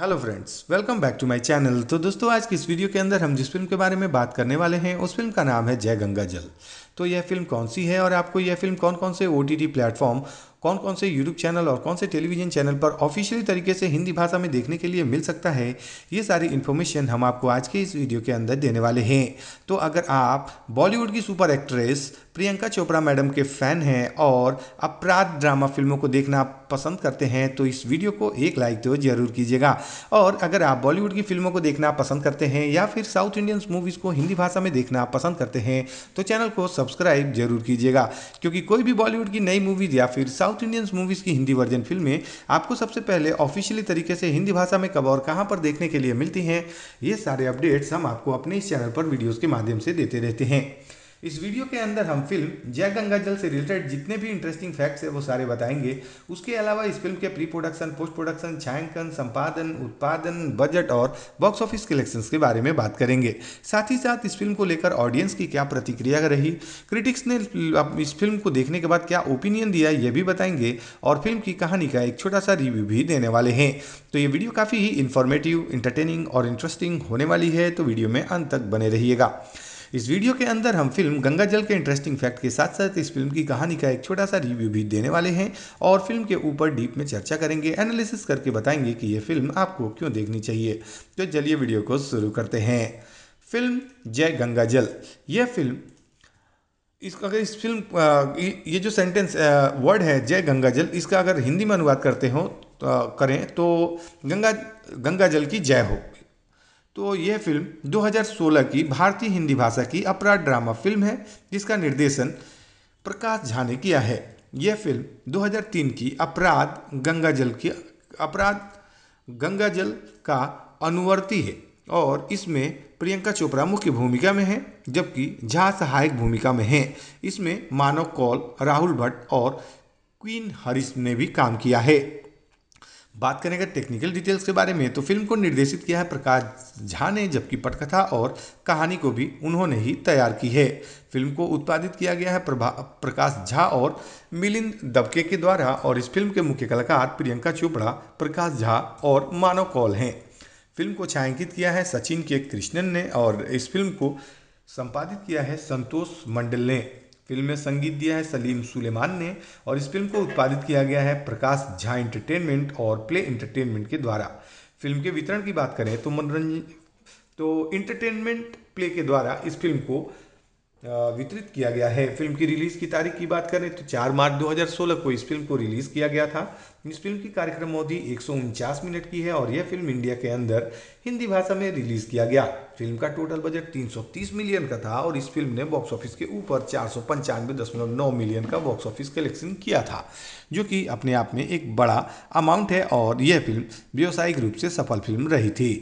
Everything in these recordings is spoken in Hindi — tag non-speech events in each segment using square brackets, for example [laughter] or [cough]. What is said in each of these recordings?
hello friends welcome back to my channel तो दोस्तों आज की इस वीडियो के अंदर हम जिस फिल्म के बारे में बात करने वाले हैं उस फिल्म का नाम है जय गंगा जल तो यह फिल्म कौन सी है और आपको यह फिल्म कौन कौन से ओ टी प्लेटफॉर्म कौन कौन से यूट्यूब चैनल और कौन से टेलीविजन चैनल पर ऑफिशियली तरीके से हिंदी भाषा में देखने के लिए मिल सकता है ये सारी इन्फॉर्मेशन हम आपको आज के इस वीडियो के अंदर देने वाले हैं तो अगर आप बॉलीवुड की super actress Priyanka Chopra madam के फ़ैन हैं और अपराध ड्रामा फिल्मों को देखना पसंद करते हैं तो इस वीडियो को एक लाइक तो जरूर कीजिएगा और अगर आप बॉलीवुड की फिल्मों को देखना पसंद करते हैं या फिर साउथ इंडियंस मूवीज़ को हिंदी भाषा में देखना पसंद करते हैं तो चैनल को सब सब्सक्राइब जरूर कीजिएगा क्योंकि कोई भी बॉलीवुड की नई मूवीज़ या फिर साउथ इंडियंस मूवीज़ की हिंदी वर्जन फिल्में आपको सबसे पहले ऑफिशियली तरीके से हिंदी भाषा में कब और कहाँ पर देखने के लिए मिलती हैं ये सारे अपडेट्स हम आपको अपने इस चैनल पर वीडियोज़ के माध्यम से देते रहते हैं इस वीडियो के अंदर हम फिल्म जय गंगा जल से रिलेटेड जितने भी इंटरेस्टिंग फैक्ट्स है वो सारे बताएंगे उसके अलावा इस फिल्म के प्री प्रोडक्शन पोस्ट प्रोडक्शन छायांकन संपादन उत्पादन बजट और बॉक्स ऑफिस कलेक्शन के बारे में बात करेंगे साथ ही साथ इस फिल्म को लेकर ऑडियंस की क्या प्रतिक्रिया रही क्रिटिक्स ने इस फिल्म को देखने के बाद क्या ओपिनियन दिया ये भी बताएंगे और फिल्म की कहानी का एक छोटा सा रिव्यू भी देने वाले हैं तो ये वीडियो काफ़ी ही इन्फॉर्मेटिव इंटरटेनिंग और इंटरेस्टिंग होने वाली है तो वीडियो में अंत तक बने रहिएगा इस वीडियो के अंदर हम फिल्म गंगा जल के इंटरेस्टिंग फैक्ट के साथ साथ इस फिल्म की कहानी का एक छोटा सा रिव्यू भी देने वाले हैं और फिल्म के ऊपर डीप में चर्चा करेंगे एनालिसिस करके बताएंगे कि ये फिल्म आपको क्यों देखनी चाहिए तो चलिए वीडियो को शुरू करते हैं फिल्म जय गंगा जल यह फिल्म इसका अगर इस फिल्म ये जो सेंटेंस वर्ड है जय गंगा जल इसका अगर हिंदी में अनुवाद करते हो तो, करें तो गंगा गंगा जल की जय हो तो ये फिल्म 2016 की भारतीय हिंदी भाषा की अपराध ड्रामा फिल्म है जिसका निर्देशन प्रकाश झा ने किया है यह फिल्म 2003 की अपराध गंगा जल की अपराध गंगाजल का अनुवर्ती है और इसमें प्रियंका चोपड़ा मुख्य भूमिका में है जबकि झा सहायक भूमिका में हैं इसमें मानव कौल राहुल भट्ट और क्वीन हरिश ने भी काम किया है बात करें अगर टेक्निकल डिटेल्स के बारे में तो फिल्म को निर्देशित किया है प्रकाश झा ने जबकि पटकथा और कहानी को भी उन्होंने ही तैयार की है फिल्म को उत्पादित किया गया है प्रकाश झा और मिलिंद दबके के द्वारा और इस फिल्म के मुख्य कलाकार प्रियंका चोपड़ा प्रकाश झा और मानव कौल हैं फिल्म को छायांकित किया है सचिन के कृष्णन ने और इस फिल्म को संपादित किया है संतोष मंडल ने फिल्म में संगीत दिया है सलीम सुलेमान ने और इस फिल्म को उत्पादित किया गया है प्रकाश झा एंटरटेनमेंट और प्ले एंटरटेनमेंट के द्वारा फिल्म के वितरण की बात करें तो मनोरंजन तो इंटरटेनमेंट प्ले के द्वारा इस फिल्म को वितरित किया गया है फिल्म की रिलीज़ की तारीख की बात करें तो 4 मार्च 2016 को इस फिल्म को रिलीज़ किया गया था इस फिल्म की कार्यक्रम अवधि एक मिनट की है और यह फिल्म इंडिया के अंदर हिंदी भाषा में रिलीज़ किया गया फिल्म का टोटल बजट 330 मिलियन का था और इस फिल्म ने बॉक्स ऑफिस के ऊपर चार मिलियन का बॉक्स ऑफिस कलेक्शन किया था जो कि अपने आप में एक बड़ा अमाउंट है और यह फिल्म व्यावसायिक रूप से सफल फिल्म रही थी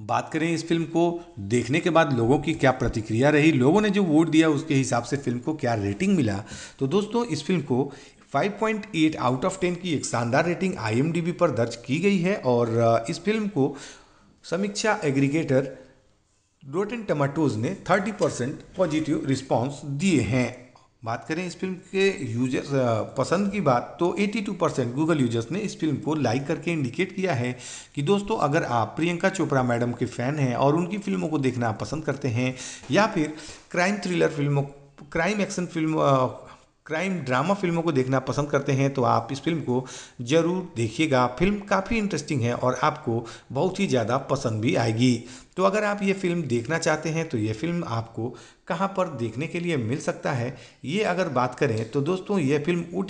बात करें इस फिल्म को देखने के बाद लोगों की क्या प्रतिक्रिया रही लोगों ने जो वोट दिया उसके हिसाब से फिल्म को क्या रेटिंग मिला तो दोस्तों इस फिल्म को 5.8 आउट ऑफ 10 की एक शानदार रेटिंग आई पर दर्ज की गई है और इस फिल्म को समीक्षा एग्रीगेटर रोटेन टमाटोज ने 30 परसेंट पॉजिटिव रिस्पॉन्स दिए हैं बात करें इस फिल्म के यूजर्स पसंद की बात तो 82 परसेंट गूगल यूजर्स ने इस फिल्म को लाइक करके इंडिकेट किया है कि दोस्तों अगर आप प्रियंका चोपड़ा मैडम के फ़ैन हैं और उनकी फिल्मों को देखना पसंद करते हैं या फिर क्राइम थ्रिलर फिल्मों crime action film crime drama फिल्मों को देखना पसंद करते हैं तो आप इस फिल्म को ज़रूर देखिएगा फिल्म काफ़ी इंटरेस्टिंग है और आपको बहुत ही ज़्यादा पसंद भी आएगी तो अगर आप ये फिल्म देखना चाहते हैं तो ये फिल्म आपको कहाँ पर देखने के लिए मिल सकता है ये अगर बात करें तो दोस्तों यह फिल्म ओ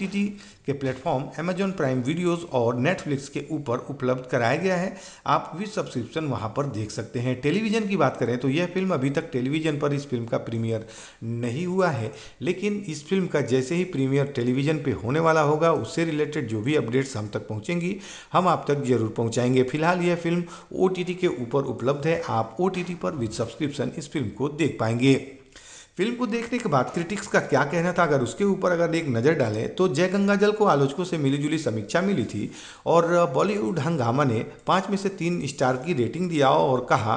के प्लेटफॉर्म अमेजॉन प्राइम वीडियोस और नेटफ्लिक्स के ऊपर उपलब्ध कराया गया है आप विथ सब्सक्रिप्शन वहाँ पर देख सकते हैं टेलीविज़न की बात करें तो यह फिल्म अभी तक टेलीविज़न पर इस फिल्म का प्रीमियर नहीं हुआ है लेकिन इस फिल्म का जैसे ही प्रीमियर टेलीविज़न पर होने वाला होगा उससे रिलेटेड जो भी अपडेट्स हम तक पहुँचेंगी हम आप तक जरूर पहुँचाएंगे फिलहाल यह फिल्म ओ के ऊपर उपलब्ध है आप ओ पर विद सब्सक्रिप्शन इस फिल्म को देख पाएंगे फिल्म को देखने के बाद क्रिटिक्स का क्या कहना था अगर उसके ऊपर अगर एक नज़र डालें तो जय गंगा जल को आलोचकों से मिलीजुली समीक्षा मिली थी और बॉलीवुड हंगामा ने पाँच में से तीन स्टार की रेटिंग दिया और कहा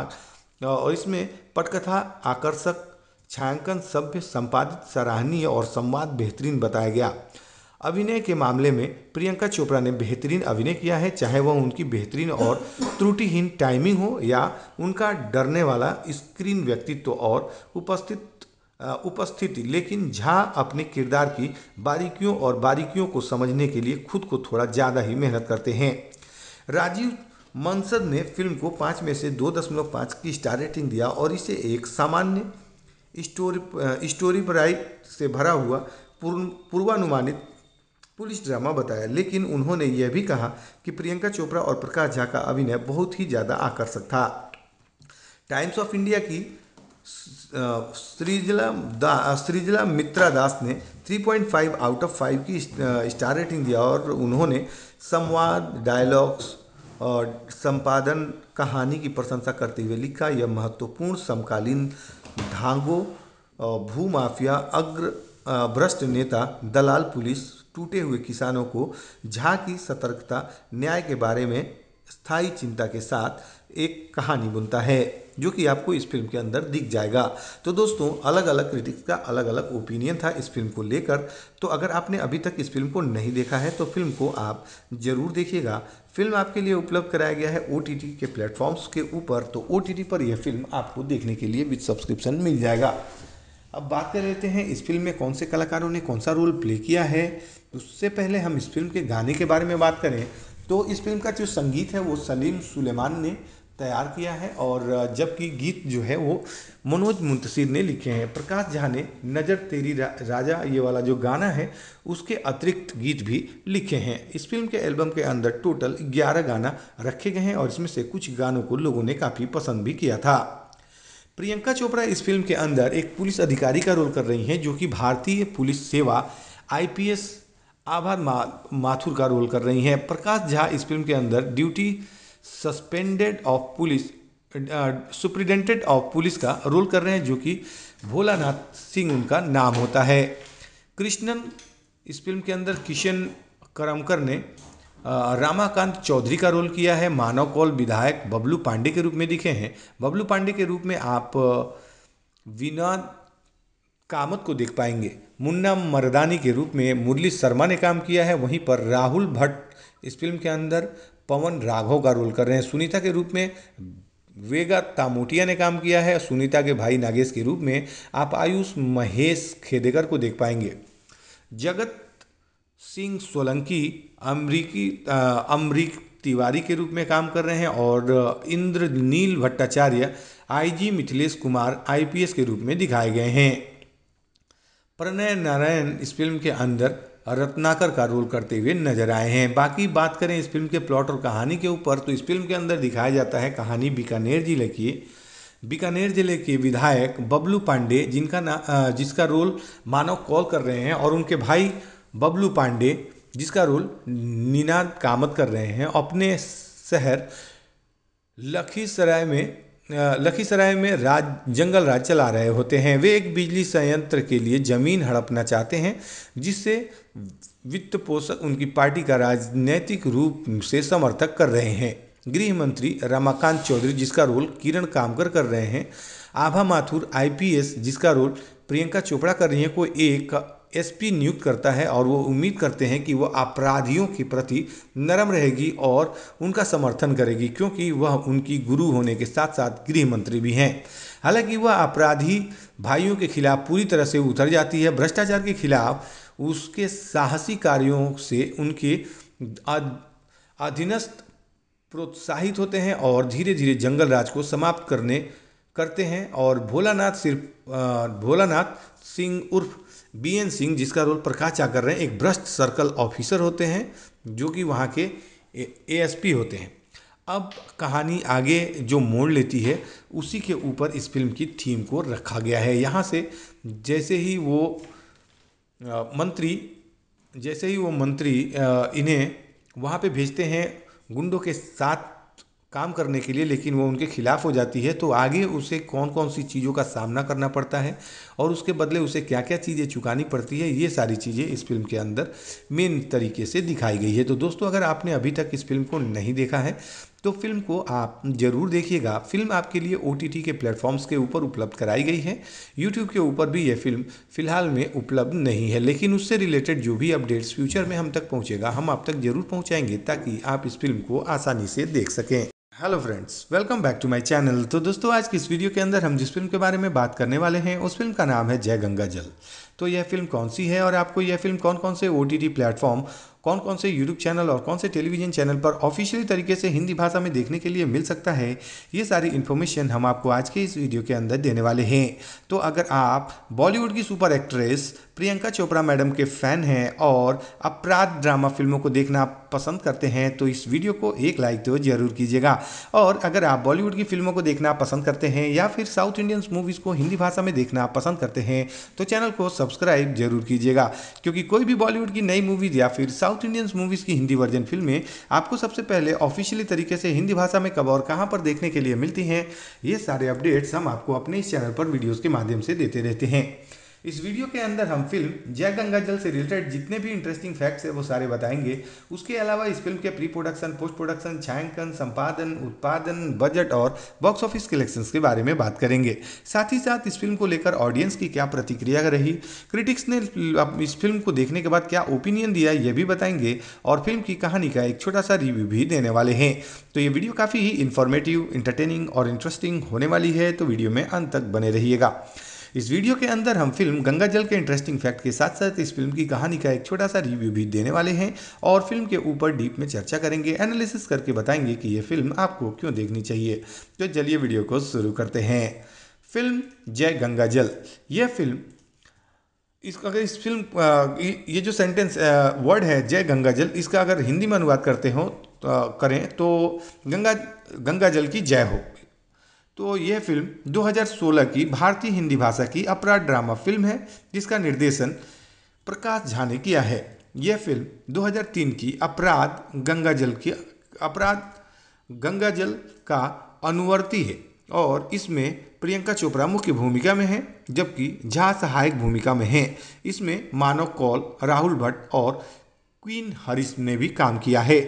और इसमें पटकथा आकर्षक छायांकन सभ्य संपादित सराहनीय और संवाद बेहतरीन बताया गया अभिनय के मामले में प्रियंका चोपड़ा ने बेहतरीन अभिनय किया है चाहे वह उनकी बेहतरीन और त्रुटिहीन टाइमिंग हो या उनका डरने वाला स्क्रीन व्यक्तित्व और उपस्थित उपस्थिति लेकिन झा अपने किरदार की बारीकियों और बारीकियों को समझने के लिए खुद को थोड़ा ज़्यादा ही मेहनत करते हैं राजीव मंसद ने फिल्म को पाँच में से दो दशमलव पाँच की स्टार रेटिंग दिया और इसे एक सामान्य स्टोरी स्टोरी बराई से भरा हुआ पूर्वानुमानित पुलिस ड्रामा बताया लेकिन उन्होंने यह भी कहा कि प्रियंका चोपड़ा और प्रकाश झा का अभिनय बहुत ही ज़्यादा आकर्षक था टाइम्स ऑफ इंडिया की श्रीजिला दा श्रीजिला मित्रा दास ने 3.5 आउट ऑफ 5 की स्टार रेटिंग दिया और उन्होंने संवाद डायलॉग्स और संपादन कहानी की प्रशंसा करते हुए लिखा यह महत्वपूर्ण समकालीन धांगों भूमाफिया अग्र भ्रष्ट नेता दलाल पुलिस टूटे हुए किसानों को झा की सतर्कता न्याय के बारे में स्थायी चिंता के साथ एक कहानी बुनता है जो कि आपको इस फिल्म के अंदर दिख जाएगा तो दोस्तों अलग अलग क्रिटिक्स का अलग अलग ओपिनियन था इस फिल्म को लेकर तो अगर आपने अभी तक इस फिल्म को नहीं देखा है तो फिल्म को आप ज़रूर देखिएगा फिल्म आपके लिए उपलब्ध कराया गया है ओ के प्लेटफॉर्म्स के ऊपर तो ओ पर यह फिल्म आपको देखने के लिए विथ सब्सक्रिप्शन मिल जाएगा अब बात कर लेते हैं इस फिल्म में कौन से कलाकारों ने कौन सा रोल प्ले किया है उससे पहले हम इस फिल्म के गाने के बारे में बात करें तो इस फिल्म का जो संगीत है वो सलीम सुलेमान ने तैयार किया है और जबकि गीत जो है वो मनोज मुंतशिर ने लिखे हैं प्रकाश झा ने नज़र तेरी राजा ये वाला जो गाना है उसके अतिरिक्त गीत भी लिखे हैं इस फिल्म के एल्बम के अंदर टोटल 11 गाना रखे गए हैं और इसमें से कुछ गानों को लोगों ने काफ़ी पसंद भी किया था प्रियंका चोपड़ा इस फिल्म के अंदर एक पुलिस अधिकारी का रोल कर रही हैं जो कि भारतीय पुलिस सेवा आईपीएस आभार मा, माथुर का रोल कर रही हैं प्रकाश झा इस फिल्म के अंदर duty suspended of police superintendent of police का रोल कर रहे हैं जो कि भोलानाथ सिंह उनका नाम होता है कृष्णन इस फिल्म के अंदर किशन करमकर ने uh, रामाकांत चौधरी का रोल किया है मानव कौल विधायक बबलू पांडे के रूप में दिखे हैं बबलू पांडे के रूप में आप uh, विनोद कामत को देख पाएंगे मुन्ना मरदानी के रूप में मुरली शर्मा ने काम किया है वहीं पर राहुल भट्ट इस फिल्म के अंदर पवन राघव का रोल कर रहे हैं सुनीता के रूप में वेगा तामोटिया ने काम किया है सुनीता के भाई नागेश के रूप में आप आयुष महेश खेदेकर को देख पाएंगे जगत सिंह सोलंकी अमरीकी अमरीक तिवारी के रूप में काम कर रहे हैं और Indraneel Bhattacharya IG Mithilesh Kumar IPS के रूप में दिखाए गए हैं प्रणय नारायण इस फिल्म के अंदर रत्नाकर का रोल करते हुए नजर आए हैं बाकी बात करें इस फिल्म के प्लॉट और कहानी के ऊपर तो इस फिल्म के अंदर दिखाया जाता है कहानी बीकानेर जिले की बीकानेर जिले के विधायक बबलू पांडे जिनका ना जिसका रोल मानव कॉल कर रहे हैं और उनके भाई बबलू पांडे जिसका रोल निनाद कामत कर रहे हैं अपने शहर लखीसराय में लखीसराय में राज जंगल राज चला रहे होते हैं वे एक बिजली संयंत्र के लिए ज़मीन हड़पना चाहते हैं जिससे वित्त पोषक उनकी पार्टी का राजनैतिक रूप से समर्थक कर रहे हैं गृह मंत्री रमाकांत चौधरी जिसका रोल किरण कामकर कर रहे हैं आभा माथुर आईपीएस जिसका रोल प्रियंका चोपड़ा कर रही हैं को एक एसपी नियुक्त करता है और वो उम्मीद करते हैं कि वो अपराधियों के प्रति नरम रहेगी और उनका समर्थन करेगी क्योंकि वह उनकी गुरु होने के साथ साथ गृह मंत्री भी हैं हालांकि वह अपराधी भाइयों के खिलाफ पूरी तरह से उतर जाती है भ्रष्टाचार के खिलाफ उसके साहसी कार्यों से उनके अधीनस्थ प्रोत्साहित होते हैं और धीरे धीरे जंगल राज को समाप्त करने करते हैं और भोलानाथ सिर्फ भोलानाथ सिंह उर्फ बी एन सिंह जिसका रोल प्रकाश चा कर रहे हैं एक भ्रष्ट सर्कल ऑफिसर होते हैं जो कि वहाँ के ए पी होते हैं अब कहानी आगे जो मोड़ लेती है उसी के ऊपर इस फिल्म की थीम को रखा गया है यहाँ से जैसे ही वो मंत्री जैसे ही वो मंत्री इन्हें वहाँ पे भेजते हैं गुंडों के साथ काम करने के लिए लेकिन वो उनके खिलाफ हो जाती है तो आगे उसे कौन कौन सी चीज़ों का सामना करना पड़ता है और उसके बदले उसे क्या क्या चीज़ें चुकानी पड़ती है ये सारी चीज़ें इस फिल्म के अंदर मेन तरीके से दिखाई गई है तो दोस्तों अगर आपने अभी तक इस फिल्म को नहीं देखा है तो फिल्म को आप ज़रूर देखिएगा फिल्म आपके लिए ओ के प्लेटफॉर्म्स के ऊपर उपलब्ध कराई गई है यूट्यूब के ऊपर भी यह फिल्म फ़िलहाल में उपलब्ध नहीं है लेकिन उससे रिलेटेड जो भी अपडेट्स फ्यूचर में हम तक पहुंचेगा हम आप तक ज़रूर पहुंचाएंगे ताकि आप इस फिल्म को आसानी से देख सकें hello friends welcome back to my channel तो दोस्तों आज की इस वीडियो के अंदर हम जिस फिल्म के बारे में बात करने वाले हैं उस फिल्म का नाम है जय गंगा जल तो यह फिल्म कौन सी है और आपको यह फिल्म कौन कौन से ओ टी प्लेटफॉर्म कौन कौन से यूट्यूब चैनल और कौन से टेलीविजन चैनल पर ऑफिशियली तरीके से हिंदी भाषा में देखने के लिए मिल सकता है ये सारी इन्फॉर्मेशन हम आपको आज के इस वीडियो के अंदर देने वाले हैं तो अगर आप बॉलीवुड की super actress Priyanka Chopra madam के फैन हैं और अपराध ड्रामा फिल्मों को देखना पसंद करते हैं तो इस वीडियो को एक लाइक तो जरूर कीजिएगा और अगर आप बॉलीवुड की फिल्मों को देखना पसंद करते हैं या फिर साउथ इंडियन मूवीज़ को हिंदी भाषा में देखना पसंद करते हैं तो चैनल को सब्सक्राइब जरूर कीजिएगा क्योंकि कोई भी बॉलीवुड की नई मूवीज़ या फिर साउथ साउथ इंडियंस मूवीज़ की हिंदी वर्जन फिल्में आपको सबसे पहले ऑफिशियली तरीके से हिंदी भाषा में कब और कहाँ पर देखने के लिए मिलती हैं ये सारे अपडेट्स हम आपको अपने इस चैनल पर वीडियोज़ के माध्यम से देते रहते हैं इस वीडियो के अंदर हम फिल्म जय गंगा जल से रिलेटेड जितने भी इंटरेस्टिंग फैक्ट्स है वो सारे बताएंगे उसके अलावा इस फिल्म के प्री प्रोडक्शन पोस्ट प्रोडक्शन छायांकन संपादन उत्पादन बजट और बॉक्स ऑफिस कलेक्शन के बारे में बात करेंगे साथ ही साथ इस फिल्म को लेकर ऑडियंस की क्या प्रतिक्रिया रही क्रिटिक्स ने इस फिल्म को देखने के बाद क्या ओपिनियन दिया ये भी बताएंगे और फिल्म की कहानी का एक छोटा सा रिव्यू भी देने वाले हैं तो ये वीडियो काफ़ी ही इंफॉर्मेटिव इंटरटेनिंग और इंटरेस्टिंग होने वाली है तो वीडियो में अंत तक बने रहिएगा इस वीडियो के अंदर हम फिल्म गंगा जल के इंटरेस्टिंग फैक्ट के साथ साथ इस फिल्म की कहानी का एक छोटा सा रिव्यू भी देने वाले हैं और फिल्म के ऊपर डीप में चर्चा करेंगे एनालिसिस करके बताएंगे कि ये फिल्म आपको क्यों देखनी चाहिए तो चलिए वीडियो को शुरू करते हैं फिल्म जय गंगा जल यह फिल्म इसका अगर इस फिल्म ये जो सेंटेंस वर्ड है जय गंगा जल इसका अगर हिंदी में अनुवाद करते हो तो, करें तो गंगा गंगा जल की जय हो तो यह फिल्म 2016 की भारतीय हिंदी भाषा की अपराध ड्रामा फिल्म है जिसका निर्देशन प्रकाश झा ने किया है यह फिल्म 2003 की अपराध गंगाजल की अपराध गंगा जल का अनुवर्ती है और इसमें प्रियंका चोपड़ा मुख्य भूमिका में है जबकि झा सहायक भूमिका में हैं इसमें मानव कौल राहुल भट्ट और क्वीन हरिस ने भी काम किया है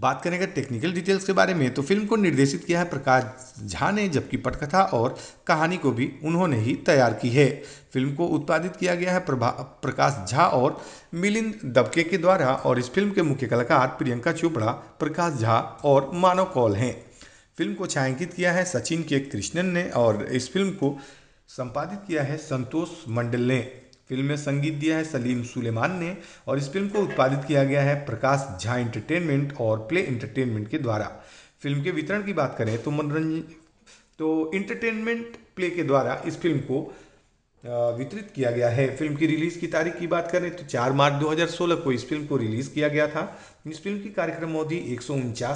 बात करें अगर टेक्निकल डिटेल्स के बारे में तो फिल्म को निर्देशित किया है प्रकाश झा ने जबकि पटकथा और कहानी को भी उन्होंने ही तैयार की है फिल्म को उत्पादित किया गया है प्रकाश झा और मिलिंद दबके के द्वारा और इस फिल्म के मुख्य कलाकार प्रियंका चोपड़ा प्रकाश झा और मानव कौल हैं फिल्म को छायांकित किया है सचिन के कृष्णन ने और इस फिल्म को संपादित किया है संतोष मंडल ने फिल्म में संगीत दिया है सलीम सुलेमान ने और इस फिल्म को उत्पादित किया गया है प्रकाश झा एंटरटेनमेंट और प्ले एंटरटेनमेंट के द्वारा फिल्म के वितरण की बात करें तो मनोरंजन तो इंटरटेनमेंट प्ले के द्वारा इस फिल्म को वितरित किया गया है फिल्म की रिलीज़ की तारीख की बात करें तो 4 मार्च 2016 को इस फिल्म को रिलीज़ किया गया था इस फिल्म की कार्यक्रम अवधि एक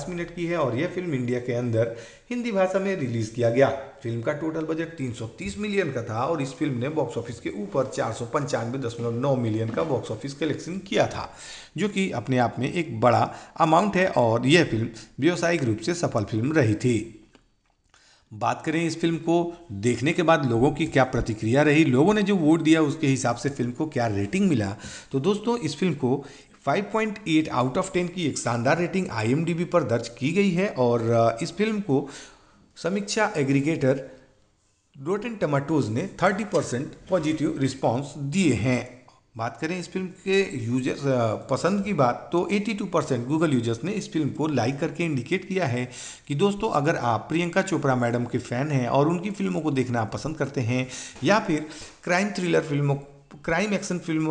मिनट की है और यह फिल्म इंडिया के अंदर हिंदी भाषा में रिलीज़ किया गया फिल्म का टोटल बजट 330 मिलियन का था और इस फिल्म ने बॉक्स ऑफिस के ऊपर चार मिलियन का बॉक्स ऑफिस कलेक्शन किया था जो कि अपने आप में एक बड़ा अमाउंट है और यह फिल्म व्यावसायिक रूप से सफल फिल्म रही थी बात करें इस फिल्म को देखने के बाद लोगों की क्या प्रतिक्रिया रही लोगों ने जो वोट दिया उसके हिसाब से फिल्म को क्या रेटिंग मिला तो दोस्तों इस फिल्म को 5.8 आउट ऑफ 10 की एक शानदार रेटिंग आई पर दर्ज की गई है और इस फिल्म को समीक्षा एग्रीगेटर रोटेन टमाटोज ने 30 परसेंट पॉजिटिव रिस्पॉन्स दिए हैं बात करें इस फिल्म के यूजर्स पसंद की बात तो 82 परसेंट गूगल यूजर्स ने इस फिल्म को लाइक करके इंडिकेट किया है कि दोस्तों अगर आप प्रियंका चोपड़ा मैडम के फ़ैन हैं और उनकी फिल्मों को देखना पसंद करते हैं या फिर क्राइम थ्रिलर फिल्मों crime action film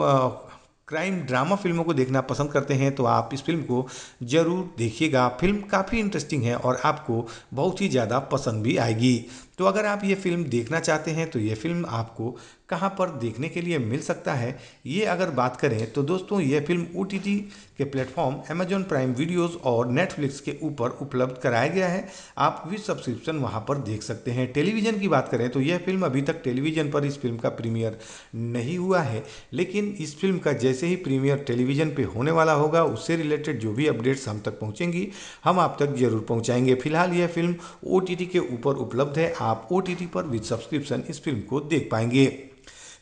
crime drama फिल्मों को देखना पसंद करते हैं तो आप इस फिल्म को ज़रूर देखिएगा फिल्म काफ़ी इंटरेस्टिंग है और आपको बहुत ही ज़्यादा पसंद भी आएगी तो अगर आप ये फिल्म देखना चाहते हैं तो ये फिल्म आपको कहाँ पर देखने के लिए मिल सकता है ये अगर बात करें तो दोस्तों ये फिल्म ओ के प्लेटफॉर्म अमेजॉन प्राइम वीडियोस और नेटफ्लिक्स के ऊपर उपलब्ध कराया गया है आप भी सब्सक्रिप्शन वहाँ पर देख सकते हैं टेलीविज़न की बात करें तो यह फिल्म अभी तक टेलीविज़न पर इस फिल्म का प्रीमियर नहीं हुआ है लेकिन इस फिल्म का जैसे ही प्रीमियर टेलीविज़न पर होने वाला होगा उससे रिलेटेड जो भी अपडेट्स हम तक पहुँचेंगी हम आप तक जरूर पहुँचाएंगे फिलहाल यह फिल्म ओ के ऊपर उपलब्ध है आप आप ओ पर विद सब्सक्रिप्शन इस फिल्म को देख पाएंगे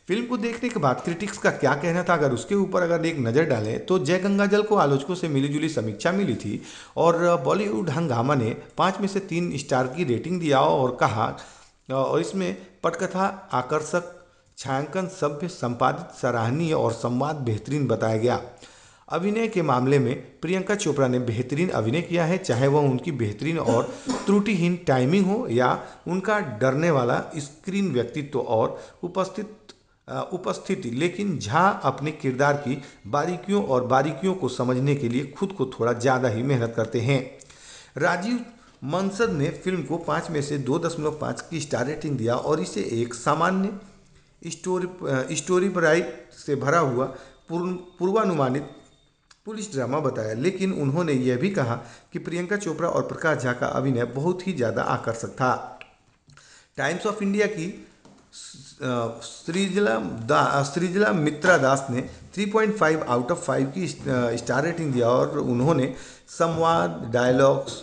फिल्म को देखने के बाद क्रिटिक्स का क्या कहना था अगर उसके ऊपर अगर एक नज़र डालें तो जय गंगाजल को आलोचकों से मिलीजुली समीक्षा मिली थी और बॉलीवुड हंगामा ने पाँच में से तीन स्टार की रेटिंग दिया और कहा और इसमें पटकथा आकर्षक छायांकन सभ्य संपादित सराहनीय और संवाद बेहतरीन बताया गया अभिनय के मामले में प्रियंका चोपड़ा ने बेहतरीन अभिनय किया है चाहे वह उनकी बेहतरीन और त्रुटिहीन टाइमिंग हो या उनका डरने वाला स्क्रीन व्यक्तित्व और उपस्थित उपस्थिति लेकिन झा अपने किरदार की बारीकियों और बारीकियों को समझने के लिए खुद को थोड़ा ज़्यादा ही मेहनत करते हैं राजीव मंसद ने फिल्म को पाँच में से दो दशमलव पाँच की स्टार रेटिंग दिया और इसे एक सामान्य स्टोरी स्टोरी ब्राइट से भरा हुआ पूर्वानुमानित पुलिस ड्रामा बताया लेकिन उन्होंने यह भी कहा कि प्रियंका चोपड़ा और प्रकाश झा का अभिनय बहुत ही ज़्यादा आकर्षक था टाइम्स ऑफ इंडिया की सृजला दा सृजला मित्रा दास ने 3.5 आउट ऑफ 5 की स्टार रेटिंग दिया और उन्होंने संवाद डायलॉग्स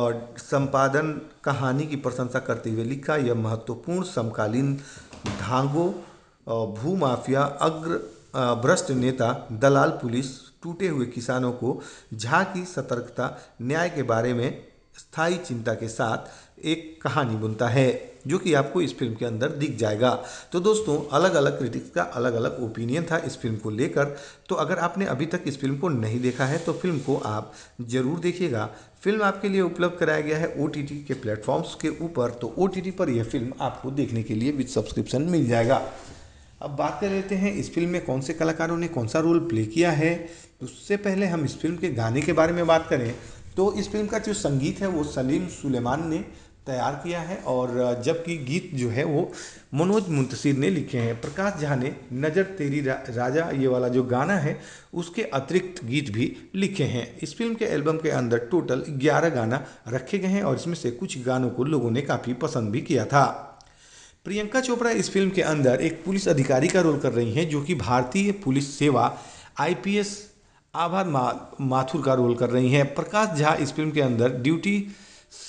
और संपादन कहानी की प्रशंसा करते हुए लिखा यह महत्वपूर्ण समकालीन धांगो भूमाफिया अग्र भ्रष्ट नेता दलाल पुलिस टूटे हुए किसानों को झा की सतर्कता न्याय के बारे में स्थायी चिंता के साथ एक कहानी बुनता है जो कि आपको इस फिल्म के अंदर दिख जाएगा तो दोस्तों अलग अलग क्रिटिक्स का अलग अलग ओपिनियन था इस फिल्म को लेकर तो अगर आपने अभी तक इस फिल्म को नहीं देखा है तो फिल्म को आप ज़रूर देखिएगा फिल्म आपके लिए उपलब्ध कराया गया है ओ के प्लेटफॉर्म्स के ऊपर तो ओ पर यह फिल्म आपको देखने के लिए विथ सब्सक्रिप्शन मिल जाएगा अब बात कर लेते हैं इस फिल्म में कौन से कलाकारों ने कौन सा रोल प्ले किया है उससे पहले हम इस फिल्म के गाने के बारे में बात करें तो इस फिल्म का जो संगीत है वो सलीम सुलेमान ने तैयार किया है और जबकि गीत जो है वो मनोज मुंतशिर ने लिखे हैं प्रकाश झा ने नज़र तेरी रा, राजा ये वाला जो गाना है उसके अतिरिक्त गीत भी लिखे हैं इस फिल्म के एल्बम के अंदर टोटल 11 गाना रखे गए हैं और इसमें से कुछ गानों को लोगों ने काफ़ी पसंद भी किया था प्रियंका चोपड़ा इस फिल्म के अंदर एक पुलिस अधिकारी का रोल कर रही हैं जो कि भारतीय पुलिस सेवा आईपीएस आभा मा, माथुर का रोल कर रही हैं प्रकाश झा इस फिल्म के अंदर duty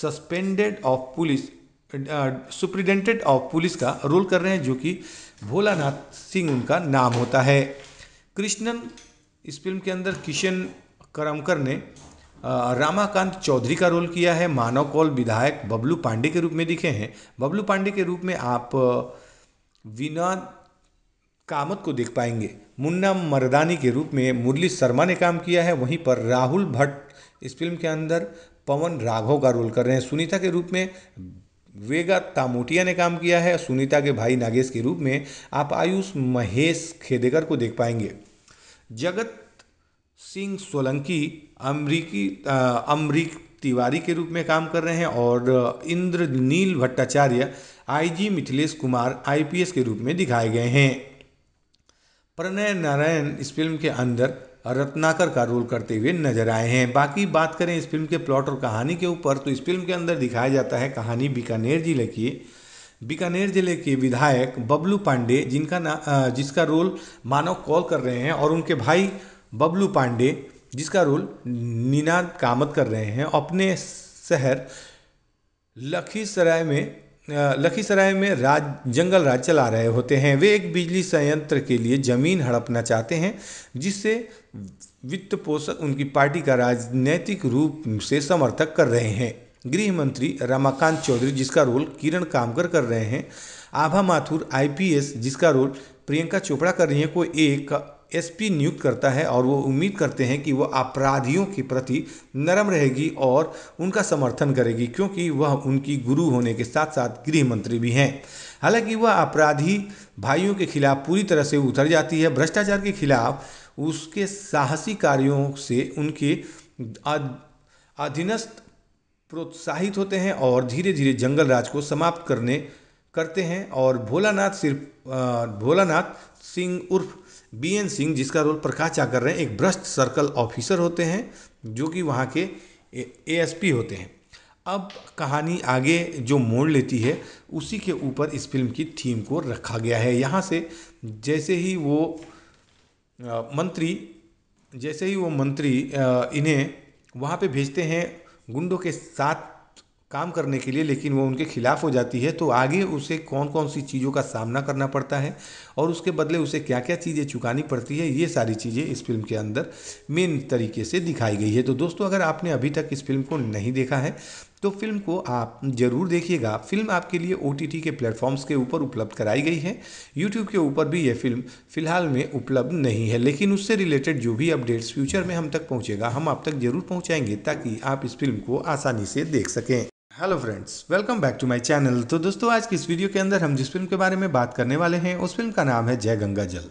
suspended of police superintendent of police का रोल कर रहे हैं जो कि भोलानाथ सिंह उनका नाम होता है कृष्णन इस फिल्म के अंदर किशन करमकर ने रामाकांत चौधरी का रोल किया है मानव कौल विधायक बबलू पांडे के रूप में दिखे हैं बबलू पांडे के रूप में आप विनोद कामत को देख पाएंगे मुन्ना मरदानी के रूप में मुरली शर्मा ने काम किया है वहीं पर राहुल भट्ट इस फिल्म के अंदर पवन राघव का रोल कर रहे हैं सुनीता के रूप में वेगा तामोटिया ने काम किया है सुनीता के भाई नागेश के रूप में आप आयुष महेश खेदेकर को देख पाएंगे जगत सिंह सोलंकी अमरीकी अमरीक तिवारी के रूप में काम कर रहे हैं और इंद्रनील भट्टाचार्य आईजी मिथिलेश कुमार आईपीएस के रूप में दिखाए गए हैं प्रणय नारायण इस फिल्म के अंदर रत्नाकर का रोल करते हुए नजर आए हैं बाकी बात करें इस फिल्म के प्लॉट और कहानी के ऊपर तो इस फिल्म के अंदर दिखाया जाता है कहानी बीकानेर जिले की बीकानेर जिले के विधायक बबलू पांडे जिनका ना जिसका रोल मानव कॉल कर रहे हैं और उनके भाई बबलू पांडे जिसका रोल निनाद कामत कर रहे हैं अपने शहर लखीसराय में लखीसराय में राज जंगल राज चला रहे होते हैं वे एक बिजली संयंत्र के लिए जमीन हड़पना चाहते हैं जिससे वित्त पोषक उनकी पार्टी का राजनैतिक रूप से समर्थक कर रहे हैं गृह मंत्री रमाकांत चौधरी जिसका रोल किरण कामकर कर रहे हैं आभा माथुर आईपीएस जिसका रोल प्रियंका चोपड़ा कर रही हैं को एक एसपी नियुक्त करता है और वो उम्मीद करते हैं कि वह अपराधियों के प्रति नरम रहेगी और उनका समर्थन करेगी क्योंकि वह उनकी गुरु होने के साथ साथ गृह मंत्री भी हैं हालांकि वह अपराधी भाइयों के खिलाफ पूरी तरह से उतर जाती है भ्रष्टाचार के खिलाफ उसके साहसी कार्यों से उनके अधीनस्थ प्रोत्साहित होते हैं और धीरे धीरे जंगल राज को समाप्त करने करते हैं और भोलानाथ सिर्फ भोलानाथ सिंह उर्फ बी एन सिंह जिसका रोल प्रकाश कर रहे हैं एक भ्रष्ट सर्कल ऑफिसर होते हैं जो कि वहाँ के ए एस पी होते हैं अब कहानी आगे जो मोड़ लेती है उसी के ऊपर इस फिल्म की थीम को रखा गया है यहाँ से जैसे ही वो मंत्री जैसे ही वो मंत्री इन्हें वहाँ पे भेजते हैं गुंडों के साथ काम करने के लिए लेकिन वो उनके खिलाफ हो जाती है तो आगे उसे कौन कौन सी चीज़ों का सामना करना पड़ता है और उसके बदले उसे क्या क्या चीज़ें चुकानी पड़ती है ये सारी चीज़ें इस फिल्म के अंदर मेन तरीके से दिखाई गई है तो दोस्तों अगर आपने अभी तक इस फिल्म को नहीं देखा है तो फिल्म को आप ज़रूर देखिएगा फिल्म आपके लिए ओ के प्लेटफॉर्म्स के ऊपर उपलब्ध कराई गई है यूट्यूब के ऊपर भी यह फिल्म फ़िलहाल में उपलब्ध नहीं है लेकिन उससे रिलेटेड जो भी अपडेट्स फ्यूचर में हम तक पहुँचेगा हम आप तक ज़रूर पहुँचाएंगे ताकि आप इस फिल्म को आसानी से देख सकें hello friends welcome back to my channel तो दोस्तों आज की इस वीडियो के अंदर हम जिस फिल्म के बारे में बात करने वाले हैं उस फिल्म का नाम है जय गंगा जल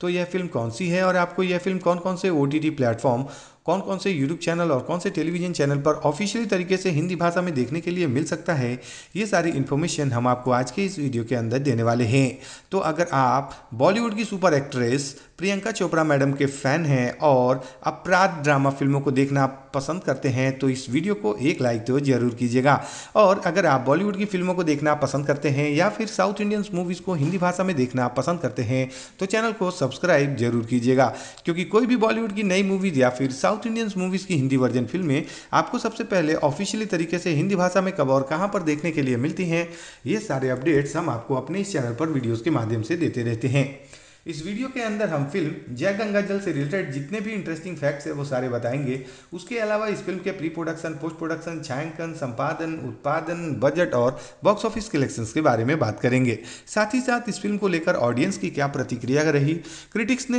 तो यह फिल्म कौन सी है और आपको यह फिल्म कौन कौन से ओ टी प्लेटफॉर्म कौन कौन से यूट्यूब चैनल और कौन से टेलीविजन चैनल पर ऑफिशियली तरीके से हिंदी भाषा में देखने के लिए मिल सकता है ये सारी इन्फॉर्मेशन हम आपको आज के इस वीडियो के अंदर देने वाले हैं तो अगर आप बॉलीवुड की super actress Priyanka Chopra madam के फ़ैन हैं और अपराध ड्रामा फिल्मों को देखना पसंद करते हैं तो इस वीडियो को एक लाइक तो जरूर कीजिएगा और अगर आप बॉलीवुड की फिल्मों को देखना पसंद करते हैं या फिर साउथ इंडियंस मूवीज़ को हिंदी भाषा में देखना पसंद करते हैं तो चैनल को सब्सक्राइब जरूर कीजिएगा क्योंकि कोई भी बॉलीवुड की नई मूवीज़ या फिर साउथ इंडियंस मूवीज़ की हिंदी वर्जन फिल्में आपको सबसे पहले ऑफिशियली तरीके से हिंदी भाषा में कब और कहाँ पर देखने के लिए मिलती हैं ये सारे अपडेट्स हम आपको अपने इस चैनल पर वीडियोज़ के माध्यम से देते रहते हैं इस वीडियो के अंदर हम फिल्म जय गंगा जल से रिलेटेड जितने भी इंटरेस्टिंग फैक्ट्स है वो सारे बताएंगे उसके अलावा इस फिल्म के प्री प्रोडक्शन पोस्ट प्रोडक्शन छायांकन संपादन उत्पादन बजट और बॉक्स ऑफिस कलेक्शंस के बारे में बात करेंगे साथ ही साथ इस फिल्म को लेकर ऑडियंस की क्या प्रतिक्रिया रही क्रिटिक्स ने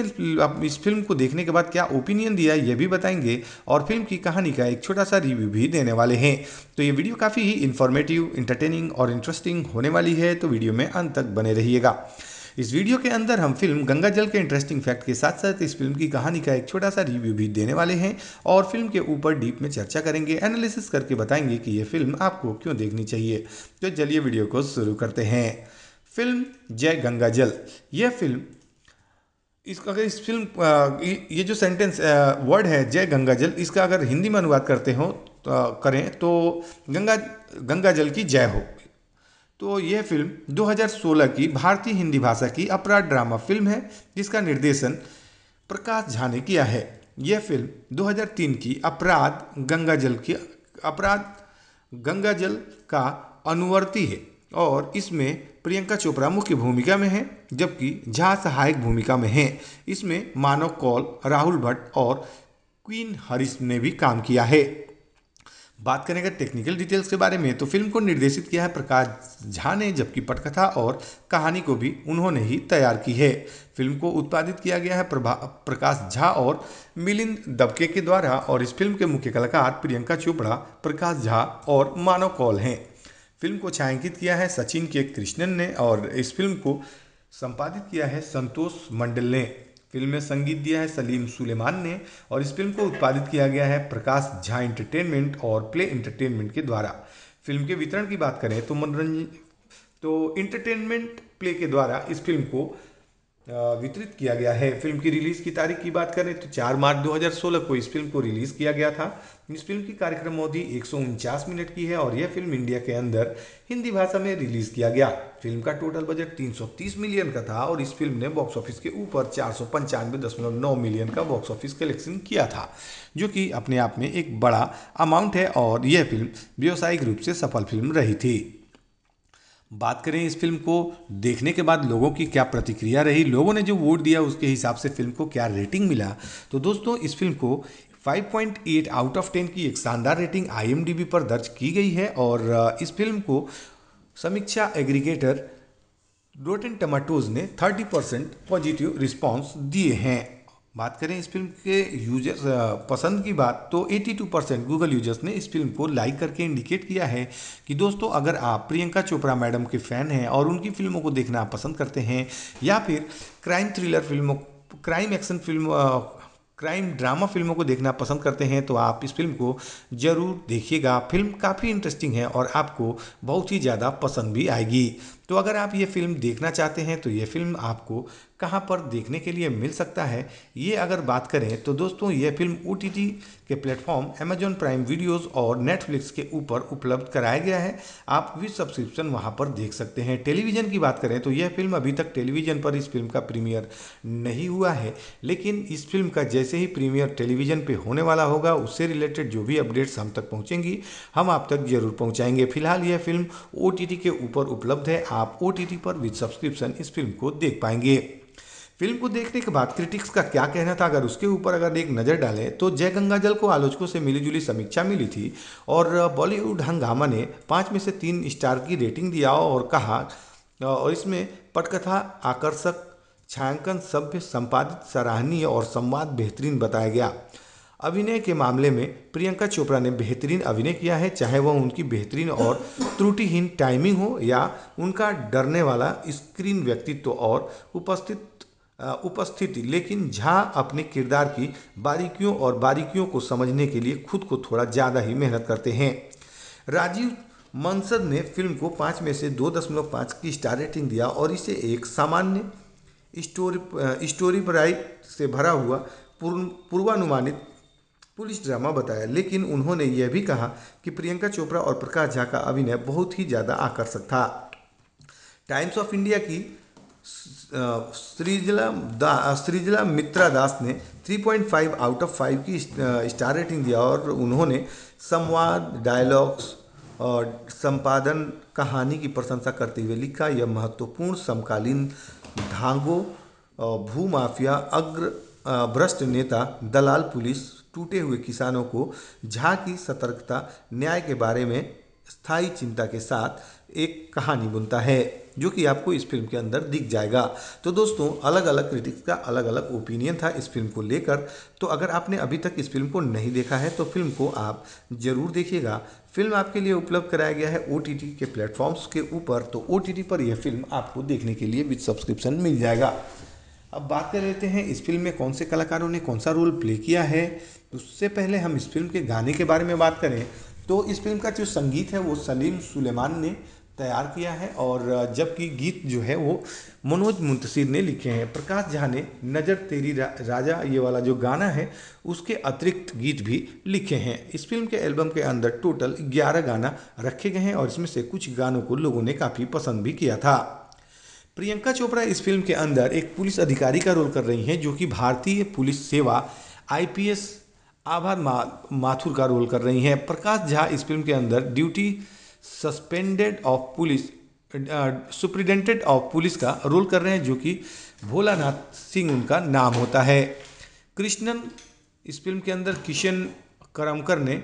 इस फिल्म को देखने के बाद क्या ओपिनियन दिया ये भी बताएंगे और फिल्म की कहानी का एक छोटा सा रिव्यू भी देने वाले हैं तो ये वीडियो काफ़ी ही इन्फॉर्मेटिव इंटरटेनिंग और इंटरेस्टिंग होने वाली है तो वीडियो में अंत तक बने रहिएगा इस वीडियो के अंदर हम फिल्म गंगा जल के इंटरेस्टिंग फैक्ट के साथ साथ इस फिल्म की कहानी का एक छोटा सा रिव्यू भी देने वाले हैं और फिल्म के ऊपर डीप में चर्चा करेंगे एनालिसिस करके बताएंगे कि ये फिल्म आपको क्यों देखनी चाहिए तो चलिए वीडियो को शुरू करते हैं फिल्म जय गंगा जल यह फिल्म इस अगर इस फिल्म ये जो सेंटेंस वर्ड है जय गंगा जल इसका अगर हिंदी में अनुवाद करते हो तो, करें तो गंगा गंगा जल की जय हो तो यह फिल्म 2016 की भारतीय हिंदी भाषा की अपराध ड्रामा फिल्म है जिसका निर्देशन प्रकाश झा ने किया है यह फिल्म 2003 की अपराध गंगा जल की अपराध गंगा जल का अनुवर्ती है और इसमें प्रियंका चोपड़ा मुख्य भूमिका में है जबकि झा सहायक भूमिका में हैं इसमें मानव कौल राहुल भट्ट और क्वीन हरिश ने भी काम किया है बात करें अगर टेक्निकल डिटेल्स के बारे में तो फिल्म को निर्देशित किया है प्रकाश झा ने जबकि पटकथा और कहानी को भी उन्होंने ही तैयार की है फिल्म को उत्पादित किया गया है प्रकाश झा और मिलिंद दबके के द्वारा और इस फिल्म के मुख्य कलाकार प्रियंका चोपड़ा प्रकाश झा और मानव कौल हैं फिल्म को छायांकित किया है सचिन के कृष्णन ने और इस फिल्म को संपादित किया है संतोष मंडल ने फिल्म में संगीत दिया है सलीम सुलेमान ने और इस फिल्म को उत्पादित किया गया है प्रकाश झा इंटरटेनमेंट और प्ले इंटरटेनमेंट के द्वारा फिल्म के वितरण की बात करें तो मनोरंजन तो इंटरटेनमेंट प्ले के द्वारा इस फिल्म को वितरित किया गया है फिल्म की रिलीज़ की तारीख की बात करें तो 4 मार्च 2016 को इस फिल्म को रिलीज़ किया गया था इस फिल्म की कार्यक्रम अवधि एक मिनट की है और यह फिल्म इंडिया के अंदर हिंदी भाषा में रिलीज़ किया गया फिल्म का टोटल बजट 330 मिलियन का था और इस फिल्म ने बॉक्स ऑफिस के ऊपर चार मिलियन का बॉक्स ऑफिस कलेक्शन किया था जो कि अपने आप में एक बड़ा अमाउंट है और यह फिल्म व्यावसायिक रूप से सफल फिल्म रही थी बात करें इस फिल्म को देखने के बाद लोगों की क्या प्रतिक्रिया रही लोगों ने जो वोट दिया उसके हिसाब से फिल्म को क्या रेटिंग मिला तो दोस्तों इस फिल्म को 5.8 आउट ऑफ 10 की एक शानदार रेटिंग आई पर दर्ज की गई है और इस फिल्म को समीक्षा एग्रीगेटर रोटेन टमाटोज ने 30 परसेंट पॉजिटिव रिस्पॉन्स दिए हैं बात करें इस फिल्म के यूजर्स पसंद की बात तो 82 परसेंट गूगल यूजर्स ने इस फिल्म को लाइक करके इंडिकेट किया है कि दोस्तों अगर आप प्रियंका चोपड़ा मैडम के फ़ैन हैं और उनकी फिल्मों को देखना पसंद करते हैं या फिर क्राइम थ्रिलर फिल्मों crime action film crime drama फिल्मों को देखना पसंद करते हैं तो आप इस फिल्म को ज़रूर देखिएगा फिल्म काफ़ी इंटरेस्टिंग है और आपको बहुत ही ज़्यादा पसंद भी आएगी तो अगर आप ये फ़िल्म देखना चाहते हैं तो ये फ़िल्म आपको कहाँ पर देखने के लिए मिल सकता है ये अगर बात करें तो दोस्तों ये फिल्म ओ के प्लेटफॉर्म अमेजोन प्राइम वीडियोस और नेटफ्लिक्स के ऊपर उपलब्ध कराया गया है आप भी सब्सक्रिप्शन वहाँ पर देख सकते हैं टेलीविज़न की बात करें तो यह फिल्म अभी तक टेलीविज़न पर इस फिल्म का प्रीमियर नहीं हुआ है लेकिन इस फिल्म का जैसे ही प्रीमियर टेलीविज़न पर होने वाला होगा उससे रिलेटेड जो भी अपडेट्स हम तक पहुँचेंगी हम आप तक जरूर पहुँचाएंगे फिलहाल यह फिल्म ओ के ऊपर उपलब्ध है आप ओ पर विद सब्सक्रिप्शन इस फिल्म को देख पाएंगे फिल्म को देखने के बाद क्रिटिक्स का क्या कहना था अगर उसके ऊपर अगर एक नज़र डालें तो जय गंगा जल को आलोचकों से मिली जुली समीक्षा मिली थी और बॉलीवुड हंगामा ने पाँच में से तीन स्टार की रेटिंग दिया और कहा और इसमें पटकथा आकर्षक छायांकन सभ्य संपादित सराहनीय और संवाद बेहतरीन बताया गया अभिनय के मामले में प्रियंका चोपड़ा ने बेहतरीन अभिनय किया है चाहे वह उनकी बेहतरीन और त्रुटिहीन टाइमिंग हो या उनका डरने वाला स्क्रीन व्यक्तित्व और उपस्थित उपस्थिति लेकिन झा अपने किरदार की बारीकियों और बारीकियों को समझने के लिए खुद को थोड़ा ज़्यादा ही मेहनत करते हैं राजीव मंसद ने फिल्म को पाँच में से दो दशमलव पाँच की स्टार रेटिंग दिया और इसे एक सामान्य स्टोरी स्टोरी प्राइट से भरा हुआ पूर्वानुमानित पुलिस ड्रामा बताया लेकिन उन्होंने यह भी कहा कि प्रियंका चोपड़ा और प्रकाश झा का अभिनय बहुत ही ज़्यादा आकर्षक था टाइम्स ऑफ इंडिया की सृजला दा मित्रा दास ने 3.5 आउट ऑफ 5 की स्टार रेटिंग दिया और उन्होंने संवाद डायलॉग्स और संपादन कहानी की प्रशंसा करते हुए लिखा यह महत्वपूर्ण समकालीन धांगों भूमाफिया अग्र भ्रष्ट नेता दलाल पुलिस टूटे हुए किसानों को झा की सतर्कता न्याय के बारे में स्थायी चिंता के साथ एक कहानी बुनता है जो कि आपको इस फिल्म के अंदर दिख जाएगा तो दोस्तों अलग अलग क्रिटिक्स का अलग अलग ओपिनियन था इस फिल्म को लेकर तो अगर आपने अभी तक इस फिल्म को नहीं देखा है तो फिल्म को आप ज़रूर देखिएगा फिल्म आपके लिए उपलब्ध कराया गया है ओ के प्लेटफॉर्म्स के ऊपर तो ओ पर यह फिल्म आपको देखने के लिए विथ सब्सक्रिप्शन मिल जाएगा अब बात कर लेते हैं इस फिल्म में कौन से कलाकारों ने कौन सा रोल प्ले किया है उससे पहले हम इस फिल्म के गाने के बारे में बात करें तो इस फिल्म का जो संगीत है वो सलीम सुलेमान ने तैयार किया है और जबकि गीत जो है वो मनोज मुंतसिर ने लिखे हैं प्रकाश झा ने नज़र तेरी रा, राजा ये वाला जो गाना है उसके अतिरिक्त गीत भी लिखे हैं इस फिल्म के एल्बम के अंदर टोटल 11 गाना रखे गए हैं और इसमें से कुछ गानों को लोगों ने काफ़ी पसंद भी किया था प्रियंका चोपड़ा इस फिल्म के अंदर एक पुलिस अधिकारी का रोल कर रही हैं जो कि भारतीय पुलिस सेवा आईपीएस आभार मा, माथुर का रोल कर रही हैं प्रकाश झा इस फिल्म के अंदर duty suspended of police superintendent of police का रोल कर रहे हैं जो कि भोलानाथ सिंह उनका नाम होता है कृष्णन इस फिल्म के अंदर किशन करमकर ने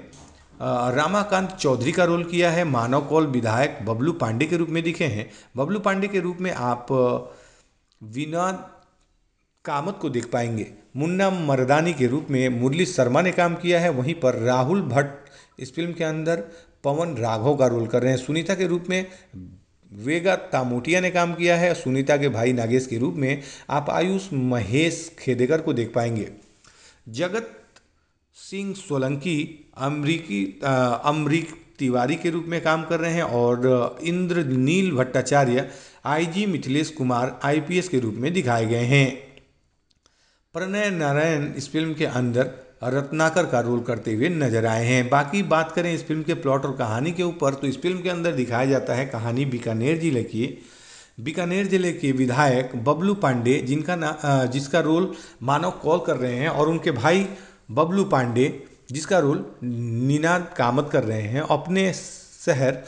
रामाकांत चौधरी का रोल किया है मानव कौल विधायक बबलू पांडे के रूप में दिखे हैं बबलू पांडे के रूप में आप विनोद कामत को देख पाएंगे मुन्ना मर्दानी के रूप में मुरली शर्मा ने काम किया है वहीं पर राहुल भट्ट इस फिल्म के अंदर पवन राघव का रोल कर रहे हैं सुनीता के रूप में वेगा तामोटिया ने काम किया है सुनीता के भाई नागेश के रूप में आप आयुष महेश खेदेकर को देख पाएंगे जगत सिंह सोलंकी अमरीकी अमरीक तिवारी के रूप में काम कर रहे हैं और इंद्रनील भट्टाचार्य आईजी मिथिलेश कुमार आईपीएस के रूप में दिखाए गए हैं प्रणय नारायण इस फिल्म के अंदर रत्नाकर का रोल करते हुए नजर आए हैं बाकी बात करें इस फिल्म के प्लॉट और कहानी के ऊपर तो इस फिल्म के अंदर दिखाया जाता है कहानी बीकानेर जिले की बीकानेर जिले के विधायक बबलू पांडे जिनका जिसका रोल मानव कॉल कर रहे हैं और उनके भाई बबलू पांडे जिसका रोल नीनाद कामत कर रहे हैं अपने शहर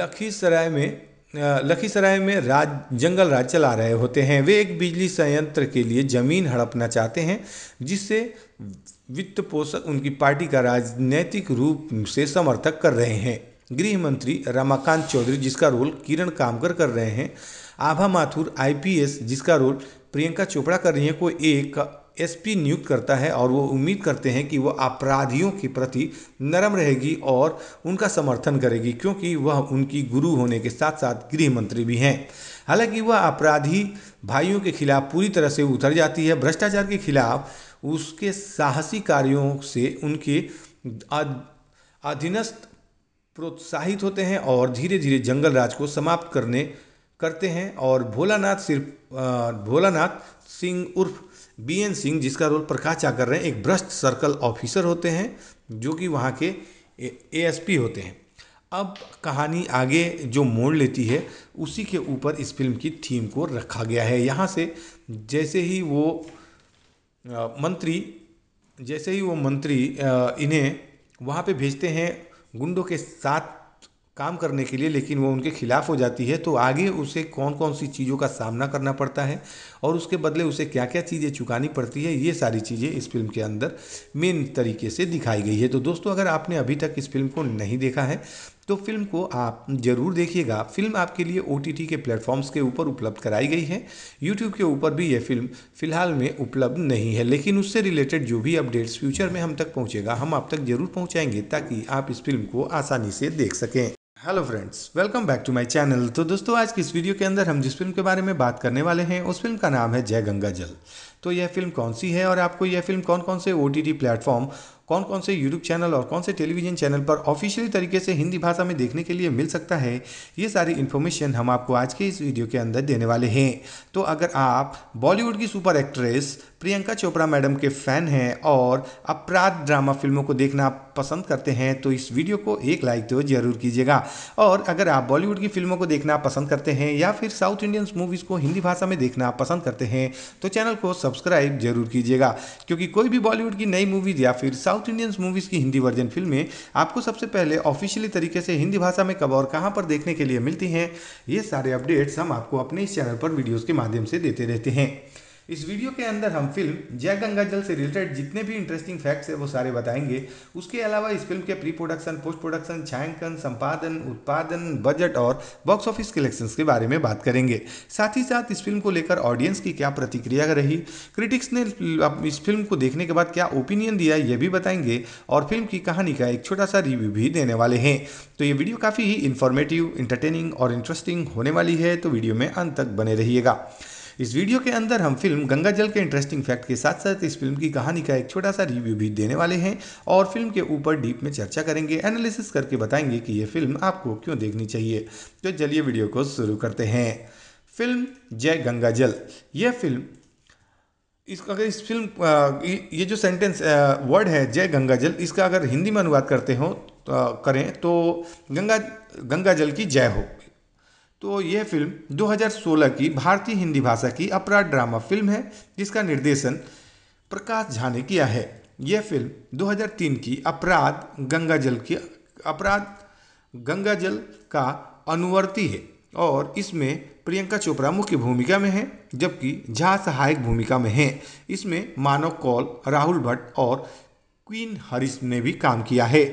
लखीसराय में लखीसराय में राज जंगल राज चला रहे होते हैं वे एक बिजली संयंत्र के लिए ज़मीन हड़पना चाहते हैं जिससे वित्त पोषक उनकी पार्टी का राजनैतिक रूप से समर्थक कर रहे हैं गृह मंत्री रमाकांत चौधरी जिसका रोल किरण कामकर कर रहे हैं आभा माथुर आईपीएस जिसका रोल प्रियंका चोपड़ा कर रही हैं को एक एसपी नियुक्त करता है और वो उम्मीद करते हैं कि वह अपराधियों के प्रति नरम रहेगी और उनका समर्थन करेगी क्योंकि वह उनकी गुरु होने के साथ साथ गृह मंत्री भी हैं हालांकि वह अपराधी भाइयों के खिलाफ पूरी तरह से उतर जाती है भ्रष्टाचार के खिलाफ उसके साहसी कार्यों से उनके अधीनस्थ प्रोत्साहित होते हैं और धीरे धीरे जंगल राज को समाप्त करने करते हैं और भोलानाथ सिर्फ भोलानाथ सिंह उर्फ बी एन सिंह जिसका रोल प्रकाश कर रहे हैं एक भ्रष्ट सर्कल ऑफिसर होते हैं जो कि वहाँ के एएसपी होते हैं अब कहानी आगे जो मोड़ लेती है उसी के ऊपर इस फिल्म की थीम को रखा गया है यहाँ से जैसे ही वो मंत्री जैसे ही वो मंत्री इन्हें वहाँ पे भेजते हैं गुंडों के साथ काम करने के लिए लेकिन वो उनके खिलाफ हो जाती है तो आगे उसे कौन कौन सी चीज़ों का सामना करना पड़ता है और उसके बदले उसे क्या क्या चीज़ें चुकानी पड़ती है ये सारी चीज़ें इस फिल्म के अंदर मेन तरीके से दिखाई गई है तो दोस्तों अगर आपने अभी तक इस फिल्म को नहीं देखा है तो फिल्म को आप ज़रूर देखिएगा फिल्म आपके लिए ओ के प्लेटफॉर्म्स के ऊपर उपलब्ध कराई गई है यूट्यूब के ऊपर भी ये फिल्म फ़िलहाल में उपलब्ध नहीं है लेकिन उससे रिलेटेड जो भी अपडेट्स फ्यूचर में हम तक पहुँचेगा हम आप तक ज़रूर पहुँचाएंगे ताकि आप इस फिल्म को आसानी से देख सकें hello friends welcome back to my channel तो दोस्तों आज की इस वीडियो के अंदर हम जिस फिल्म के बारे में बात करने वाले हैं उस फिल्म का नाम है जय गंगा जल तो यह फिल्म कौन सी है और आपको यह फिल्म कौन कौन से ओ टी प्लेटफॉर्म कौन कौन से यूट्यूब चैनल और कौन से टेलीविजन चैनल पर ऑफिशियली तरीके से हिंदी भाषा में देखने के लिए मिल सकता है ये सारी इन्फॉर्मेशन हम आपको आज के इस वीडियो के अंदर देने वाले हैं तो अगर आप बॉलीवुड की super actress Priyanka Chopra madam के फ़ैन हैं और अपराध ड्रामा फिल्मों को देखना पसंद करते हैं तो इस वीडियो को एक लाइक तो जरूर कीजिएगा और अगर आप बॉलीवुड की फिल्मों को देखना पसंद करते हैं या फिर साउथ इंडियन मूवीज़ को हिंदी भाषा में देखना पसंद करते हैं तो चैनल को सब्सक्राइब जरूर कीजिएगा क्योंकि कोई भी बॉलीवुड की नई मूवीज़ या फिर साउथ इंडियन मूवीज़ की हिंदी वर्जन फिल्में आपको सबसे पहले ऑफिशियली तरीके से हिंदी भाषा में कब और कहाँ पर देखने के लिए मिलती हैं ये सारे अपडेट्स हम आपको अपने इस चैनल पर वीडियोज़ के माध्यम से देते रहते हैं इस वीडियो के अंदर हम फिल्म जय गंगा जल से रिलेटेड जितने भी इंटरेस्टिंग फैक्ट्स है वो सारे बताएंगे उसके अलावा इस फिल्म के प्री प्रोडक्शन पोस्ट प्रोडक्शन छायांकन संपादन उत्पादन बजट और बॉक्स ऑफिस कलेक्शन के बारे में बात करेंगे साथ ही साथ इस फिल्म को लेकर ऑडियंस की क्या प्रतिक्रिया रही क्रिटिक्स ने इस फिल्म को देखने के बाद क्या ओपिनियन दिया ये भी बताएंगे और फिल्म की कहानी का एक छोटा सा रिव्यू भी देने वाले हैं तो ये वीडियो काफ़ी ही इन्फॉर्मेटिव इंटरटेनिंग और इंटरेस्टिंग होने वाली है तो वीडियो में अंत तक बने रहिएगा इस वीडियो के अंदर हम फिल्म गंगा जल के इंटरेस्टिंग फैक्ट के साथ साथ इस फिल्म की कहानी का एक छोटा सा रिव्यू भी देने वाले हैं और फिल्म के ऊपर डीप में चर्चा करेंगे एनालिसिस करके बताएंगे कि ये फिल्म आपको क्यों देखनी चाहिए तो चलिए वीडियो को शुरू करते हैं फिल्म जय गंगा जल यह फिल्म इसका अगर इस फिल्म ये जो सेंटेंस वर्ड है जय गंगा जल इसका अगर हिंदी में अनुवाद करते हो तो, करें तो गंगा गंगा जल की जय हो तो ये फिल्म 2016 की भारतीय हिंदी भाषा की अपराध ड्रामा फिल्म है जिसका निर्देशन प्रकाश झा ने किया है यह फिल्म 2003 की अपराध गंगाजल की अपराध गंगाजल का अनुवर्ती है और इसमें प्रियंका चोपड़ा मुख्य भूमिका में है जबकि झा सहायक भूमिका में हैं इसमें मानव कौल राहुल भट्ट और क्वीन हरिश ने भी काम किया है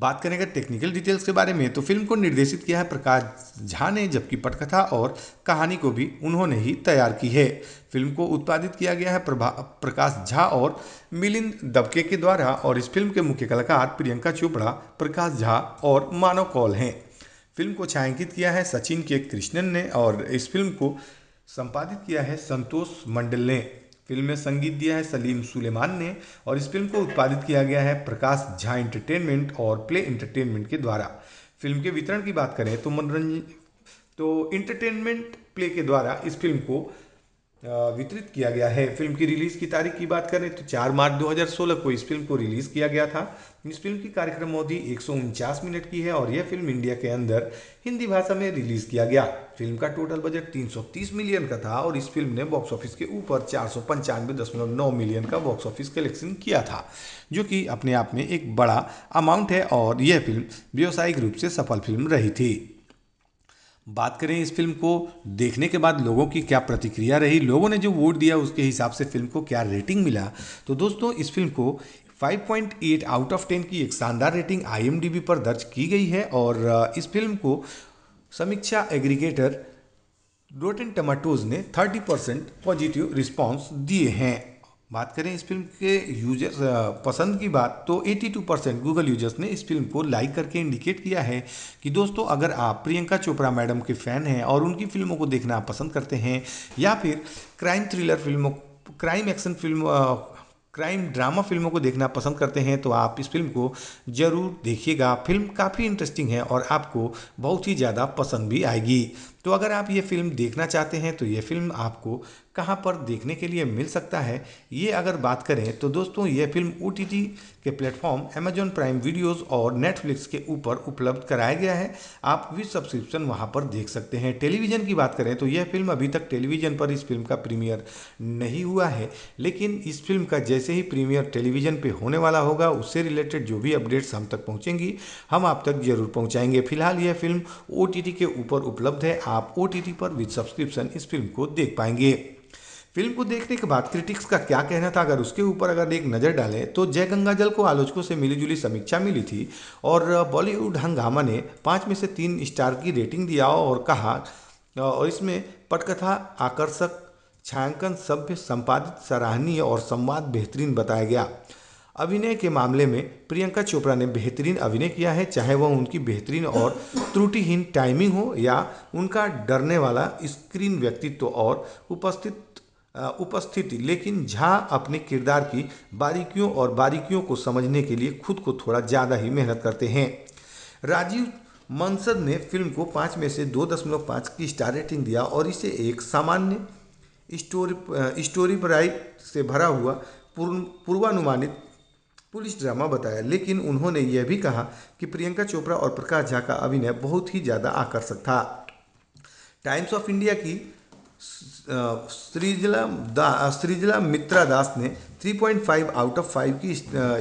बात करें अगर टेक्निकल डिटेल्स के बारे में तो फिल्म को निर्देशित किया है प्रकाश झा ने जबकि पटकथा और कहानी को भी उन्होंने ही तैयार की है फिल्म को उत्पादित किया गया है प्रकाश झा और मिलिंद दबके के द्वारा और इस फिल्म के मुख्य कलाकार प्रियंका चोपड़ा प्रकाश झा और मानव कौल हैं फिल्म को छायांकित किया है सचिन के कृष्णन ने और इस फिल्म को संपादित किया है संतोष मंडल ने फिल्म में संगीत दिया है सलीम सुलेमान ने और इस फिल्म को उत्पादित किया गया है प्रकाश झा एंटरटेनमेंट और प्ले एंटरटेनमेंट के द्वारा फिल्म के वितरण की बात करें तो मनोरंजन तो इंटरटेनमेंट प्ले के द्वारा इस फिल्म को वितरित किया गया है फिल्म की रिलीज़ की तारीख की बात करें तो 4 मार्च 2016 को इस फिल्म को रिलीज़ किया गया था इस फिल्म की कार्यक्रम अवधि एक मिनट की है और यह फिल्म इंडिया के अंदर हिंदी भाषा में रिलीज़ किया गया फिल्म का टोटल बजट 330 मिलियन का था और इस फिल्म ने बॉक्स ऑफिस के ऊपर चार मिलियन का बॉक्स ऑफिस कलेक्शन किया था जो कि अपने आप में एक बड़ा अमाउंट है और यह फिल्म व्यावसायिक रूप से सफल फिल्म रही थी बात करें इस फिल्म को देखने के बाद लोगों की क्या प्रतिक्रिया रही लोगों ने जो वोट दिया उसके हिसाब से फिल्म को क्या रेटिंग मिला तो दोस्तों इस फिल्म को 5.8 आउट ऑफ 10 की एक शानदार रेटिंग आई पर दर्ज की गई है और इस फिल्म को समीक्षा एग्रीगेटर रोटेन टमाटोज ने 30 परसेंट पॉजिटिव रिस्पॉन्स दिए हैं बात करें इस फिल्म के यूजर्स पसंद की बात तो 82 परसेंट गूगल यूजर्स ने इस फिल्म को लाइक करके इंडिकेट किया है कि दोस्तों अगर आप प्रियंका चोपड़ा मैडम के फ़ैन हैं और उनकी फिल्मों को देखना पसंद करते हैं या फिर क्राइम थ्रिलर फिल्मों crime action film crime drama फिल्मों को देखना पसंद करते हैं तो आप इस फिल्म को ज़रूर देखिएगा फिल्म काफ़ी इंटरेस्टिंग है और आपको बहुत ही ज़्यादा पसंद भी आएगी तो अगर आप ये फिल्म देखना चाहते हैं तो ये फिल्म आपको कहाँ पर देखने के लिए मिल सकता है ये अगर बात करें तो दोस्तों यह फिल्म ओ के प्लेटफॉर्म अमेजॉन प्राइम वीडियोस और नेटफ्लिक्स के ऊपर उपलब्ध कराया गया है आप विथ सब्सक्रिप्शन वहाँ पर देख सकते हैं टेलीविज़न की बात करें तो यह फिल्म अभी तक टेलीविज़न पर इस फिल्म का प्रीमियर नहीं हुआ है लेकिन इस फिल्म का जैसे ही प्रीमियर टेलीविज़न पर होने वाला होगा उससे रिलेटेड जो भी अपडेट्स हम तक पहुँचेंगी हम आप तक जरूर पहुँचाएंगे फिलहाल यह फिल्म ओ के ऊपर उपलब्ध है आप ओ पर विद सब्सक्रिप्शन इस फिल्म को देख पाएंगे फिल्म को देखने के बाद क्रिटिक्स का क्या कहना था अगर उसके ऊपर अगर एक नज़र डालें तो जय गंगाजल को आलोचकों से मिलीजुली समीक्षा मिली थी और बॉलीवुड हंगामा ने पाँच में से तीन स्टार की रेटिंग दिया और कहा और इसमें पटकथा आकर्षक छायांकन सभ्य संपादित सराहनीय और संवाद बेहतरीन बताया गया अभिनय के मामले में प्रियंका चोपड़ा ने बेहतरीन अभिनय किया है चाहे वह उनकी बेहतरीन और त्रुटिहीन टाइमिंग हो या उनका डरने वाला स्क्रीन व्यक्तित्व और उपस्थित उपस्थिति लेकिन झा अपने किरदार की बारीकियों और बारीकियों को समझने के लिए खुद को थोड़ा ज़्यादा ही मेहनत करते हैं राजीव मंसद ने फिल्म को पाँच में से दो दशमलव पाँच की स्टार रेटिंग दिया और इसे एक सामान्य स्टोरी स्टोरी बराई से भरा हुआ पूर्वानुमानित पुलिस ड्रामा बताया लेकिन उन्होंने यह भी कहा कि प्रियंका चोपड़ा और प्रकाश झा का अभिनय बहुत ही ज़्यादा आकर्षक था टाइम्स ऑफ इंडिया की श्रीजिला दा श्रीजिला मित्रा दास ने 3.5 आउट ऑफ 5 की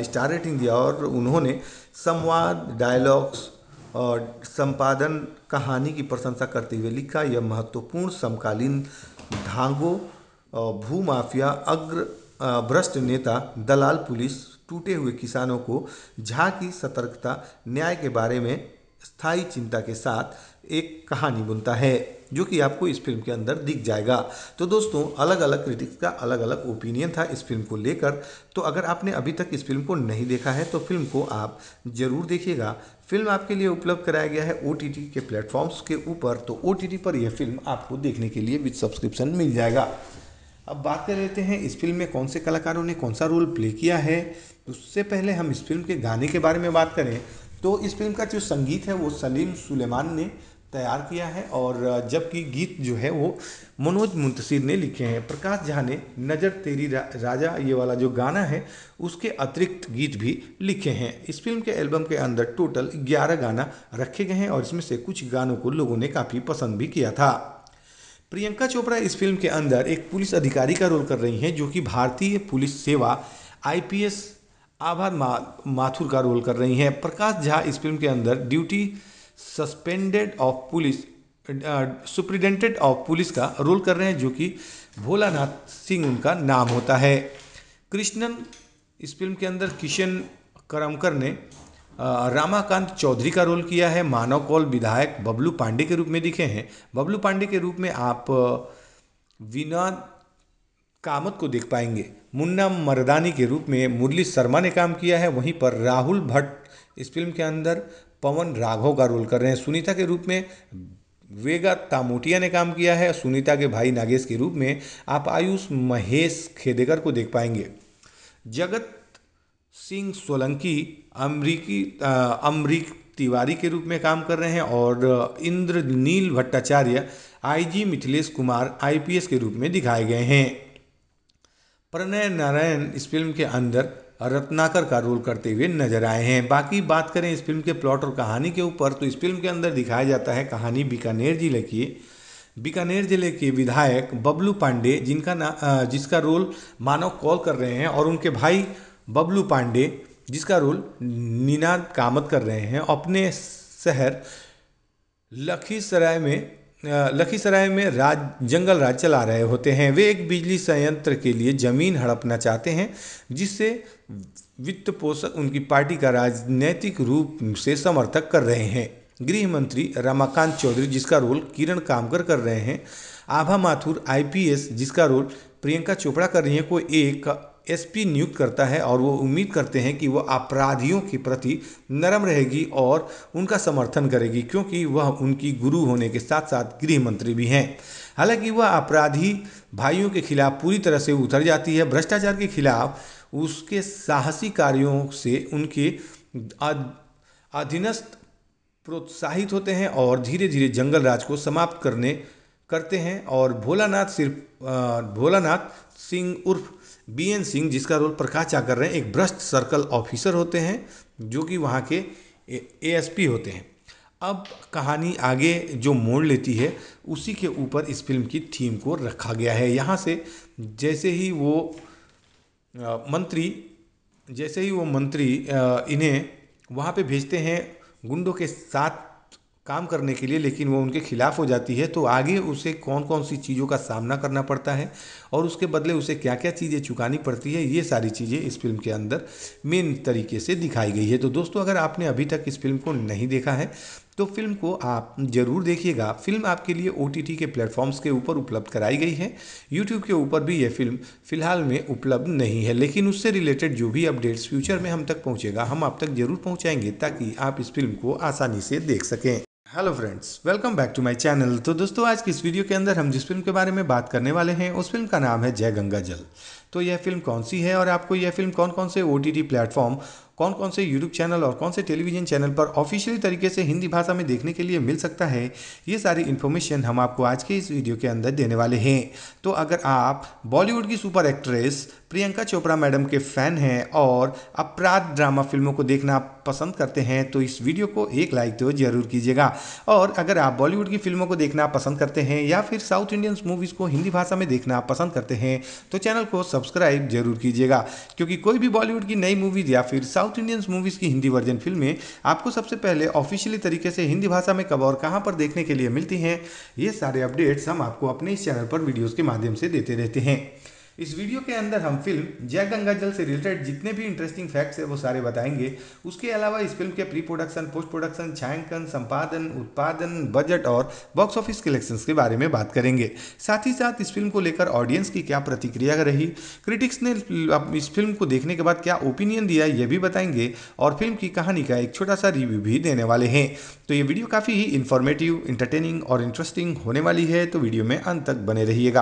स्टार रेटिंग दिया और उन्होंने संवाद डायलॉग्स और संपादन कहानी की प्रशंसा करते हुए लिखा यह महत्वपूर्ण समकालीन धांगों भूमाफिया अग्र भ्रष्ट नेता दलाल पुलिस टूटे हुए किसानों को झा की सतर्कता न्याय के बारे में स्थायी चिंता के साथ एक कहानी बुनता है जो कि आपको इस फिल्म के अंदर दिख जाएगा तो दोस्तों अलग अलग क्रिटिक्स का अलग अलग ओपिनियन था इस फिल्म को लेकर तो अगर आपने अभी तक इस फिल्म को नहीं देखा है तो फिल्म को आप ज़रूर देखिएगा फिल्म आपके लिए उपलब्ध कराया गया है ओ के प्लेटफॉर्म्स के ऊपर तो ओ पर यह फिल्म आपको देखने के लिए विथ सब्सक्रिप्शन मिल जाएगा अब बात कर लेते हैं इस फिल्म में कौन से कलाकारों ने कौन सा रोल प्ले किया है उससे पहले हम इस फिल्म के गाने के बारे में बात करें तो इस फिल्म का जो संगीत है वो सलीम सुलेमान ने तैयार किया है और जबकि गीत जो है वो मनोज मुंतशिर ने लिखे हैं प्रकाश झा ने नज़र तेरी राजा ये वाला जो गाना है उसके अतिरिक्त गीत भी लिखे हैं इस फिल्म के एल्बम के अंदर टोटल 11 गाना रखे गए हैं और इसमें से कुछ गानों को लोगों ने काफ़ी पसंद भी किया था प्रियंका चोपड़ा इस फिल्म के अंदर एक पुलिस अधिकारी का रोल कर रही हैं जो कि भारतीय पुलिस सेवा आईपीएस आभार माथुर का रोल कर रही हैं प्रकाश झा इस फिल्म के अंदर duty suspended of police superintendent of police का रोल कर रहे हैं जो कि भोलानाथ सिंह उनका नाम होता है कृष्णन इस फिल्म के अंदर किशन करमकर ने uh, रामाकांत चौधरी का रोल किया है मानव कौल विधायक बबलू पांडे के रूप में दिखे हैं बबलू पांडे के रूप में आप uh, विनोद कामत को देख पाएंगे मुन्ना मरदानी के रूप में मुरली शर्मा ने काम किया है वहीं पर राहुल भट्ट इस फिल्म के अंदर पवन राघव का रोल कर रहे हैं सुनीता के रूप में वेगा तामोटिया ने काम किया है सुनीता के भाई नागेश के रूप में आप आयुष महेश खेदेकर को देख पाएंगे जगत सिंह सोलंकी अमरीकी अमरीक तिवारी के रूप में काम कर रहे हैं और Indraneel Bhattacharya IG Mithilesh Kumar IPS के रूप में दिखाए गए हैं प्रणय नारायण इस फिल्म के अंदर रत्नाकर का रोल करते हुए नजर आए हैं बाकी बात करें इस फिल्म के प्लॉट और कहानी के ऊपर तो इस फिल्म के अंदर दिखाया जाता है कहानी बीकानेर जिले की बीकानेर जिले के विधायक बबलू पांडे जिनका ना जिसका रोल मानव कॉल कर रहे हैं और उनके भाई बबलू पांडे जिसका रोल नीनाद कामत कर रहे हैं अपने शहर लखीसराय में लखीसराय में राज जंगल राज चला रहे होते हैं वे एक बिजली संयंत्र के लिए ज़मीन हड़पना चाहते हैं जिससे वित्त पोषक उनकी पार्टी का राजनैतिक रूप से समर्थक कर रहे हैं गृह मंत्री रमाकांत चौधरी जिसका रोल किरण कामकर कर रहे हैं आभा माथुर आईपीएस जिसका रोल प्रियंका चोपड़ा कर रही हैं को एक एसपी नियुक्त करता है और वो उम्मीद करते हैं कि वह अपराधियों के प्रति नरम रहेगी और उनका समर्थन करेगी क्योंकि वह उनकी गुरु होने के साथ साथ गृह मंत्री भी हैं हालांकि वह अपराधी भाइयों के खिलाफ पूरी तरह से उतर जाती है भ्रष्टाचार के खिलाफ उसके साहसी कार्यों से उनके अधीनस्थ प्रोत्साहित होते हैं और धीरे धीरे जंगल राज को समाप्त करने करते हैं और भोलानाथ सिर्फ भोलानाथ सिंह उर्फ बीएन सिंह जिसका रोल प्रकाश चा कर रहे हैं एक भ्रष्ट सर्कल ऑफिसर होते हैं जो कि वहाँ के एएसपी होते हैं अब कहानी आगे जो मोड़ लेती है उसी के ऊपर इस फिल्म की थीम को रखा गया है यहाँ से जैसे ही वो मंत्री जैसे ही वो मंत्री इन्हें वहाँ पे भेजते हैं गुंडों के साथ काम करने के लिए लेकिन वो उनके खिलाफ हो जाती है तो आगे उसे कौन कौन सी चीज़ों का सामना करना पड़ता है और उसके बदले उसे क्या क्या चीज़ें चुकानी पड़ती है ये सारी चीज़ें इस फिल्म के अंदर मेन तरीके से दिखाई गई है तो दोस्तों अगर आपने अभी तक इस फिल्म को नहीं देखा है तो फिल्म को आप ज़रूर देखिएगा फिल्म आपके लिए ओ के प्लेटफॉर्म्स के ऊपर उपलब्ध कराई गई है यूट्यूब के ऊपर भी ये फिल्म फ़िलहाल में उपलब्ध नहीं है लेकिन उससे रिलेटेड जो भी अपडेट्स फ्यूचर में हम तक पहुँचेगा हम आप तक ज़रूर पहुँचाएंगे ताकि आप इस फिल्म को आसानी से देख सकें hello friends welcome back to my channel तो दोस्तों आज की इस वीडियो के अंदर हम जिस फिल्म के बारे में बात करने वाले हैं उस फिल्म का नाम है जय गंगा जल तो यह फिल्म कौन सी है और आपको यह फिल्म कौन कौन से ओ टी प्लेटफॉर्म कौन कौन से यूट्यूब चैनल और कौन से टेलीविजन चैनल पर ऑफिशियली तरीके से हिंदी भाषा में देखने के लिए मिल सकता है ये सारी इन्फॉर्मेशन हम आपको आज के इस वीडियो के अंदर देने वाले हैं तो अगर आप बॉलीवुड की super actress Priyanka Chopra madam के फैन हैं और अपराध ड्रामा फिल्मों को देखना पसंद करते हैं तो इस वीडियो को एक लाइक तो जरूर कीजिएगा और अगर आप बॉलीवुड की फिल्मों को देखना पसंद करते हैं या फिर साउथ इंडियन मूवीज़ को हिंदी भाषा में देखना पसंद करते हैं तो चैनल को सब्सक्राइब जरूर कीजिएगा क्योंकि कोई भी बॉलीवुड की नई मूवीज़ या फिर साउथ साउथ इंडियंस मूवीज़ की हिंदी वर्जन फिल्में आपको सबसे पहले ऑफिशियली तरीके से हिंदी भाषा में कब और कहाँ पर देखने के लिए मिलती हैं ये सारे अपडेट्स हम आपको अपने इस चैनल पर वीडियोज़ के माध्यम से देते रहते हैं इस वीडियो के अंदर हम फिल्म जय गंगा जल से रिलेटेड जितने भी इंटरेस्टिंग फैक्ट्स है वो सारे बताएंगे उसके अलावा इस फिल्म के प्री प्रोडक्शन पोस्ट प्रोडक्शन छायांकन संपादन उत्पादन बजट और बॉक्स ऑफिस कलेक्शन के बारे में बात करेंगे साथ ही साथ इस फिल्म को लेकर ऑडियंस की क्या प्रतिक्रिया रही क्रिटिक्स ने इस फिल्म को देखने के बाद क्या ओपिनियन दिया ये भी बताएंगे और फिल्म की कहानी का एक छोटा सा रिव्यू भी देने वाले हैं तो ये वीडियो काफ़ी ही इंफॉर्मेटिव इंटरटेनिंग और इंटरेस्टिंग होने वाली है तो वीडियो में अंत तक बने रहिएगा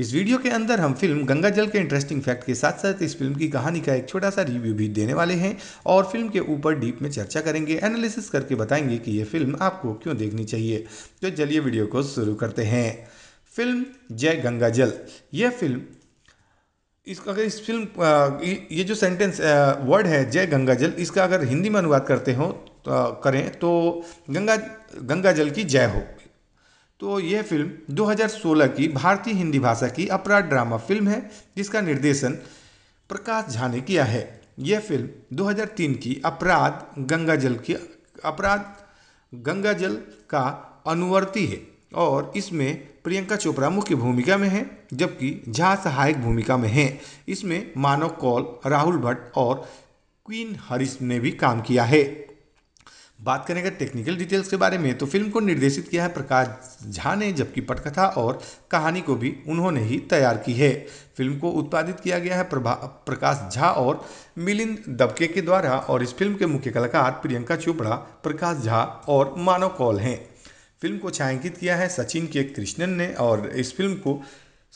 इस वीडियो के अंदर हम फिल्म गंगा जल के इंटरेस्टिंग फैक्ट के साथ साथ इस फिल्म की कहानी का एक छोटा सा रिव्यू भी देने वाले हैं और फिल्म के ऊपर डीप में चर्चा करेंगे एनालिसिस करके बताएंगे कि ये फिल्म आपको क्यों देखनी चाहिए तो चलिए वीडियो को शुरू करते हैं फिल्म जय गंगा जल यह फिल्म इसका अगर इस फिल्म ये जो सेंटेंस वर्ड है जय गंगा जल इसका अगर हिंदी में अनुवाद करते हो तो, करें तो गंगा गंगा जल की जय हो तो यह फिल्म 2016 की भारतीय हिंदी भाषा की अपराध ड्रामा फिल्म है जिसका निर्देशन प्रकाश झा ने किया है यह फिल्म 2003 की अपराध गंगाजल की अपराध गंगा जल का अनुवर्ती है और इसमें प्रियंका चोपड़ा मुख्य भूमिका में है जबकि झा सहायक भूमिका में हैं इसमें मानव कौल राहुल भट्ट और क्वीन हरिस ने भी काम किया है बात करें अगर टेक्निकल डिटेल्स के बारे में तो फिल्म को निर्देशित किया है प्रकाश झा ने जबकि पटकथा और कहानी को भी उन्होंने ही तैयार की है फिल्म को उत्पादित किया गया है प्रकाश झा और मिलिंद दबके के द्वारा और इस फिल्म के मुख्य कलाकार प्रियंका चोपड़ा प्रकाश झा और मानव कौल हैं फिल्म को छायांकित किया है सचिन के कृष्णन ने और इस फिल्म को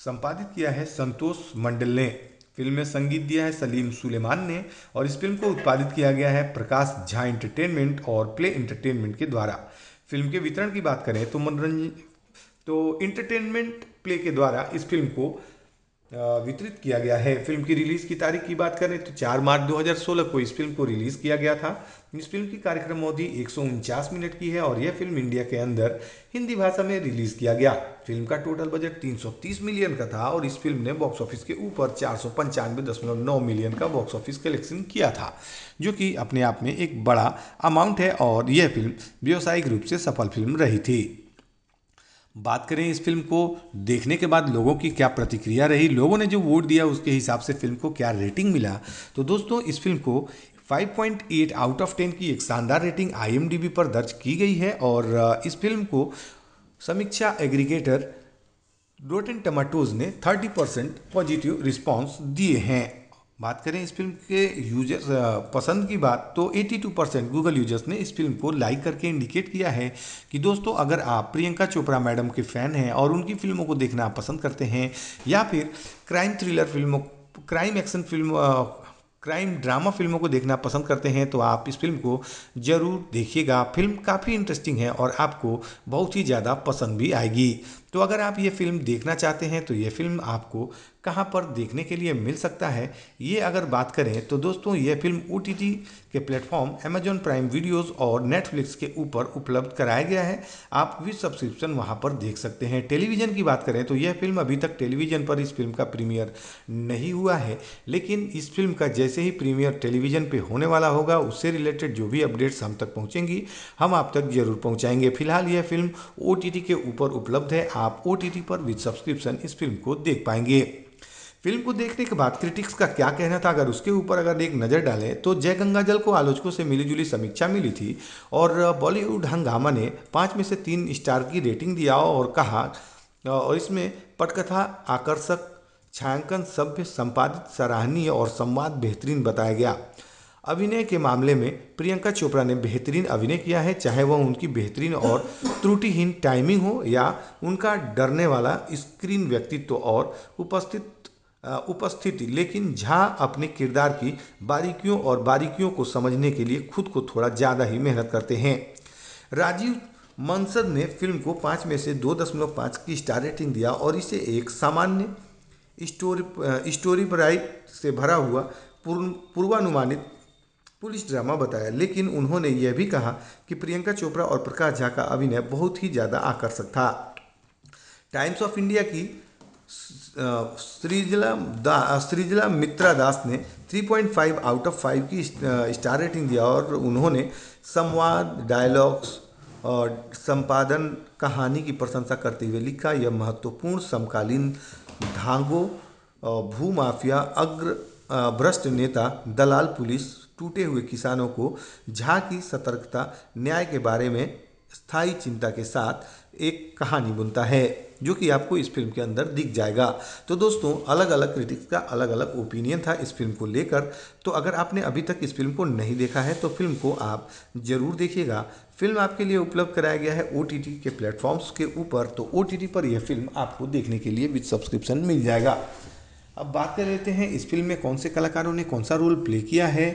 संपादित किया है संतोष मंडल ने फिल्म में संगीत दिया है सलीम सुलेमान ने और इस फिल्म को उत्पादित किया गया है प्रकाश झा एंटरटेनमेंट और प्ले एंटरटेनमेंट के द्वारा फिल्म के वितरण की बात करें तो मनोरंजन तो इंटरटेनमेंट प्ले के द्वारा इस फिल्म को वितरित किया गया है फिल्म की रिलीज़ की तारीख की बात करें तो 4 मार्च 2016 को इस फिल्म को रिलीज़ किया गया था इस फिल्म की कार्यक्रम अवधि एक मिनट की है और यह फिल्म इंडिया के अंदर हिंदी भाषा में रिलीज किया गया फिल्म का टोटल बजट 330 मिलियन का था और इस फिल्म ने बॉक्स ऑफिस के ऊपर चार मिलियन का बॉक्स ऑफिस कलेक्शन किया था जो कि अपने आप में एक बड़ा अमाउंट है और यह फिल्म व्यावसायिक रूप से सफल फिल्म रही थी बात करें इस फिल्म को देखने के बाद लोगों की क्या प्रतिक्रिया रही लोगों ने जो वोट दिया उसके हिसाब से फिल्म को क्या रेटिंग मिला तो दोस्तों इस फिल्म को 5.8 आउट ऑफ 10 की एक शानदार रेटिंग आई पर दर्ज की गई है और इस फिल्म को समीक्षा एग्रीगेटर रोटेन टमाटोज ने 30 परसेंट पॉजिटिव रिस्पॉन्स दिए हैं बात करें इस फिल्म के यूजर्स पसंद की बात तो 82 परसेंट गूगल यूजर्स ने इस फिल्म को लाइक करके इंडिकेट किया है कि दोस्तों अगर आप प्रियंका चोपड़ा मैडम के फ़ैन हैं और उनकी फिल्मों को देखना पसंद करते हैं या फिर क्राइम थ्रिलर फिल्मों crime action film crime drama फिल्मों को देखना पसंद करते हैं तो आप इस फिल्म को ज़रूर देखिएगा फिल्म काफ़ी इंटरेस्टिंग है और आपको बहुत ही ज़्यादा पसंद भी आएगी तो अगर आप ये फिल्म देखना चाहते हैं तो ये फिल्म आपको कहाँ पर देखने के लिए मिल सकता है ये अगर बात करें तो दोस्तों ये फिल्म ओ के प्लेटफॉर्म अमेजोन प्राइम वीडियोस और नेटफ्लिक्स के ऊपर उपलब्ध कराया गया है आप भी सब्सक्रिप्शन वहाँ पर देख सकते हैं टेलीविज़न की बात करें तो यह फिल्म अभी तक टेलीविज़न पर इस फिल्म का प्रीमियर नहीं हुआ है लेकिन इस फिल्म का जैसे ही प्रीमियर टेलीविज़न पर होने वाला होगा उससे रिलेटेड जो भी अपडेट्स हम तक पहुँचेंगी हम आप तक जरूर पहुँचाएंगे फिलहाल यह फिल्म ओ के ऊपर उपलब्ध है आप ओ पर विद सब्सक्रिप्शन इस फिल्म को देख पाएंगे फिल्म को देखने के बाद क्रिटिक्स का क्या कहना था अगर उसके ऊपर अगर एक नज़र डालें तो जय गंगाजल को आलोचकों से मिलीजुली समीक्षा मिली थी और बॉलीवुड हंगामा ने पाँच में से तीन स्टार की रेटिंग दिया और कहा और इसमें पटकथा आकर्षक छायांकन सभ्य संपादित सराहनीय और संवाद बेहतरीन बताया गया अभिनय के मामले में प्रियंका चोपड़ा ने बेहतरीन अभिनय किया है चाहे वह उनकी बेहतरीन और त्रुटिहीन टाइमिंग हो या उनका डरने वाला स्क्रीन व्यक्तित्व और उपस्थित उपस्थिति लेकिन झा अपने किरदार की बारीकियों और बारीकियों को समझने के लिए खुद को थोड़ा ज़्यादा ही मेहनत करते हैं राजीव मंसद ने फिल्म को पाँच में से दो दशमलव पाँच की स्टार रेटिंग दिया और इसे एक सामान्य स्टोरी स्टोरी ब्राइट से भरा हुआ पूर्वानुमानित पुलिस ड्रामा बताया लेकिन उन्होंने यह भी कहा कि प्रियंका चोपड़ा और प्रकाश झा का अभिनय बहुत ही ज़्यादा आकर्षक था टाइम्स ऑफ इंडिया की सृजला दा सृजला मित्रा दास ने 3.5 आउट ऑफ 5 की स्टार रेटिंग दिया और उन्होंने संवाद डायलॉग्स और संपादन कहानी की प्रशंसा करते हुए लिखा यह महत्वपूर्ण समकालीन धांगो भूमाफिया अग्र भ्रष्ट नेता दलाल पुलिस टूटे हुए किसानों को झा की सतर्कता न्याय के बारे में स्थायी चिंता के साथ एक कहानी बुनता है जो कि आपको इस फिल्म के अंदर दिख जाएगा तो दोस्तों अलग अलग क्रिटिक्स का अलग अलग ओपिनियन था इस फिल्म को लेकर तो अगर आपने अभी तक इस फिल्म को नहीं देखा है तो फिल्म को आप ज़रूर देखिएगा फिल्म आपके लिए उपलब्ध कराया गया है ओ के प्लेटफॉर्म्स के ऊपर तो ओ पर यह फिल्म आपको देखने के लिए विथ सब्सक्रिप्शन मिल जाएगा अब बात कर लेते हैं इस फिल्म में कौन से कलाकारों ने कौन सा रोल प्ले किया है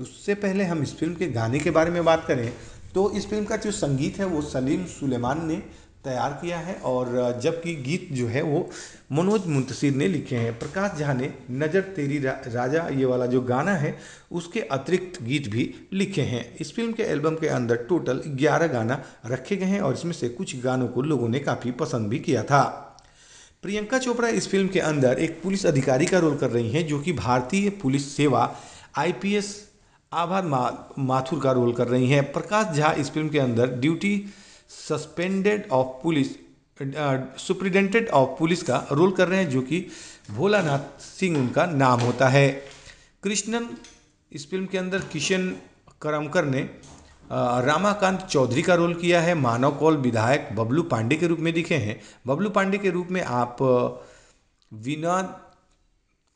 उससे पहले हम इस फिल्म के गाने के बारे में बात करें तो इस फिल्म का जो संगीत है वो सलीम सुलेमान ने तैयार किया है और जबकि गीत जो है वो मनोज मुंतशिर ने लिखे हैं प्रकाश झा ने नज़र तेरी रा, राजा ये वाला जो गाना है उसके अतिरिक्त गीत भी लिखे हैं इस फिल्म के एल्बम के अंदर टोटल 11 गाना रखे गए हैं और इसमें से कुछ गानों को लोगों ने काफ़ी पसंद भी किया था प्रियंका चोपड़ा इस फिल्म के अंदर एक पुलिस अधिकारी का रोल कर रही हैं जो कि भारतीय पुलिस सेवा आईपीएस आभा मा, माथुर का रोल कर रही हैं प्रकाश झा इस फिल्म के अंदर duty suspended of police superintendent of police का रोल कर रहे हैं जो कि भोलानाथ सिंह उनका नाम होता है कृष्णन इस फिल्म के अंदर किशन करमकर ने रामाकांत चौधरी का रोल किया है मानव कौल विधायक बबलू पांडे के रूप में दिखे हैं बबलू पांडे के रूप में आप विनोद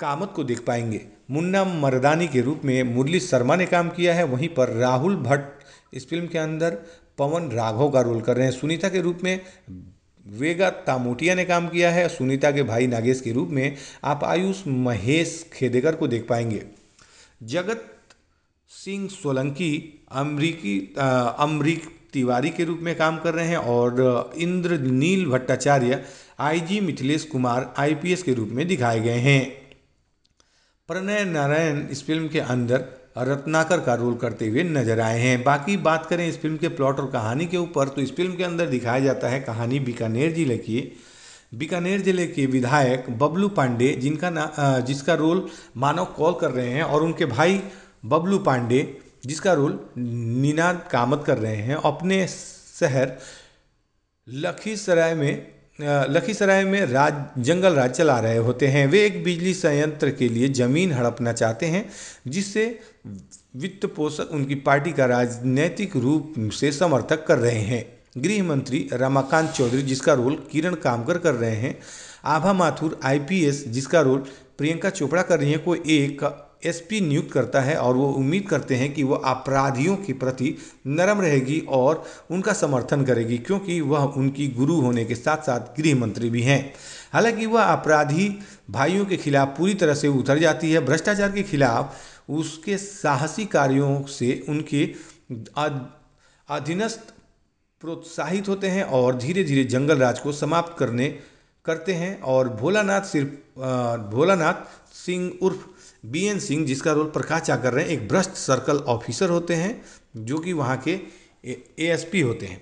कामत को देख पाएंगे मुन्ना मर्दानी के रूप में मुरली शर्मा ने काम किया है वहीं पर राहुल भट्ट इस फिल्म के अंदर पवन राघव का रोल कर रहे हैं सुनीता के रूप में वेगा तामोटिया ने काम किया है सुनीता के भाई नागेश के रूप में आप आयुष महेश खेदेकर को देख पाएंगे जगत सिंह सोलंकी अमरीकी अमरीक तिवारी के रूप में काम कर रहे हैं और इंद्रनील भट्टाचार्य आईजी मिथिलेश कुमार आईपीएस के रूप में दिखाए गए हैं प्रणय नारायण इस फिल्म के अंदर रत्नाकर का रोल करते हुए नजर आए हैं बाकी बात करें इस फिल्म के प्लॉट और कहानी के ऊपर तो इस फिल्म के अंदर दिखाया जाता है कहानी बीकानेर जिले की बीकानेर जिले के विधायक बबलू पांडे जिनका जिसका रोल मानव कॉल कर रहे हैं और उनके भाई बबलू पांडे जिसका रोल निनाद कामत कर रहे हैं अपने शहर लखीसराय में लखीसराय में राज जंगल राज चला रहे होते हैं वे एक बिजली संयंत्र के लिए ज़मीन हड़पना चाहते हैं जिससे वित्त पोषक उनकी पार्टी का राजनैतिक रूप से समर्थक कर रहे हैं गृह मंत्री रमाकांत चौधरी जिसका रोल किरण कामकर कर रहे हैं आभा माथुर आईपीएस जिसका रोल प्रियंका चोपड़ा कर रही हैं को एक एसपी नियुक्त करता है और वो उम्मीद करते हैं कि वह अपराधियों के प्रति नरम रहेगी और उनका समर्थन करेगी क्योंकि वह उनकी गुरु होने के साथ साथ गृह मंत्री भी हैं हालांकि वह अपराधी भाइयों के खिलाफ पूरी तरह से उतर जाती है भ्रष्टाचार के खिलाफ उसके साहसी कार्यों से उनके अधीनस्थ प्रोत्साहित होते हैं और धीरे धीरे जंगल राज को समाप्त करने करते हैं और भोलानाथ सिर्फ भोलानाथ सिंह उर्फ बी एन सिंह जिसका रोल प्रकाश कर रहे हैं एक भ्रष्ट सर्कल ऑफिसर होते हैं जो कि वहाँ के ए एस पी होते हैं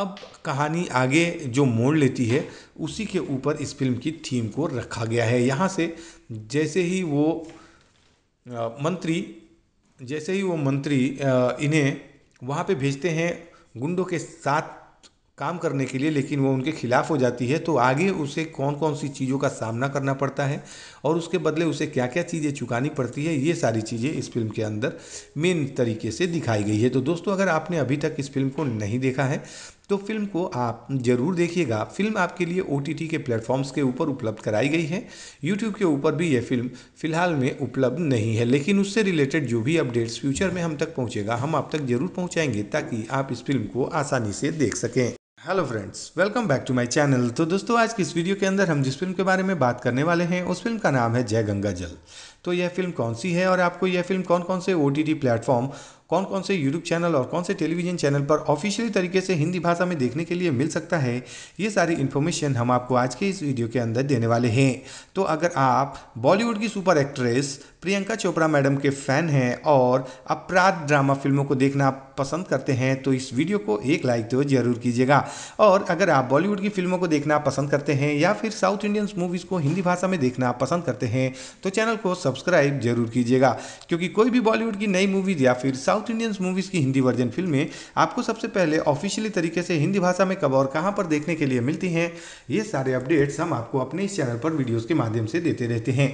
अब कहानी आगे जो मोड़ लेती है उसी के ऊपर इस फिल्म की थीम को रखा गया है यहाँ से जैसे ही वो मंत्री जैसे ही वो मंत्री इन्हें वहाँ पे भेजते हैं गुंडों के साथ काम करने के लिए लेकिन वो उनके खिलाफ हो जाती है तो आगे उसे कौन कौन सी चीज़ों का सामना करना पड़ता है और उसके बदले उसे क्या क्या चीज़ें चुकानी पड़ती है ये सारी चीज़ें इस फिल्म के अंदर मेन तरीके से दिखाई गई है तो दोस्तों अगर आपने अभी तक इस फिल्म को नहीं देखा है तो फिल्म को आप ज़रूर देखिएगा फिल्म आपके लिए ओ के प्लेटफॉर्म्स के ऊपर उपलब्ध कराई गई है यूट्यूब के ऊपर भी यह फिल्म फ़िलहाल में उपलब्ध नहीं है लेकिन उससे रिलेटेड जो भी अपडेट्स फ्यूचर में हम तक पहुँचेगा हम आप तक ज़रूर पहुँचाएंगे ताकि आप इस फिल्म को आसानी से देख सकें hello friends welcome back to my channel तो दोस्तों आज की इस वीडियो के अंदर हम जिस फिल्म के बारे में बात करने वाले हैं उस फिल्म का नाम है जय गंगा जल तो यह फिल्म कौन सी है और आपको यह फिल्म कौन कौन से ओ टी प्लेटफॉर्म कौन कौन से यूट्यूब चैनल और कौन से टेलीविजन चैनल पर ऑफिशियली तरीके से हिंदी भाषा में देखने के लिए मिल सकता है ये सारी इन्फॉर्मेशन हम आपको आज के इस वीडियो के अंदर देने वाले हैं तो अगर आप बॉलीवुड की super actress Priyanka Chopra madam के फ़ैन हैं और अपराध ड्रामा फिल्मों को देखना पसंद करते हैं तो इस वीडियो को एक लाइक तो जरूर कीजिएगा और अगर आप बॉलीवुड की फिल्मों को देखना पसंद करते हैं या फिर साउथ इंडियंस मूवीज़ को हिंदी भाषा में देखना पसंद करते हैं तो चैनल को सब्सक्राइब जरूर कीजिएगा क्योंकि कोई भी बॉलीवुड की नई मूवीज़ या फिर साउथ इंडियंस मूवीज़ की हिंदी वर्जन फिल्में आपको सबसे पहले ऑफिशियली तरीके से हिंदी भाषा में कब और कहाँ पर देखने के लिए मिलती हैं ये सारे अपडेट्स हम आपको अपने इस चैनल पर वीडियोज़ के माध्यम से देते रहते हैं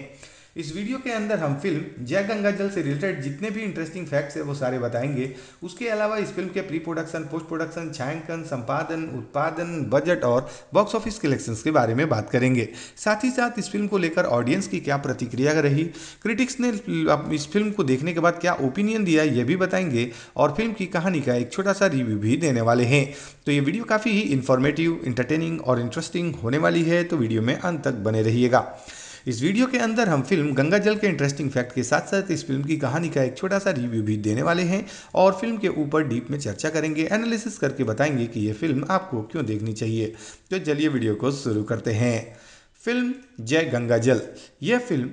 इस वीडियो के अंदर हम फिल्म जय गंगा जल से रिलेटेड जितने भी इंटरेस्टिंग फैक्ट्स है वो सारे बताएंगे उसके अलावा इस फिल्म के प्री प्रोडक्शन पोस्ट प्रोडक्शन छायांकन संपादन उत्पादन बजट और बॉक्स ऑफिस कलेक्शंस के बारे में बात करेंगे साथ ही साथ इस फिल्म को लेकर ऑडियंस की क्या प्रतिक्रिया रही क्रिटिक्स ने इस फिल्म को देखने के बाद क्या ओपिनियन दिया ये भी बताएंगे और फिल्म की कहानी का एक छोटा सा रिव्यू भी देने वाले हैं तो ये वीडियो काफ़ी ही इन्फॉर्मेटिव इंटरटेनिंग और इंटरेस्टिंग होने वाली है तो वीडियो में अंत तक बने रहिएगा इस वीडियो के अंदर हम फिल्म गंगा जल के इंटरेस्टिंग फैक्ट के साथ साथ इस फिल्म की कहानी का एक छोटा सा रिव्यू भी देने वाले हैं और फिल्म के ऊपर डीप में चर्चा करेंगे एनालिसिस करके बताएंगे कि ये फिल्म आपको क्यों देखनी चाहिए तो चलिए वीडियो को शुरू करते हैं फिल्म जय गंगा जल यह फिल्म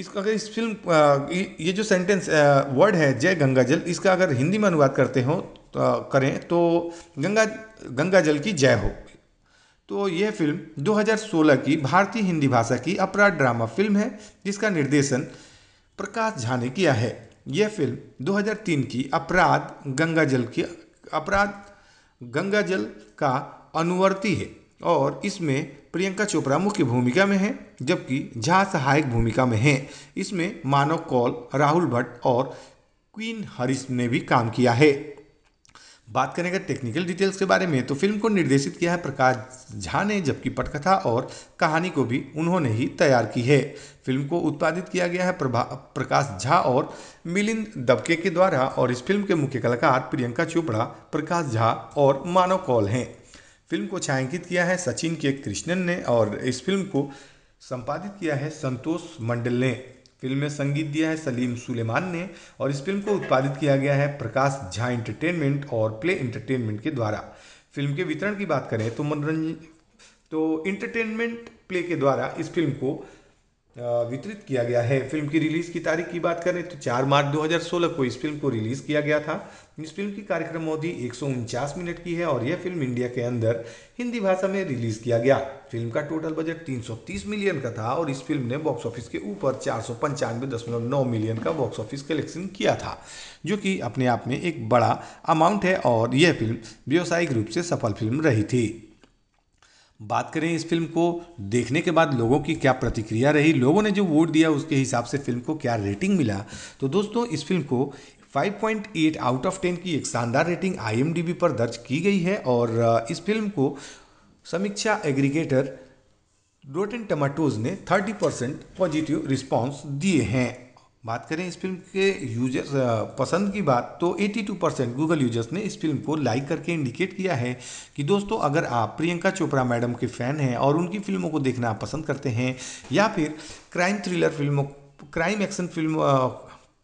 इस अगर इस फिल्म ये जो सेंटेंस वर्ड है जय गंगा जल इसका अगर हिंदी में अनुवाद करते हो तो, करें तो गंगा गंगा जल की जय हो तो यह फिल्म 2016 की भारतीय हिंदी भाषा की अपराध ड्रामा फिल्म है जिसका निर्देशन प्रकाश झा ने किया है यह फिल्म 2003 की अपराध गंगा जल की अपराध गंगा जल का अनुवर्ती है और इसमें प्रियंका चोपड़ा मुख्य भूमिका में है जबकि झा सहायक भूमिका में हैं इसमें मानव कौल राहुल भट्ट और क्वीन हरिश ने भी काम किया है बात करें अगर टेक्निकल डिटेल्स के बारे में तो फिल्म को निर्देशित किया है प्रकाश झा ने जबकि पटकथा और कहानी को भी उन्होंने ही तैयार की है फिल्म को उत्पादित किया गया है प्रकाश झा और मिलिंद दबके के द्वारा और इस फिल्म के मुख्य कलाकार प्रियंका चोपड़ा प्रकाश झा और मानव कौल हैं फिल्म को छायांकित किया है सचिन के कृष्णन ने और इस फिल्म को संपादित किया है संतोष मंडल ने फिल्म में संगीत दिया है सलीम सुलेमान ने और इस फिल्म को उत्पादित किया गया है प्रकाश झा इंटरटेनमेंट और प्ले इंटरटेनमेंट के द्वारा फिल्म के वितरण की बात करें तो मनोरंजन तो इंटरटेनमेंट प्ले के द्वारा इस फिल्म को वितरित किया गया है फिल्म की रिलीज़ की तारीख की बात करें तो 4 मार्च 2016 को इस फिल्म को रिलीज़ किया गया था इस फिल्म की कार्यक्रम अवधि एक मिनट की है और यह फिल्म इंडिया के अंदर हिंदी भाषा में रिलीज़ किया गया फिल्म का टोटल बजट 330 मिलियन का था और इस फिल्म ने बॉक्स ऑफिस के ऊपर चार मिलियन का बॉक्स ऑफिस कलेक्शन किया था जो कि अपने आप में एक बड़ा अमाउंट है और यह फिल्म व्यावसायिक रूप से सफल फिल्म रही थी बात करें इस फिल्म को देखने के बाद लोगों की क्या प्रतिक्रिया रही लोगों ने जो वोट दिया उसके हिसाब से फिल्म को क्या रेटिंग मिला तो दोस्तों इस फिल्म को 5.8 आउट ऑफ 10 की एक शानदार रेटिंग आई पर दर्ज की गई है और इस फिल्म को समीक्षा एग्रीगेटर रोटेन टमाटोज ने 30 परसेंट पॉजिटिव रिस्पॉन्स दिए हैं बात करें इस फिल्म के यूजर्स पसंद की बात तो 82 परसेंट गूगल यूजर्स ने इस फिल्म को लाइक करके इंडिकेट किया है कि दोस्तों अगर आप प्रियंका चोपड़ा मैडम के फ़ैन हैं और उनकी फिल्मों को देखना पसंद करते हैं या फिर क्राइम थ्रिलर फिल्मों crime action film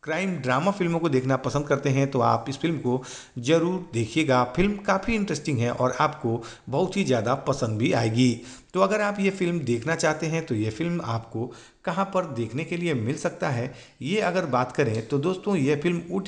crime drama फिल्मों को देखना पसंद करते हैं तो आप इस फिल्म को ज़रूर देखिएगा फिल्म काफ़ी इंटरेस्टिंग है और आपको बहुत ही ज़्यादा पसंद भी आएगी तो अगर आप ये फिल्म देखना चाहते हैं तो ये फिल्म आपको कहाँ पर देखने के लिए मिल सकता है ये अगर बात करें तो दोस्तों ये फिल्म ओ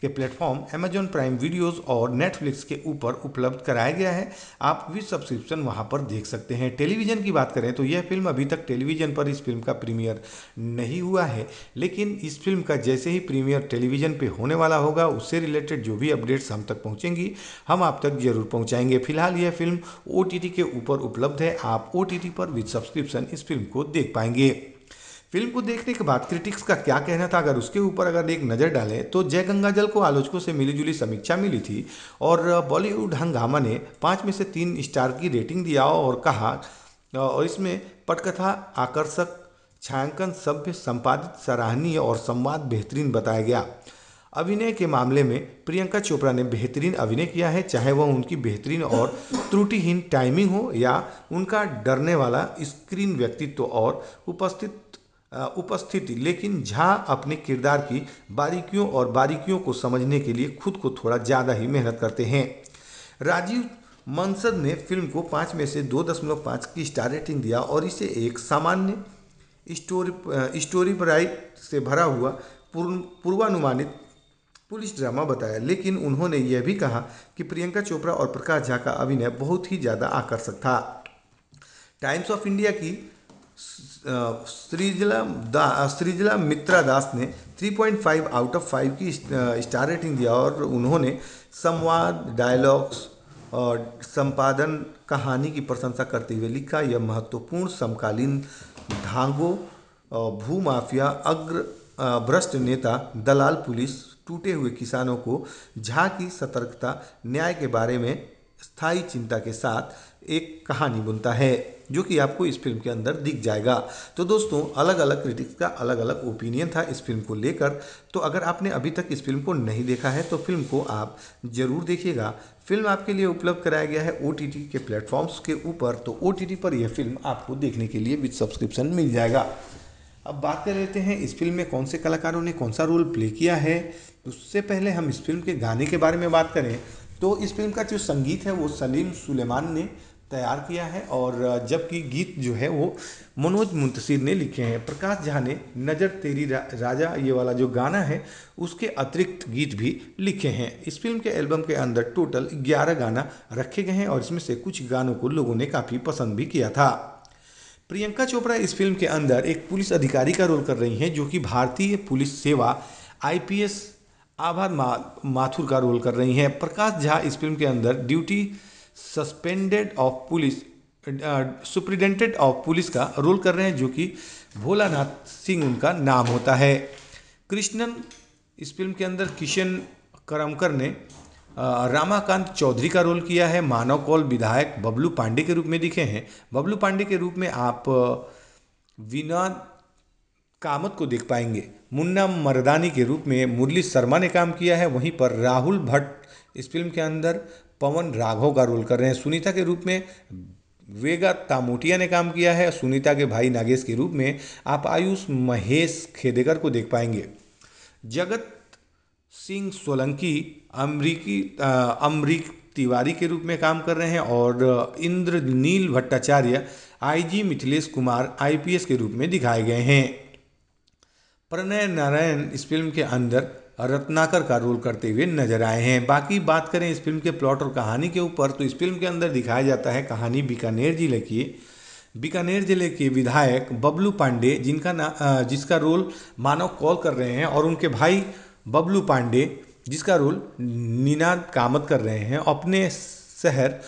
के प्लेटफॉर्म अमेजॉन प्राइम वीडियोस और नेटफ्लिक्स के ऊपर उपलब्ध कराया गया है आप भी सब्सक्रिप्शन वहाँ पर देख सकते हैं टेलीविज़न की बात करें तो यह फिल्म अभी तक टेलीविज़न पर इस फिल्म का प्रीमियर नहीं हुआ है लेकिन इस फिल्म का जैसे ही प्रीमियर टेलीविज़न पर होने वाला होगा उससे रिलेटेड जो भी अपडेट्स हम तक पहुँचेंगी हम आप तक जरूर पहुँचाएंगे फिलहाल यह फिल्म ओ के ऊपर उपलब्ध है आप ओ पर विद सब्सक्रिप्शन इस फिल्म को देख पाएंगे फिल्म को देखने के बाद क्रिटिक्स का क्या कहना था अगर उसके ऊपर अगर एक नज़र डालें तो जय गंगा जल को आलोचकों से मिलीजुली समीक्षा मिली थी और बॉलीवुड हंगामा ने पाँच में से तीन स्टार की रेटिंग दिया और कहा और इसमें पटकथा आकर्षक छायांकन सभ्य संपादित सराहनीय और संवाद बेहतरीन बताया गया अभिनय के मामले में प्रियंका चोपड़ा ने बेहतरीन अभिनय किया है चाहे वह उनकी बेहतरीन और त्रुटिहीन टाइमिंग हो या उनका डरने वाला स्क्रीन व्यक्तित्व और उपस्थित उपस्थिति लेकिन झा अपने किरदार की बारीकियों और बारीकियों को समझने के लिए खुद को थोड़ा ज़्यादा ही मेहनत करते हैं राजीव मंसद ने फिल्म को पाँच में से दो दशमलव पाँच की स्टार रेटिंग दिया और इसे एक सामान्य स्टोरी स्टोरी राइट से भरा हुआ पूर्वानुमानित पुलिस ड्रामा बताया लेकिन उन्होंने यह भी कहा कि प्रियंका चोपड़ा और प्रकाश झा का अभिनय बहुत ही ज़्यादा आकर्षक था टाइम्स ऑफ इंडिया की श्रीजिला दा श्रीजिला मित्रा दास ने 3.5 आउट ऑफ 5 की स्टार रेटिंग दिया और उन्होंने संवाद डायलॉग्स और संपादन कहानी की प्रशंसा करते हुए लिखा यह महत्वपूर्ण समकालीन धांगों भूमाफिया अग्र भ्रष्ट नेता दलाल पुलिस टूटे हुए किसानों को झा की सतर्कता न्याय के बारे में स्थायी चिंता के साथ एक कहानी बुनता है जो कि आपको इस फिल्म के अंदर दिख जाएगा तो दोस्तों अलग अलग क्रिटिक्स का अलग अलग ओपिनियन था इस फिल्म को लेकर तो अगर आपने अभी तक इस फिल्म को नहीं देखा है तो फिल्म को आप ज़रूर देखिएगा फिल्म आपके लिए उपलब्ध कराया गया है ओ के प्लेटफॉर्म्स के ऊपर तो ओ पर यह फिल्म आपको देखने के लिए विथ सब्सक्रिप्शन मिल जाएगा अब बात कर लेते हैं इस फिल्म में कौन से कलाकारों ने कौन सा रोल प्ले किया है उससे पहले हम इस फिल्म के गाने के बारे में बात करें तो इस फिल्म का जो संगीत है वो सलीम सुलेमान ने तैयार किया है और जबकि गीत जो है वो मनोज मुंतशिर ने लिखे हैं प्रकाश झा ने नज़र तेरी रा, राजा ये वाला जो गाना है उसके अतिरिक्त गीत भी लिखे हैं इस फिल्म के एल्बम के अंदर टोटल 11 गाना रखे गए हैं और इसमें से कुछ गानों को लोगों ने काफ़ी पसंद भी किया था प्रियंका चोपड़ा इस फिल्म के अंदर एक पुलिस अधिकारी का रोल कर रही हैं जो कि भारतीय पुलिस सेवा आईपीएस आभार मा, माथुर का रोल कर रही हैं प्रकाश झा इस फिल्म के अंदर duty suspended of police superintendent of police का रोल कर रहे हैं जो कि भोलानाथ सिंह उनका नाम होता है कृष्णन इस फिल्म के अंदर किशन करमकर ने रामाकांत चौधरी का रोल किया है मानव कौल विधायक बबलू पांडे के रूप में दिखे हैं बबलू पांडे के रूप में आप विनोद कामत को देख पाएंगे मुन्ना मर्दानी के रूप में मुरली शर्मा ने काम किया है वहीं पर राहुल भट्ट इस फिल्म के अंदर पवन राघव का रोल कर रहे हैं सुनीता के रूप में वेगा तामोटिया ने काम किया है सुनीता के भाई नागेश के रूप में आप आयुष महेश खेदेकर को देख पाएंगे जगत सिंह सोलंकी अमरीकी अमरीक तिवारी के रूप में काम कर रहे हैं और इंद्रनील भट्टाचार्य आईजी मिथिलेश कुमार आईपीएस के रूप में दिखाए गए हैं प्रणय नारायण इस फिल्म के अंदर रत्नाकर का रोल करते हुए नजर आए हैं बाकी बात करें इस फिल्म के प्लॉट और कहानी के ऊपर तो इस फिल्म के अंदर दिखाया जाता है कहानी बीकानेर जिले की बीकानेर जिले के विधायक बबलू पांडे जिनका जिसका रोल मानव कॉल कर रहे हैं और उनके भाई बबलू पांडे जिसका रोल नीनाद कामत कर रहे हैं अपने शहर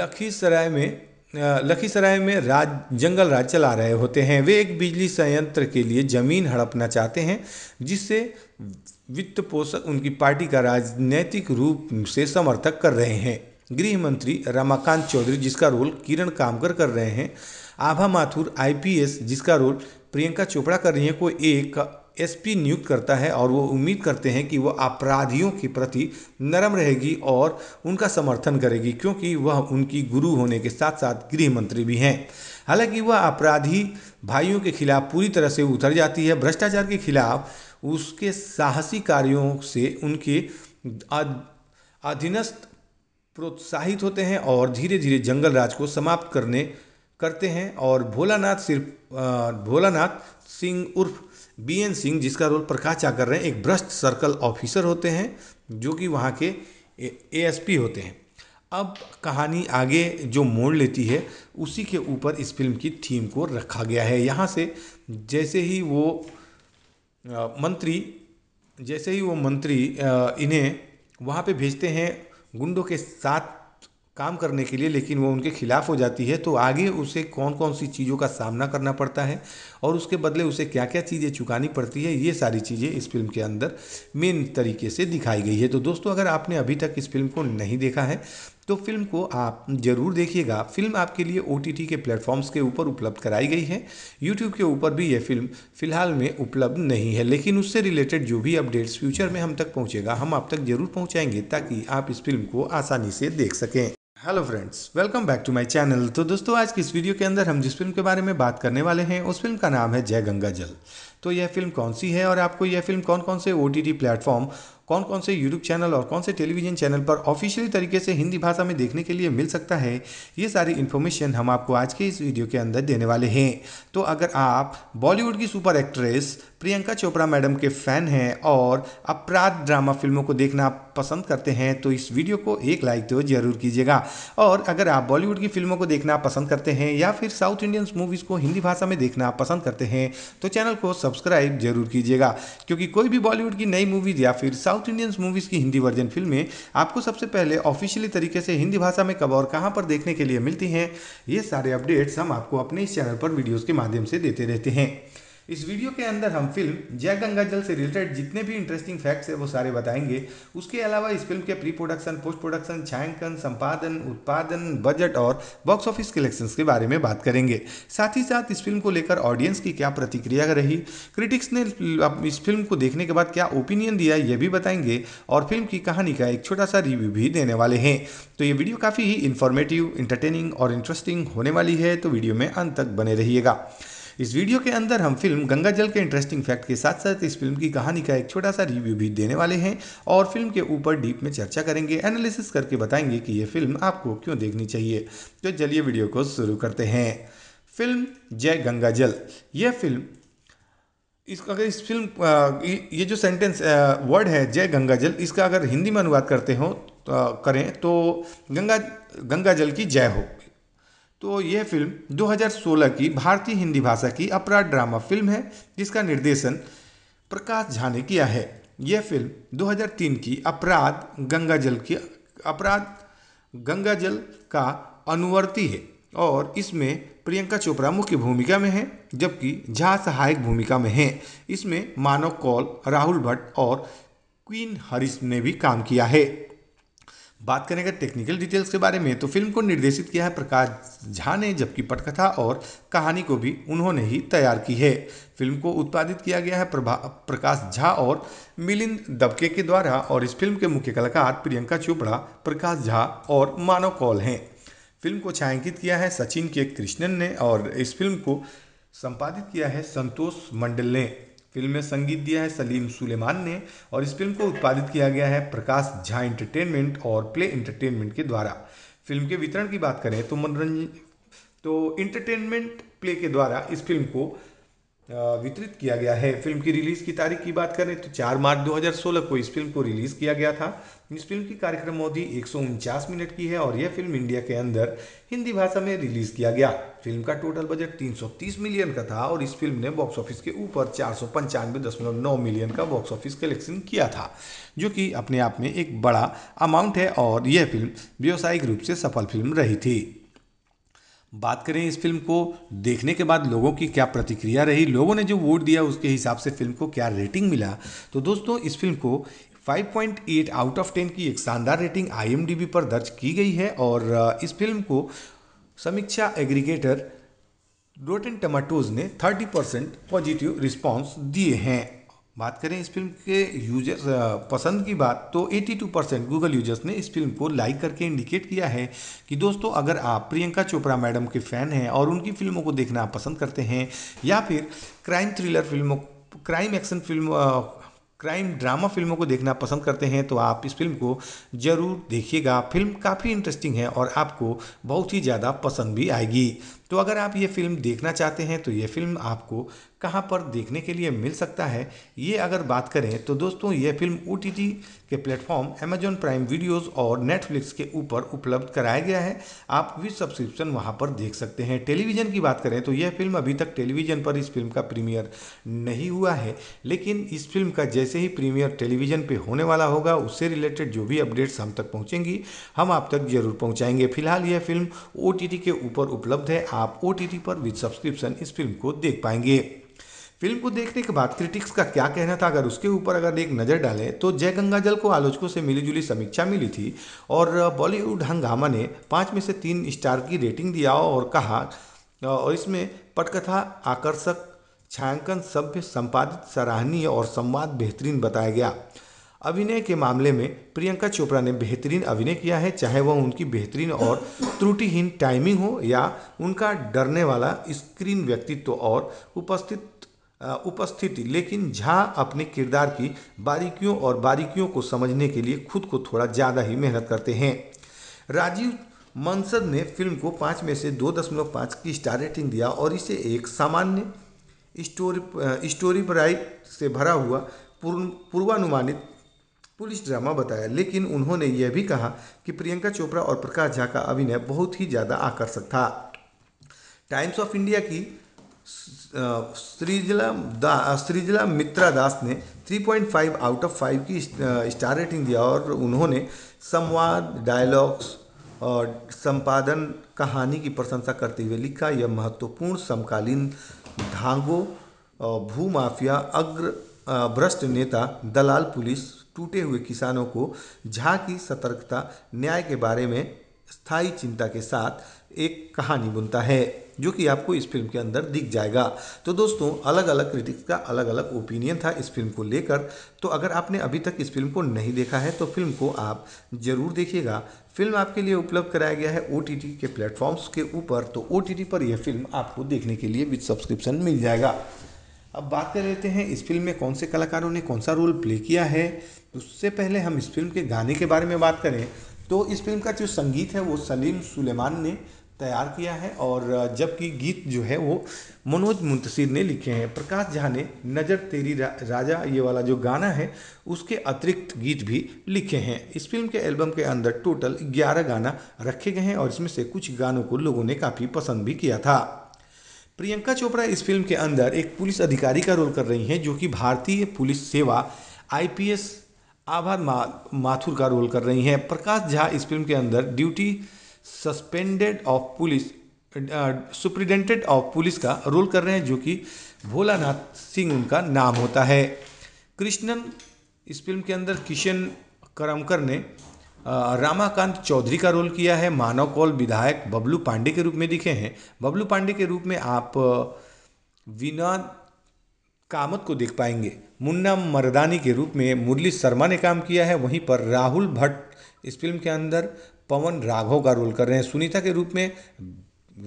लखीसराय में लखीसराय में राज जंगल राज चला रहे होते हैं वे एक बिजली संयंत्र के लिए ज़मीन हड़पना चाहते हैं जिससे वित्त पोषक उनकी पार्टी का राजनैतिक रूप से समर्थक कर रहे हैं गृह मंत्री रमाकांत चौधरी जिसका रोल किरण कामकर कर रहे हैं आभा माथुर आईपीएस जिसका रोल प्रियंका चोपड़ा कर रही हैं को एक एसपी नियुक्त करता है और वो उम्मीद करते हैं कि वह अपराधियों के प्रति नरम रहेगी और उनका समर्थन करेगी क्योंकि वह उनकी गुरु होने के साथ साथ गृह मंत्री भी हैं हालांकि वह अपराधी भाइयों के खिलाफ पूरी तरह से उतर जाती है भ्रष्टाचार के खिलाफ उसके साहसी कार्यों से उनके अधीनस्थ प्रोत्साहित होते हैं और धीरे धीरे जंगल राज को समाप्त करने करते हैं और भोलानाथ सिर्फ भोलानाथ सिंह उर्फ बी एन सिंह जिसका रोल प्रकाश कर रहे हैं एक भ्रष्ट सर्कल ऑफिसर होते हैं जो कि वहाँ के एएसपी होते हैं अब कहानी आगे जो मोड़ लेती है उसी के ऊपर इस फिल्म की थीम को रखा गया है यहाँ से जैसे ही वो मंत्री जैसे ही वो मंत्री इन्हें वहाँ पे भेजते हैं गुंडों के साथ काम करने के लिए लेकिन वो उनके खिलाफ हो जाती है तो आगे उसे कौन कौन सी चीज़ों का सामना करना पड़ता है और उसके बदले उसे क्या क्या चीज़ें चुकानी पड़ती है ये सारी चीज़ें इस फिल्म के अंदर मेन तरीके से दिखाई गई है तो दोस्तों अगर आपने अभी तक इस फिल्म को नहीं देखा है तो फिल्म को आप ज़रूर देखिएगा फिल्म आपके लिए ओ के प्लेटफॉर्म्स के ऊपर उपलब्ध कराई गई है यूट्यूब के ऊपर भी ये फिल्म फ़िलहाल में उपलब्ध नहीं है लेकिन उससे रिलेटेड जो भी अपडेट्स फ्यूचर में हम तक पहुँचेगा हम आप तक ज़रूर पहुँचाएंगे ताकि आप इस फिल्म को आसानी से देख सकें hello friends welcome back to my channel तो दोस्तों आज की इस वीडियो के अंदर हम जिस फिल्म के बारे में बात करने वाले हैं उस फिल्म का नाम है जय गंगा जल तो यह फिल्म कौन सी है और आपको यह फिल्म कौन कौन से ओ टी प्लेटफॉर्म कौन कौन से यूट्यूब चैनल और कौन से टेलीविजन चैनल पर ऑफिशियली तरीके से हिंदी भाषा में देखने के लिए मिल सकता है ये सारी इन्फॉर्मेशन हम आपको आज के इस वीडियो के अंदर देने वाले हैं तो अगर आप बॉलीवुड की super actress Priyanka Chopra madam के फ़ैन हैं और अपराध ड्रामा फिल्मों को देखना पसंद करते हैं तो इस वीडियो को एक लाइक तो जरूर कीजिएगा और अगर आप बॉलीवुड की फिल्मों को देखना पसंद करते हैं या फिर साउथ इंडियन मूवीज़ को हिंदी भाषा में देखना पसंद करते हैं तो चैनल को सब्सक्राइब जरूर कीजिएगा क्योंकि कोई भी बॉलीवुड की नई मूवीज़ या फिर साउथ इंडियन मूवीज़ की हिंदी वर्जन फिल्में आपको सबसे पहले ऑफिशियली तरीके से हिंदी भाषा में कब और कहाँ पर देखने के लिए मिलती हैं ये सारे अपडेट्स हम आपको अपने इस चैनल पर वीडियोज़ के माध्यम से देते रहते हैं इस वीडियो के अंदर हम फिल्म जय गंगा जल से रिलेटेड जितने भी इंटरेस्टिंग फैक्ट्स है वो सारे बताएंगे उसके अलावा इस फिल्म के प्री प्रोडक्शन पोस्ट प्रोडक्शन छायांकन संपादन उत्पादन बजट और बॉक्स ऑफिस कलेक्शन के बारे में बात करेंगे साथ ही साथ इस फिल्म को लेकर ऑडियंस की क्या प्रतिक्रिया रही क्रिटिक्स ने इस फिल्म को देखने के बाद क्या ओपिनियन दिया ये भी बताएंगे और फिल्म की कहानी का एक छोटा सा रिव्यू भी देने वाले हैं तो ये वीडियो काफ़ी ही इन्फॉर्मेटिव इंटरटेनिंग और इंटरेस्टिंग होने वाली है तो वीडियो में अंत तक बने रहिएगा इस वीडियो के अंदर हम फिल्म गंगा जल के इंटरेस्टिंग फैक्ट के साथ साथ इस फिल्म की कहानी का एक छोटा सा रिव्यू भी देने वाले हैं और फिल्म के ऊपर डीप में चर्चा करेंगे एनालिसिस करके बताएंगे कि ये फिल्म आपको क्यों देखनी चाहिए तो चलिए वीडियो को शुरू करते हैं फिल्म जय गंगा जल यह फिल्म इसका अगर इस फिल्म ये जो सेंटेंस वर्ड है जय गंगा जल इसका अगर हिंदी में अनुवाद करते हो तो करें तो गंगा गंगा जल की जय हो तो ये फिल्म 2016 की भारतीय हिंदी भाषा की अपराध ड्रामा फिल्म है जिसका निर्देशन प्रकाश झा ने किया है यह फिल्म 2003 की अपराध गंगाजल की अपराध गंगाजल का अनुवर्ती है और इसमें प्रियंका चोपड़ा मुख्य भूमिका में है जबकि झा सहायक भूमिका में है इसमें मानव कौल राहुल भट्ट और क्वीन हरीश ने भी काम किया है बात करें अगर टेक्निकल डिटेल्स के बारे में तो फिल्म को निर्देशित किया है प्रकाश झा ने जबकि पटकथा और कहानी को भी उन्होंने ही तैयार की है फिल्म को उत्पादित किया गया है प्रकाश झा और मिलिंद दबके के द्वारा और इस फिल्म के मुख्य कलाकार प्रियंका चोपड़ा प्रकाश झा और मानव कौल हैं फिल्म को छायांकित किया है सचिन के कृष्णन ने और इस फिल्म को संपादित किया है संतोष मंडल ने फिल्म में संगीत दिया है सलीम सुलेमान ने और इस फिल्म को उत्पादित किया गया है प्रकाश झा एंटरटेनमेंट और प्ले एंटरटेनमेंट के द्वारा फिल्म के वितरण की बात करें तो मनोरंजन तो इंटरटेनमेंट प्ले के द्वारा इस फिल्म को वितरित किया गया है फिल्म की रिलीज़ की तारीख की बात करें तो 4 मार्च 2016 को इस फिल्म को रिलीज़ किया गया था इस फिल्म की कार्यक्रम अवधि एक मिनट की है और यह फिल्म इंडिया के अंदर हिंदी भाषा में रिलीज़ किया गया फिल्म का टोटल बजट 330 मिलियन का था और इस फिल्म ने बॉक्स ऑफिस के ऊपर चार मिलियन का बॉक्स ऑफिस कलेक्शन किया था जो कि अपने आप में एक बड़ा अमाउंट है और यह फिल्म व्यावसायिक रूप से सफल फिल्म रही थी बात करें इस फिल्म को देखने के बाद लोगों की क्या प्रतिक्रिया रही लोगों ने जो वोट दिया उसके हिसाब से फिल्म को क्या रेटिंग मिला तो दोस्तों इस फिल्म को 5.8 आउट ऑफ 10 की एक शानदार रेटिंग आई पर दर्ज की गई है और इस फिल्म को समीक्षा एग्रीगेटर रोटेन टमाटोज ने 30 परसेंट पॉजिटिव रिस्पॉन्स दिए हैं बात करें इस फिल्म के यूजर्स पसंद की बात तो 82 परसेंट गूगल यूजर्स ने इस फिल्म को लाइक करके इंडिकेट किया है कि दोस्तों अगर आप प्रियंका चोपड़ा मैडम के फ़ैन हैं और उनकी फिल्मों को देखना पसंद करते हैं या फिर क्राइम थ्रिलर फिल्मों crime action film crime drama फिल्मों को देखना पसंद करते हैं तो आप इस फिल्म को ज़रूर देखिएगा फिल्म काफ़ी इंटरेस्टिंग है और आपको बहुत ही ज़्यादा पसंद भी आएगी तो अगर आप ये फिल्म देखना चाहते हैं तो ये फिल्म आपको कहाँ पर देखने के लिए मिल सकता है ये अगर बात करें तो दोस्तों ये फिल्म ओ के प्लेटफॉर्म अमेजोन प्राइम वीडियोस और नेटफ्लिक्स के ऊपर उपलब्ध कराया गया है आप विद सब्सक्रिप्शन वहाँ पर देख सकते हैं टेलीविज़न की बात करें तो यह फिल्म अभी तक टेलीविज़न पर इस फिल्म का प्रीमियर नहीं हुआ है लेकिन इस फिल्म का जैसे ही प्रीमियर टेलीविज़न पर होने वाला होगा उससे रिलेटेड जो भी अपडेट्स हम तक पहुँचेंगी हम आप तक जरूर पहुँचाएंगे फिलहाल यह फिल्म ओ के ऊपर उपलब्ध है आप ओ पर विद सब्सक्रिप्शन इस फिल्म को देख पाएंगे फिल्म को देखने के बाद क्रिटिक्स का क्या कहना था अगर उसके ऊपर अगर एक नज़र डालें तो जय गंगा जल को आलोचकों से मिलीजुली समीक्षा मिली थी और बॉलीवुड हंगामा ने पाँच में से तीन स्टार की रेटिंग दिया और कहा और इसमें पटकथा आकर्षक छायांकन सभ्य संपादित सराहनीय और संवाद बेहतरीन बताया गया अभिनय के मामले में प्रियंका चोपड़ा ने बेहतरीन अभिनय किया है चाहे वह उनकी बेहतरीन और त्रुटिहीन टाइमिंग हो या उनका डरने वाला स्क्रीन व्यक्तित्व और उपस्थित उपस्थिति लेकिन झा अपने किरदार की बारीकियों और बारीकियों को समझने के लिए खुद को थोड़ा ज़्यादा ही मेहनत करते हैं राजीव मंसद ने फिल्म को पाँच में से दो दशमलव पाँच की स्टार रेटिंग दिया और इसे एक सामान्य स्टोरी स्टोरी ब्राइट से भरा हुआ पूर्वानुमानित पुलिस ड्रामा बताया लेकिन उन्होंने यह भी कहा कि प्रियंका चोपड़ा और प्रकाश झा का अभिनय बहुत ही ज़्यादा आकर्षक था टाइम्स ऑफ इंडिया की सृजला दा सृजला मित्रा दास ने 3.5 आउट ऑफ 5 की स्टार रेटिंग दिया और उन्होंने संवाद डायलॉग्स और संपादन कहानी की प्रशंसा करते हुए लिखा यह महत्वपूर्ण समकालीन धांगो भूमाफिया अग्र भ्रष्ट नेता दलाल पुलिस टूटे हुए किसानों को झा की सतर्कता न्याय के बारे में स्थायी चिंता के साथ एक कहानी बुनता है जो कि आपको इस फिल्म के अंदर दिख जाएगा तो दोस्तों अलग अलग क्रिटिक्स का अलग अलग ओपिनियन था इस फिल्म को लेकर तो अगर आपने अभी तक इस फिल्म को नहीं देखा है तो फिल्म को आप ज़रूर देखिएगा फिल्म आपके लिए उपलब्ध कराया गया है ओ के प्लेटफॉर्म्स के ऊपर तो ओ पर यह फिल्म आपको देखने के लिए विथ सब्सक्रिप्शन मिल जाएगा अब बात कर लेते हैं इस फिल्म में कौन से कलाकारों ने कौन सा रोल प्ले किया है उससे पहले हम इस फिल्म के गाने के बारे में बात करें तो इस फिल्म का जो संगीत है वो सलीम सुलेमान ने तैयार किया है और जबकि गीत जो है वो मनोज मुंतसिर ने लिखे हैं प्रकाश झा ने नज़र तेरी रा, राजा ये वाला जो गाना है उसके अतिरिक्त गीत भी लिखे हैं इस फिल्म के एल्बम के अंदर टोटल 11 गाना रखे गए हैं और इसमें से कुछ गानों को लोगों ने काफ़ी पसंद भी किया था प्रियंका चोपड़ा इस फिल्म के अंदर एक पुलिस अधिकारी का रोल कर रही हैं जो कि भारतीय पुलिस सेवा आईपीएस आभा मा, माथुर का रोल कर रही हैं प्रकाश झा इस फिल्म के अंदर duty suspended of police superintendent of police का रोल कर रहे हैं जो कि भोलानाथ सिंह उनका नाम होता है कृष्णन इस फिल्म के अंदर किशन करमकर ने रामाकांत चौधरी का रोल किया है मानव कौल विधायक बबलू पांडे के रूप में दिखे हैं बबलू पांडे के रूप में आप विनोद कामत को देख पाएंगे मुन्ना मर्दानी के रूप में मुरली शर्मा ने काम किया है वहीं पर राहुल भट्ट इस फिल्म के अंदर पवन राघव का रोल कर रहे हैं सुनीता के रूप में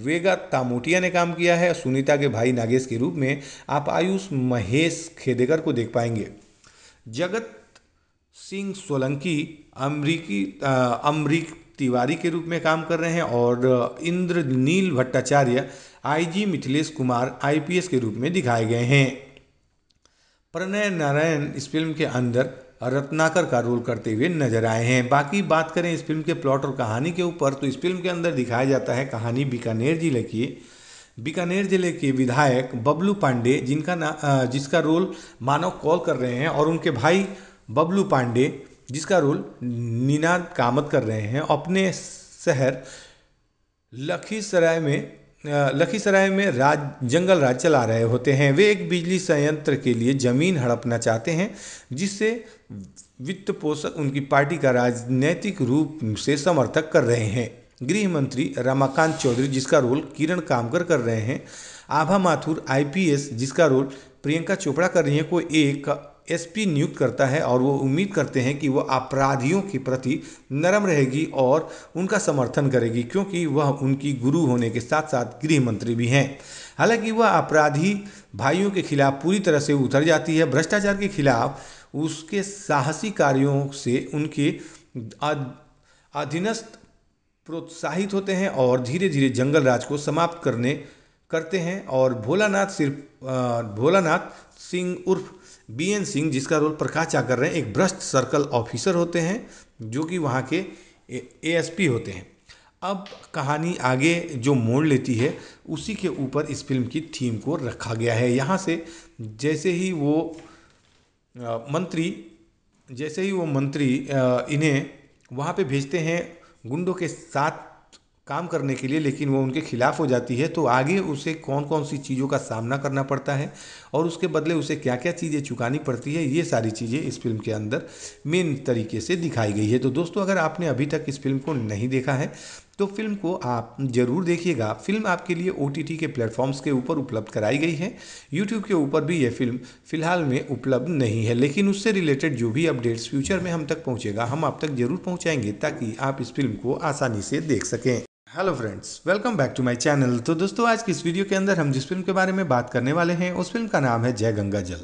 वेगा तामोटिया ने काम किया है सुनीता के भाई नागेश के रूप में आप आयुष महेश खेदेकर को देख पाएंगे जगत सिंह सोलंकी अमरीकी अमरीक तिवारी के रूप में काम कर रहे हैं और इंद्रनील भट्टाचार्य आईजी मिथिलेश कुमार आईपीएस के रूप में दिखाए गए हैं प्रणय नारायण इस फिल्म के अंदर रत्नाकर का रोल करते हुए नजर आए हैं बाकी बात करें इस फिल्म के प्लॉट और कहानी के ऊपर तो इस फिल्म के अंदर दिखाया जाता है कहानी बीकानेर जिले की बीकानेर जिले के विधायक बबलू पांडे जिनका ना जिसका रोल मानव कॉल कर रहे हैं और उनके भाई बबलू पांडे जिसका रोल निनाद कामत कर रहे हैं अपने शहर लखीसराय में लखीसराय में राज जंगल राज चला रहे होते हैं वे एक बिजली संयंत्र के लिए ज़मीन हड़पना चाहते हैं जिससे वित्त पोषक उनकी पार्टी का राजनैतिक रूप से समर्थक कर रहे हैं गृह मंत्री रमाकांत चौधरी जिसका रोल किरण कामकर कर रहे हैं आभा माथुर आईपीएस जिसका रोल प्रियंका चोपड़ा कर रही हैं को एक एसपी नियुक्त करता है और वो उम्मीद करते हैं कि वह अपराधियों के प्रति नरम रहेगी और उनका समर्थन करेगी क्योंकि वह उनकी गुरु होने के साथ साथ गृह मंत्री भी हैं हालांकि वह अपराधी भाइयों के खिलाफ पूरी तरह से उतर जाती है भ्रष्टाचार के खिलाफ उसके साहसी कार्यों से उनके अधीनस्थ प्रोत्साहित होते हैं और धीरे धीरे जंगल राज को समाप्त करने करते हैं और भोलानाथ सिर्फ भोलानाथ सिंह उर्फ बीएन सिंह जिसका रोल प्रकाश चा कर रहे हैं एक भ्रष्ट सर्कल ऑफिसर होते हैं जो कि वहाँ के एएसपी होते हैं अब कहानी आगे जो मोड़ लेती है उसी के ऊपर इस फिल्म की थीम को रखा गया है यहाँ से जैसे ही वो मंत्री जैसे ही वो मंत्री इन्हें वहाँ पे भेजते हैं गुंडों के साथ काम करने के लिए लेकिन वो उनके खिलाफ हो जाती है तो आगे उसे कौन कौन सी चीज़ों का सामना करना पड़ता है और उसके बदले उसे क्या क्या चीज़ें चुकानी पड़ती है ये सारी चीज़ें इस फिल्म के अंदर मेन तरीके से दिखाई गई है तो दोस्तों अगर आपने अभी तक इस फिल्म को नहीं देखा है तो फिल्म को आप ज़रूर देखिएगा फिल्म आपके लिए ओ के प्लेटफॉर्म्स के ऊपर उपलब्ध कराई गई है यूट्यूब के ऊपर भी यह फिल्म फ़िलहाल में उपलब्ध नहीं है लेकिन उससे रिलेटेड जो भी अपडेट्स फ्यूचर में हम तक पहुँचेगा हम आप तक ज़रूर पहुँचाएंगे ताकि आप इस फिल्म को आसानी से देख सकें hello friends welcome back to my channel तो दोस्तों आज की इस वीडियो के अंदर हम जिस फिल्म के बारे में बात करने वाले हैं उस फिल्म का नाम है जय गंगा जल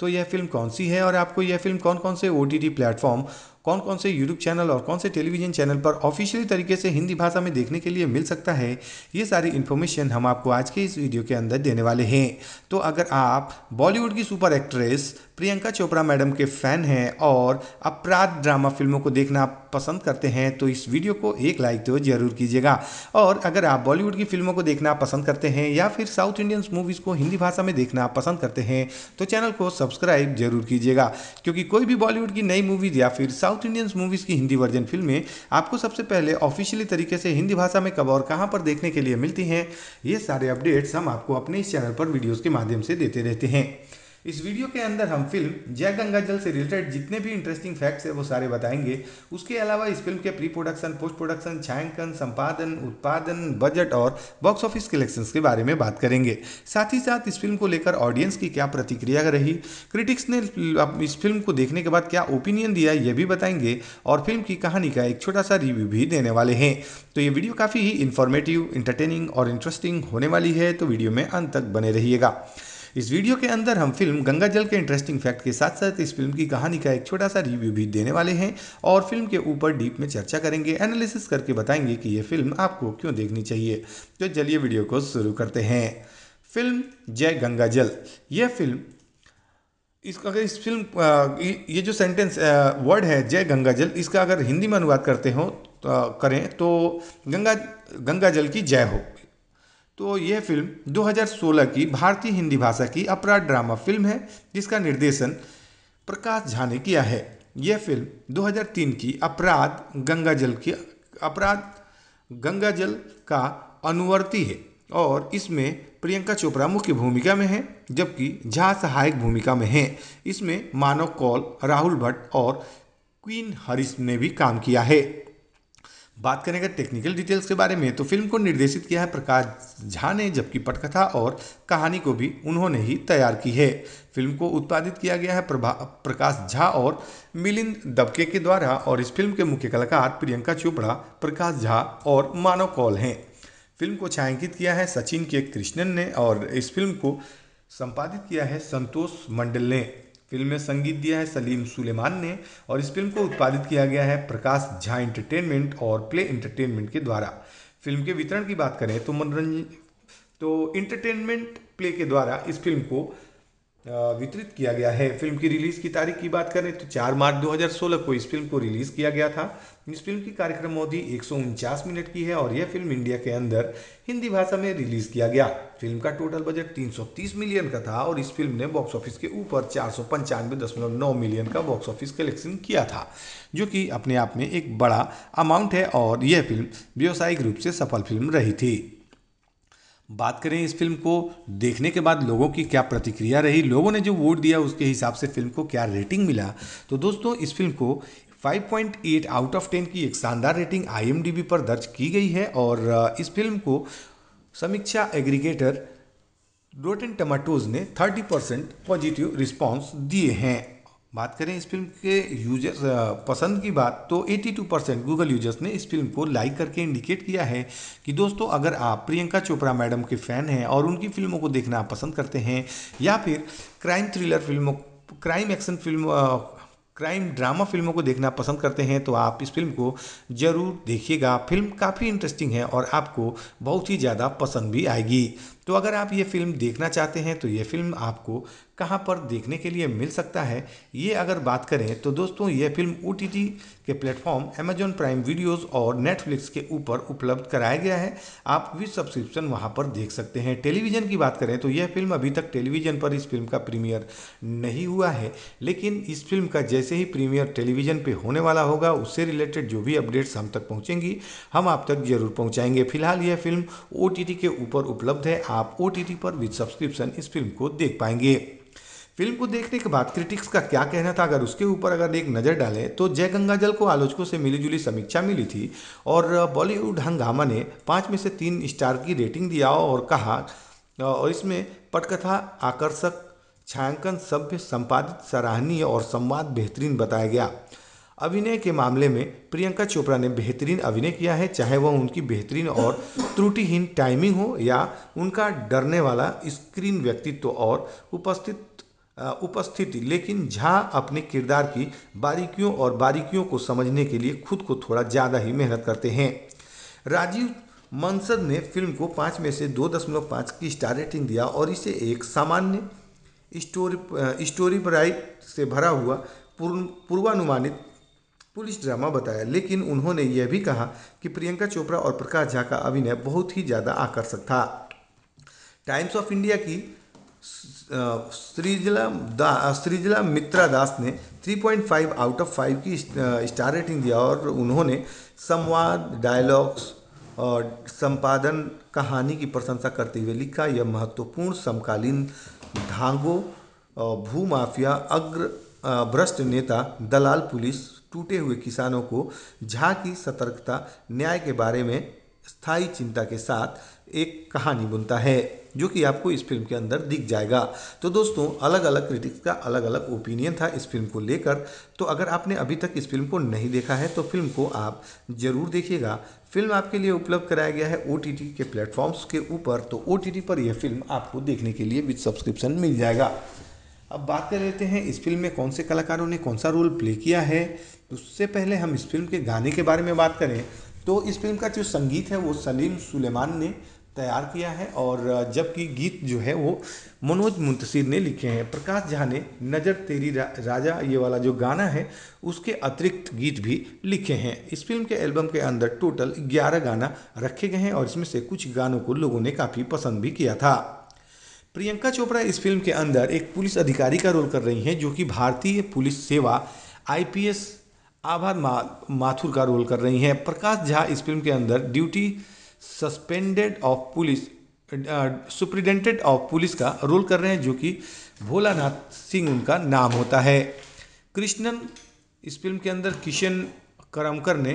तो यह फिल्म कौन सी है और आपको यह फिल्म कौन कौन से ओ टी प्लेटफॉर्म कौन कौन से यूट्यूब चैनल और कौन से टेलीविजन चैनल पर ऑफिशियली तरीके से हिंदी भाषा में देखने के लिए मिल सकता है ये सारी इन्फॉर्मेशन हम आपको आज के इस वीडियो के अंदर देने वाले हैं तो अगर आप बॉलीवुड की super actress Priyanka Chopra madam के फैन हैं और अपराध ड्रामा फिल्मों को देखना पसंद करते हैं तो इस वीडियो को एक लाइक तो जरूर कीजिएगा और अगर आप बॉलीवुड की फिल्मों को देखना पसंद करते हैं या फिर साउथ इंडियंस मूवीज़ को हिंदी भाषा में देखना पसंद करते हैं तो चैनल को सब्सक्राइब जरूर कीजिएगा क्योंकि कोई भी बॉलीवुड की नई मूवीज़ या फिर साउथ इंडियंस मूवीज़ की हिंदी वर्जन फिल्में आपको सबसे पहले ऑफिशियली तरीके से हिंदी भाषा में कब और कहाँ पर देखने के लिए मिलती हैं ये सारे अपडेट्स हम आपको अपने इस चैनल पर वीडियोज़ के माध्यम से देते रहते हैं इस वीडियो के अंदर हम फिल्म जय गंगा जल से रिलेटेड जितने भी इंटरेस्टिंग फैक्ट्स है वो सारे बताएंगे उसके अलावा इस फिल्म के प्री प्रोडक्शन पोस्ट प्रोडक्शन छायांकन संपादन उत्पादन बजट और बॉक्स ऑफिस कलेक्शन के बारे में बात करेंगे साथ ही साथ इस फिल्म को लेकर ऑडियंस की क्या प्रतिक्रिया रही क्रिटिक्स ने इस फिल्म को देखने के बाद क्या ओपिनियन दिया ये भी बताएंगे और फिल्म की कहानी का एक छोटा सा रिव्यू भी देने वाले हैं तो ये वीडियो काफ़ी ही इंफॉर्मेटिव इंटरटेनिंग और इंटरेस्टिंग होने वाली है तो वीडियो में अंत तक बने रहिएगा इस वीडियो के अंदर हम फिल्म गंगा जल के इंटरेस्टिंग फैक्ट के साथ साथ इस फिल्म की कहानी का एक छोटा सा रिव्यू भी देने वाले हैं और फिल्म के ऊपर डीप में चर्चा करेंगे एनालिसिस करके बताएंगे कि ये फिल्म आपको क्यों देखनी चाहिए तो चलिए वीडियो को शुरू करते हैं फिल्म जय गंगा जल यह फिल्म इसका अगर इस फिल्म ये जो सेंटेंस वर्ड है जय गंगा जल इसका अगर हिंदी में अनुवाद करते हो तो, करें तो गंगा गंगा जल की जय हो तो यह फिल्म 2016 की भारतीय हिंदी भाषा की अपराध ड्रामा फिल्म है जिसका निर्देशन प्रकाश झा ने किया है यह फिल्म 2003 की अपराध गंगाजल की अपराध गंगा जल का अनुवर्ती है और इसमें प्रियंका चोपड़ा मुख्य भूमिका में है जबकि झा सहायक भूमिका में हैं इसमें मानव कौल राहुल भट्ट और क्वीन हरिस ने भी काम किया है बात करें अगर टेक्निकल डिटेल्स के बारे में तो फिल्म को निर्देशित किया है प्रकाश झा ने जबकि पटकथा और कहानी को भी उन्होंने ही तैयार की है फिल्म को उत्पादित किया गया है प्रकाश झा और मिलिंद दबके के द्वारा और इस फिल्म के मुख्य कलाकार प्रियंका चोपड़ा प्रकाश झा और मानव कौल हैं फिल्म को छायांकित किया है सचिन के कृष्णन ने और इस फिल्म को संपादित किया है संतोष मंडल ने फिल्म में संगीत दिया है सलीम सुलेमान ने और इस फिल्म को उत्पादित किया गया है प्रकाश झा एंटरटेनमेंट और प्ले एंटरटेनमेंट के द्वारा फिल्म के वितरण की बात करें तो मनोरंजन तो इंटरटेनमेंट प्ले के द्वारा इस फिल्म को वितरित किया गया है फिल्म की रिलीज़ की तारीख की बात करें तो 4 मार्च 2016 को इस फिल्म को रिलीज़ किया गया था इस फिल्म की कार्यक्रम अवधि एक मिनट की है और यह फिल्म इंडिया के अंदर हिंदी भाषा में रिलीज किया गया फिल्म का टोटल बजट 330 मिलियन का था और इस फिल्म ने बॉक्स ऑफिस के ऊपर चार मिलियन का बॉक्स ऑफिस कलेक्शन किया था जो कि अपने आप में एक बड़ा अमाउंट है और यह फिल्म व्यावसायिक रूप से सफल फिल्म रही थी बात करें इस फिल्म को देखने के बाद लोगों की क्या प्रतिक्रिया रही लोगों ने जो वोट दिया उसके हिसाब से फिल्म को क्या रेटिंग मिला तो दोस्तों इस फिल्म को 5.8 आउट ऑफ 10 की एक शानदार रेटिंग आई पर दर्ज की गई है और इस फिल्म को समीक्षा एग्रीगेटर रोटेन टमाटोज ने 30 परसेंट पॉजिटिव रिस्पॉन्स दिए हैं बात करें इस फिल्म के यूजर्स पसंद की बात तो 82 परसेंट गूगल यूजर्स ने इस फिल्म को लाइक करके इंडिकेट किया है कि दोस्तों अगर आप प्रियंका चोपड़ा मैडम के फ़ैन हैं और उनकी फिल्मों को देखना पसंद करते हैं या फिर क्राइम थ्रिलर फिल्मों crime action film crime drama फिल्मों को देखना पसंद करते हैं तो आप इस फिल्म को ज़रूर देखिएगा फिल्म काफ़ी इंटरेस्टिंग है और आपको बहुत ही ज़्यादा पसंद भी आएगी तो अगर आप ये फिल्म देखना चाहते हैं तो ये फिल्म आपको कहाँ पर देखने के लिए मिल सकता है ये अगर बात करें तो दोस्तों ये फिल्म ओ के प्लेटफॉर्म अमेजॉन प्राइम वीडियोस और नेटफ्लिक्स के ऊपर उपलब्ध कराया गया है आप भी सब्सक्रिप्शन वहाँ पर देख सकते हैं टेलीविज़न की बात करें तो यह फिल्म अभी तक टेलीविज़न पर इस फिल्म का प्रीमियर नहीं हुआ है लेकिन इस फिल्म का जैसे ही प्रीमियर टेलीविज़न पर होने वाला होगा उससे रिलेटेड जो भी अपडेट्स हम तक पहुँचेंगी हम आप तक जरूर पहुँचाएंगे फिलहाल यह फिल्म ओ के ऊपर उपलब्ध है आप आप ओ पर विद सब्सक्रिप्शन इस फिल्म को देख पाएंगे फिल्म को देखने के बाद क्रिटिक्स का क्या कहना था अगर उसके ऊपर अगर एक नज़र डालें तो जय गंगाजल को आलोचकों से मिलीजुली समीक्षा मिली थी और बॉलीवुड हंगामा ने पाँच में से तीन स्टार की रेटिंग दिया और कहा और इसमें पटकथा आकर्षक छायांकन सभ्य संपादित सराहनीय और संवाद बेहतरीन बताया गया अभिनय के मामले में प्रियंका चोपड़ा ने बेहतरीन अभिनय किया है चाहे वह उनकी बेहतरीन और त्रुटिहीन टाइमिंग हो या उनका डरने वाला स्क्रीन व्यक्तित्व और उपस्थित उपस्थिति लेकिन झा अपने किरदार की बारीकियों और बारीकियों को समझने के लिए खुद को थोड़ा ज़्यादा ही मेहनत करते हैं राजीव मंसद ने फिल्म को पाँच में से दो दशमलव पाँच की स्टार रेटिंग दिया और इसे एक सामान्य स्टोरी स्टोरी ब्राइट से भरा हुआ पूर्वानुमानित पुलिस ड्रामा बताया लेकिन उन्होंने यह भी कहा कि प्रियंका चोपड़ा और प्रकाश झा का अभिनय बहुत ही ज़्यादा आकर्षक था टाइम्स ऑफ इंडिया की सृजला दा सृजला मित्रा दास ने 3.5 आउट ऑफ 5 की स्टार रेटिंग दिया और उन्होंने संवाद डायलॉग्स और संपादन कहानी की प्रशंसा करते हुए लिखा यह महत्वपूर्ण समकालीन धांगों भूमाफिया अग्र भ्रष्ट नेता दलाल पुलिस टूटे हुए किसानों को झा की सतर्कता न्याय के बारे में स्थायी चिंता के साथ एक कहानी बुनता है जो कि आपको इस फिल्म के अंदर दिख जाएगा तो दोस्तों अलग अलग क्रिटिक्स का अलग अलग ओपिनियन था इस फिल्म को लेकर तो अगर आपने अभी तक इस फिल्म को नहीं देखा है तो फिल्म को आप ज़रूर देखिएगा फिल्म आपके लिए उपलब्ध कराया गया है ओ के प्लेटफॉर्म्स के ऊपर तो ओ पर यह फिल्म आपको देखने के लिए विथ सब्सक्रिप्शन मिल जाएगा अब बात कर लेते हैं इस फिल्म में कौन से कलाकारों ने कौन सा रोल प्ले किया है उससे पहले हम इस फिल्म के गाने के बारे में बात करें तो इस फिल्म का जो संगीत है वो सलीम सुलेमान ने तैयार किया है और जबकि गीत जो है वो मनोज मुंतशिर ने लिखे हैं प्रकाश झा ने नज़र तेरी रा, राजा ये वाला जो गाना है उसके अतिरिक्त गीत भी लिखे हैं इस फिल्म के एल्बम के अंदर टोटल 11 गाना रखे गए हैं और इसमें से कुछ गानों को लोगों ने काफ़ी पसंद भी किया था प्रियंका चोपड़ा इस फिल्म के अंदर एक पुलिस अधिकारी का रोल कर रही हैं जो कि भारतीय पुलिस सेवा आईपीएस आभा मा, माथुर का रोल कर रही हैं प्रकाश झा इस फिल्म के अंदर duty suspended of police superintendent of police का रोल कर रहे हैं जो कि भोलानाथ सिंह उनका नाम होता है कृष्णन इस फिल्म के अंदर किशन करमकर ने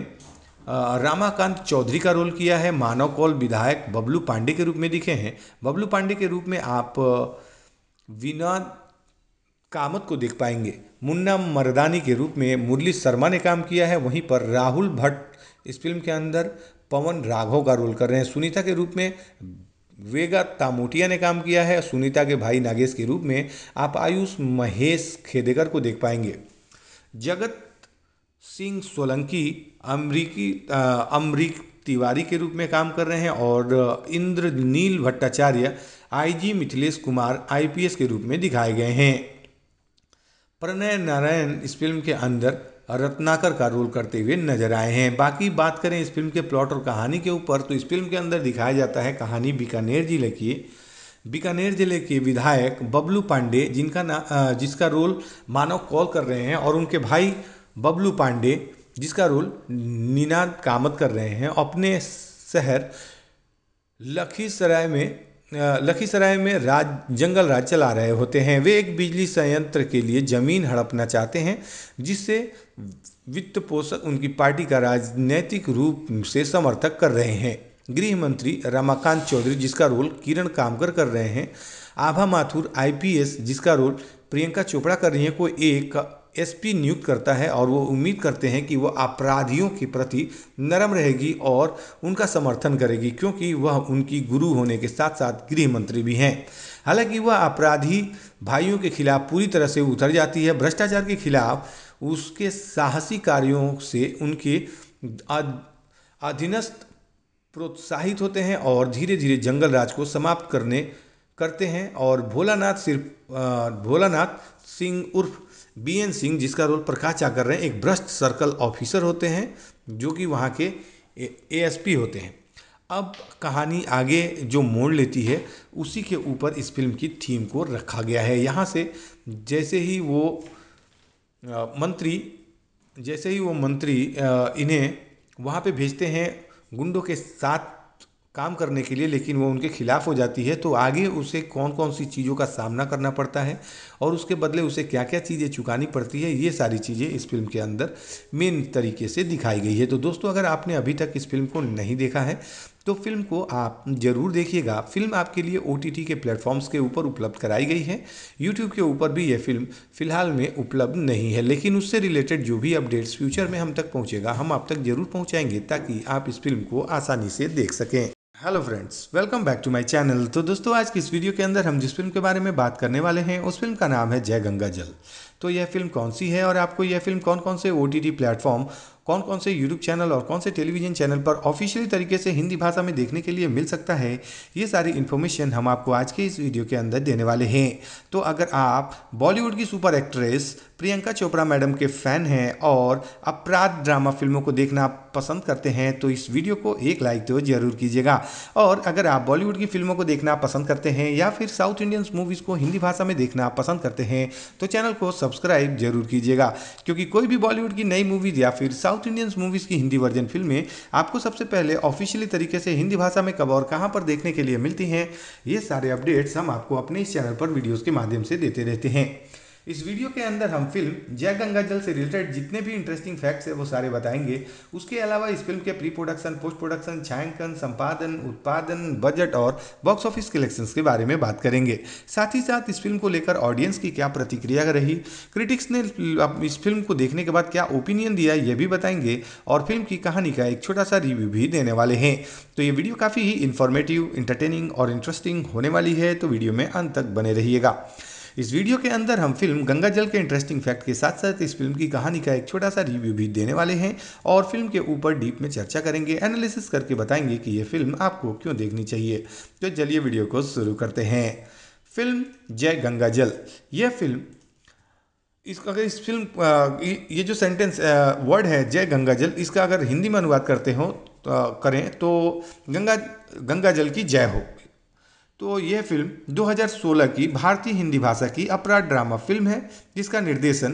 रामाकांत चौधरी का रोल किया है मानव कौल विधायक बबलू पांडे के रूप में दिखे हैं बबलू पांडे के रूप में आप विनोद कामत को देख पाएंगे मुन्ना मर्दानी के रूप में मुरली शर्मा ने काम किया है वहीं पर राहुल भट्ट इस फिल्म के अंदर पवन राघव का रोल कर रहे हैं सुनीता के रूप में वेगा तामोटिया ने काम किया है सुनीता के भाई नागेश के रूप में आप आयुष महेश खेदेकर को देख पाएंगे जगत सिंह सोलंकी अमरीकी अमरीक तिवारी के रूप में काम कर रहे हैं और इंद्रनील भट्टाचार्य आईजी मिथिलेश कुमार आईपीएस के रूप में दिखाए गए हैं प्रणय नारायण इस फिल्म के अंदर रत्नाकर का रोल करते हुए नजर आए हैं बाकी बात करें इस फिल्म के प्लॉट और कहानी के ऊपर तो इस फिल्म के अंदर दिखाया जाता है कहानी बीकानेर जिले की बीकानेर जिले के विधायक बबलू पांडे जिनका जिसका रोल मानव कॉल कर रहे हैं और उनके भाई बबलू पांडे जिसका रोल निनाद कामत कर रहे हैं अपने शहर लखीसराय में लखीसराय में राज जंगल राज चला रहे होते हैं वे एक बिजली संयंत्र के लिए ज़मीन हड़पना चाहते हैं जिससे वित्त पोषक उनकी पार्टी का राजनैतिक रूप से समर्थक कर रहे हैं गृह मंत्री रमाकांत चौधरी जिसका रोल किरण कामकर कर रहे हैं आभा माथुर आईपीएस जिसका रोल प्रियंका चोपड़ा कर रही हैं को एक एसपी नियुक्त करता है और वो उम्मीद करते हैं कि वह अपराधियों के प्रति नरम रहेगी और उनका समर्थन करेगी क्योंकि वह उनकी गुरु होने के साथ साथ गृह मंत्री भी हैं हालांकि वह अपराधी भाइयों के खिलाफ पूरी तरह से उतर जाती है भ्रष्टाचार के खिलाफ उसके साहसी कार्यों से उनके अधीनस्थ प्रोत्साहित होते हैं और धीरे धीरे जंगल राज को समाप्त करने करते हैं और भोलानाथ सिर्फ भोलानाथ सिंह उर्फ बी एन सिंह जिसका रोल प्रकाश चा कर रहे हैं एक भ्रष्ट सर्कल ऑफिसर होते हैं जो कि वहाँ के एएसपी होते हैं अब कहानी आगे जो मोड़ लेती है उसी के ऊपर इस फिल्म की थीम को रखा गया है यहाँ से जैसे ही वो मंत्री जैसे ही वो मंत्री इन्हें वहाँ पे भेजते हैं गुंडों के साथ काम करने के लिए लेकिन वो उनके खिलाफ हो जाती है तो आगे उसे कौन कौन सी चीज़ों का सामना करना पड़ता है और उसके बदले उसे क्या क्या चीज़ें चुकानी पड़ती है ये सारी चीज़ें इस फिल्म के अंदर मेन तरीके से दिखाई गई है तो दोस्तों अगर आपने अभी तक इस फिल्म को नहीं देखा है तो फिल्म को आप ज़रूर देखिएगा फिल्म आपके लिए ओ के प्लेटफॉर्म्स के ऊपर उपलब्ध कराई गई है यूट्यूब के ऊपर भी यह फिल्म फिलहाल में उपलब्ध नहीं है लेकिन उससे रिलेटेड जो भी अपडेट्स फ्यूचर में हम तक पहुँचेगा हम आप तक ज़रूर पहुँचाएंगे ताकि आप इस फिल्म को आसानी से देख सकें hello friends welcome back to my channel तो दोस्तों आज की इस वीडियो के अंदर हम जिस फिल्म के बारे में बात करने वाले हैं उस फिल्म का नाम है जय गंगा जल तो यह फिल्म कौन सी है और आपको यह फिल्म कौन कौन से ओ टी प्लेटफॉर्म कौन कौन से यूट्यूब चैनल और कौन से टेलीविजन चैनल पर ऑफिशियली तरीके से हिंदी भाषा में देखने के लिए मिल सकता है ये सारी इन्फॉर्मेशन हम आपको आज के इस वीडियो के अंदर देने वाले हैं तो अगर आप बॉलीवुड की super actress Priyanka Chopra madam के फ़ैन हैं और अपराध ड्रामा फिल्मों को देखना पसंद करते हैं तो इस वीडियो को एक लाइक तो जरूर कीजिएगा और अगर आप बॉलीवुड की फिल्मों को देखना पसंद करते हैं या फिर साउथ इंडियंस मूवीज़ को हिंदी भाषा में देखना पसंद करते हैं तो चैनल को सब्सक्राइब जरूर कीजिएगा क्योंकि कोई भी बॉलीवुड की नई मूवीज़ या फिर साउथ इंडियंस मूवीज़ की हिंदी वर्जन फिल्में आपको सबसे पहले ऑफिशियली तरीके से हिंदी भाषा में कब और कहाँ पर देखने के लिए मिलती हैं ये सारे अपडेट्स हम आपको अपने इस चैनल पर वीडियोज़ के माध्यम से देते रहते हैं इस वीडियो के अंदर हम फिल्म जय गंगा जल से रिलेटेड जितने भी इंटरेस्टिंग फैक्ट्स है वो सारे बताएंगे उसके अलावा इस फिल्म के प्री प्रोडक्शन पोस्ट प्रोडक्शन छायांकन संपादन उत्पादन बजट और बॉक्स ऑफिस कलेक्शंस के बारे में बात करेंगे साथ ही साथ इस फिल्म को लेकर ऑडियंस की क्या प्रतिक्रिया रही क्रिटिक्स ने इस फिल्म को देखने के बाद क्या ओपिनियन दिया ये भी बताएंगे और फिल्म की कहानी का एक छोटा सा रिव्यू भी देने वाले हैं तो ये वीडियो काफ़ी ही इन्फॉर्मेटिव इंटरटेनिंग और इंटरेस्टिंग होने वाली है तो वीडियो में अंत तक बने रहिएगा इस वीडियो के अंदर हम फिल्म गंगा जल के इंटरेस्टिंग फैक्ट के साथ साथ इस फिल्म की कहानी का एक छोटा सा रिव्यू भी देने वाले हैं और फिल्म के ऊपर डीप में चर्चा करेंगे एनालिसिस करके बताएंगे कि ये फिल्म आपको क्यों देखनी चाहिए तो चलिए वीडियो को शुरू करते हैं फिल्म जय गंगा जल यह फिल्म इस अगर इस फिल्म ये जो सेंटेंस वर्ड है जय गंगा जल इसका अगर हिंदी में अनुवाद करते हो तो, करें तो गंगा गंगा जल की जय हो तो ये फिल्म 2016 की भारतीय हिंदी भाषा की अपराध ड्रामा फिल्म है जिसका निर्देशन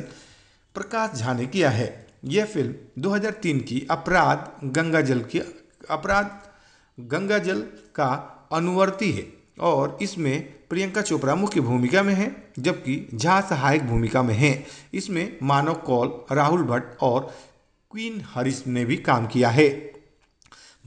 प्रकाश झा ने किया है यह फिल्म 2003 की अपराध गंगा जल की अपराध गंगा जल का अनुवर्ती है और इसमें प्रियंका चोपड़ा मुख्य भूमिका में है जबकि झा सहायक भूमिका में है इसमें मानव कौल राहुल भट्ट और क्वीन हरिश ने भी काम किया है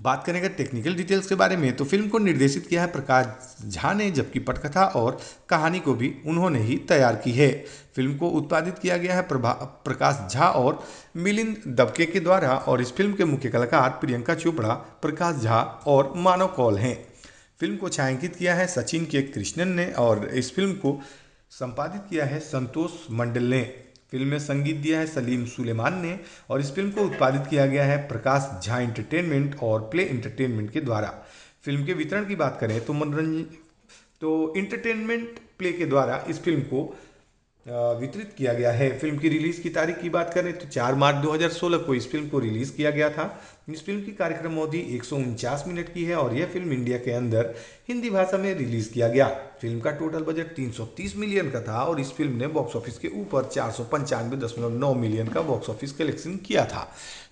बात करें अगर टेक्निकल डिटेल्स के बारे में तो फिल्म को निर्देशित किया है प्रकाश झा ने जबकि पटकथा और कहानी को भी उन्होंने ही तैयार की है फिल्म को उत्पादित किया गया है प्रकाश झा और मिलिंद दबके के द्वारा और इस फिल्म के मुख्य कलाकार प्रियंका चोपड़ा प्रकाश झा और मानव कौल हैं फिल्म को छायांकित किया है सचिन के कृष्णन ने और इस फिल्म को संपादित किया है संतोष मंडल ने फिल्म में संगीत दिया है सलीम सुलेमान ने और इस फिल्म को उत्पादित किया गया है प्रकाश झा इंटरटेनमेंट और प्ले इंटरटेनमेंट के द्वारा फिल्म के वितरण की बात करें तो मनोरंजन तो इंटरटेनमेंट प्ले के द्वारा इस फिल्म को वितरित किया गया है फिल्म की रिलीज की तारीख की बात करें तो 4 मार्च 2016 को इस फिल्म को रिलीज किया गया था इस फिल्म की कार्यक्रम अवधि एक मिनट की है और यह फिल्म इंडिया के अंदर हिंदी भाषा में रिलीज किया गया फिल्म का टोटल बजट 330 मिलियन का था और इस फिल्म ने बॉक्स ऑफिस के ऊपर चार मिलियन का बॉक्स ऑफिस कलेक्शन किया था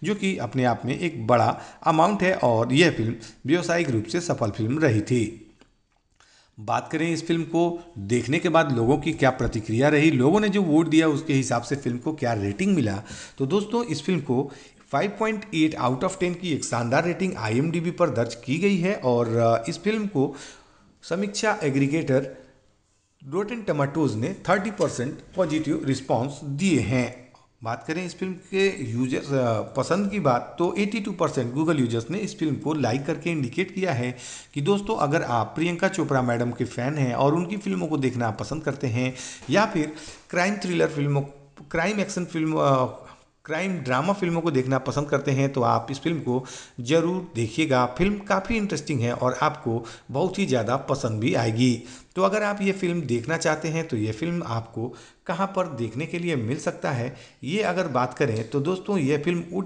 जो कि अपने आप में एक बड़ा अमाउंट है और यह फिल्म व्यावसायिक रूप से सफल फिल्म रही थी बात करें इस फिल्म को देखने के बाद लोगों की क्या प्रतिक्रिया रही लोगों ने जो वोट दिया उसके हिसाब से फिल्म को क्या रेटिंग मिला तो दोस्तों इस फिल्म को 5.8 आउट ऑफ 10 की एक शानदार रेटिंग आई पर दर्ज की गई है और इस फिल्म को समीक्षा एग्रीगेटर रोटेन टमाटोज ने 30 परसेंट पॉजिटिव रिस्पॉन्स दिए हैं बात करें इस फिल्म के यूजर्स पसंद की बात तो 82 परसेंट गूगल यूजर्स ने इस फिल्म को लाइक करके इंडिकेट किया है कि दोस्तों अगर आप प्रियंका चोपड़ा मैडम के फ़ैन हैं और उनकी फिल्मों को देखना पसंद करते हैं या फिर क्राइम थ्रिलर फिल्मों crime action film crime drama फिल्मों को देखना पसंद करते हैं तो आप इस फिल्म को ज़रूर देखिएगा फिल्म काफ़ी इंटरेस्टिंग है और आपको बहुत ही ज़्यादा पसंद भी आएगी तो अगर आप ये फिल्म देखना चाहते हैं तो ये फिल्म आपको कहाँ पर देखने के लिए मिल सकता है ये अगर बात करें तो दोस्तों ये फिल्म ओ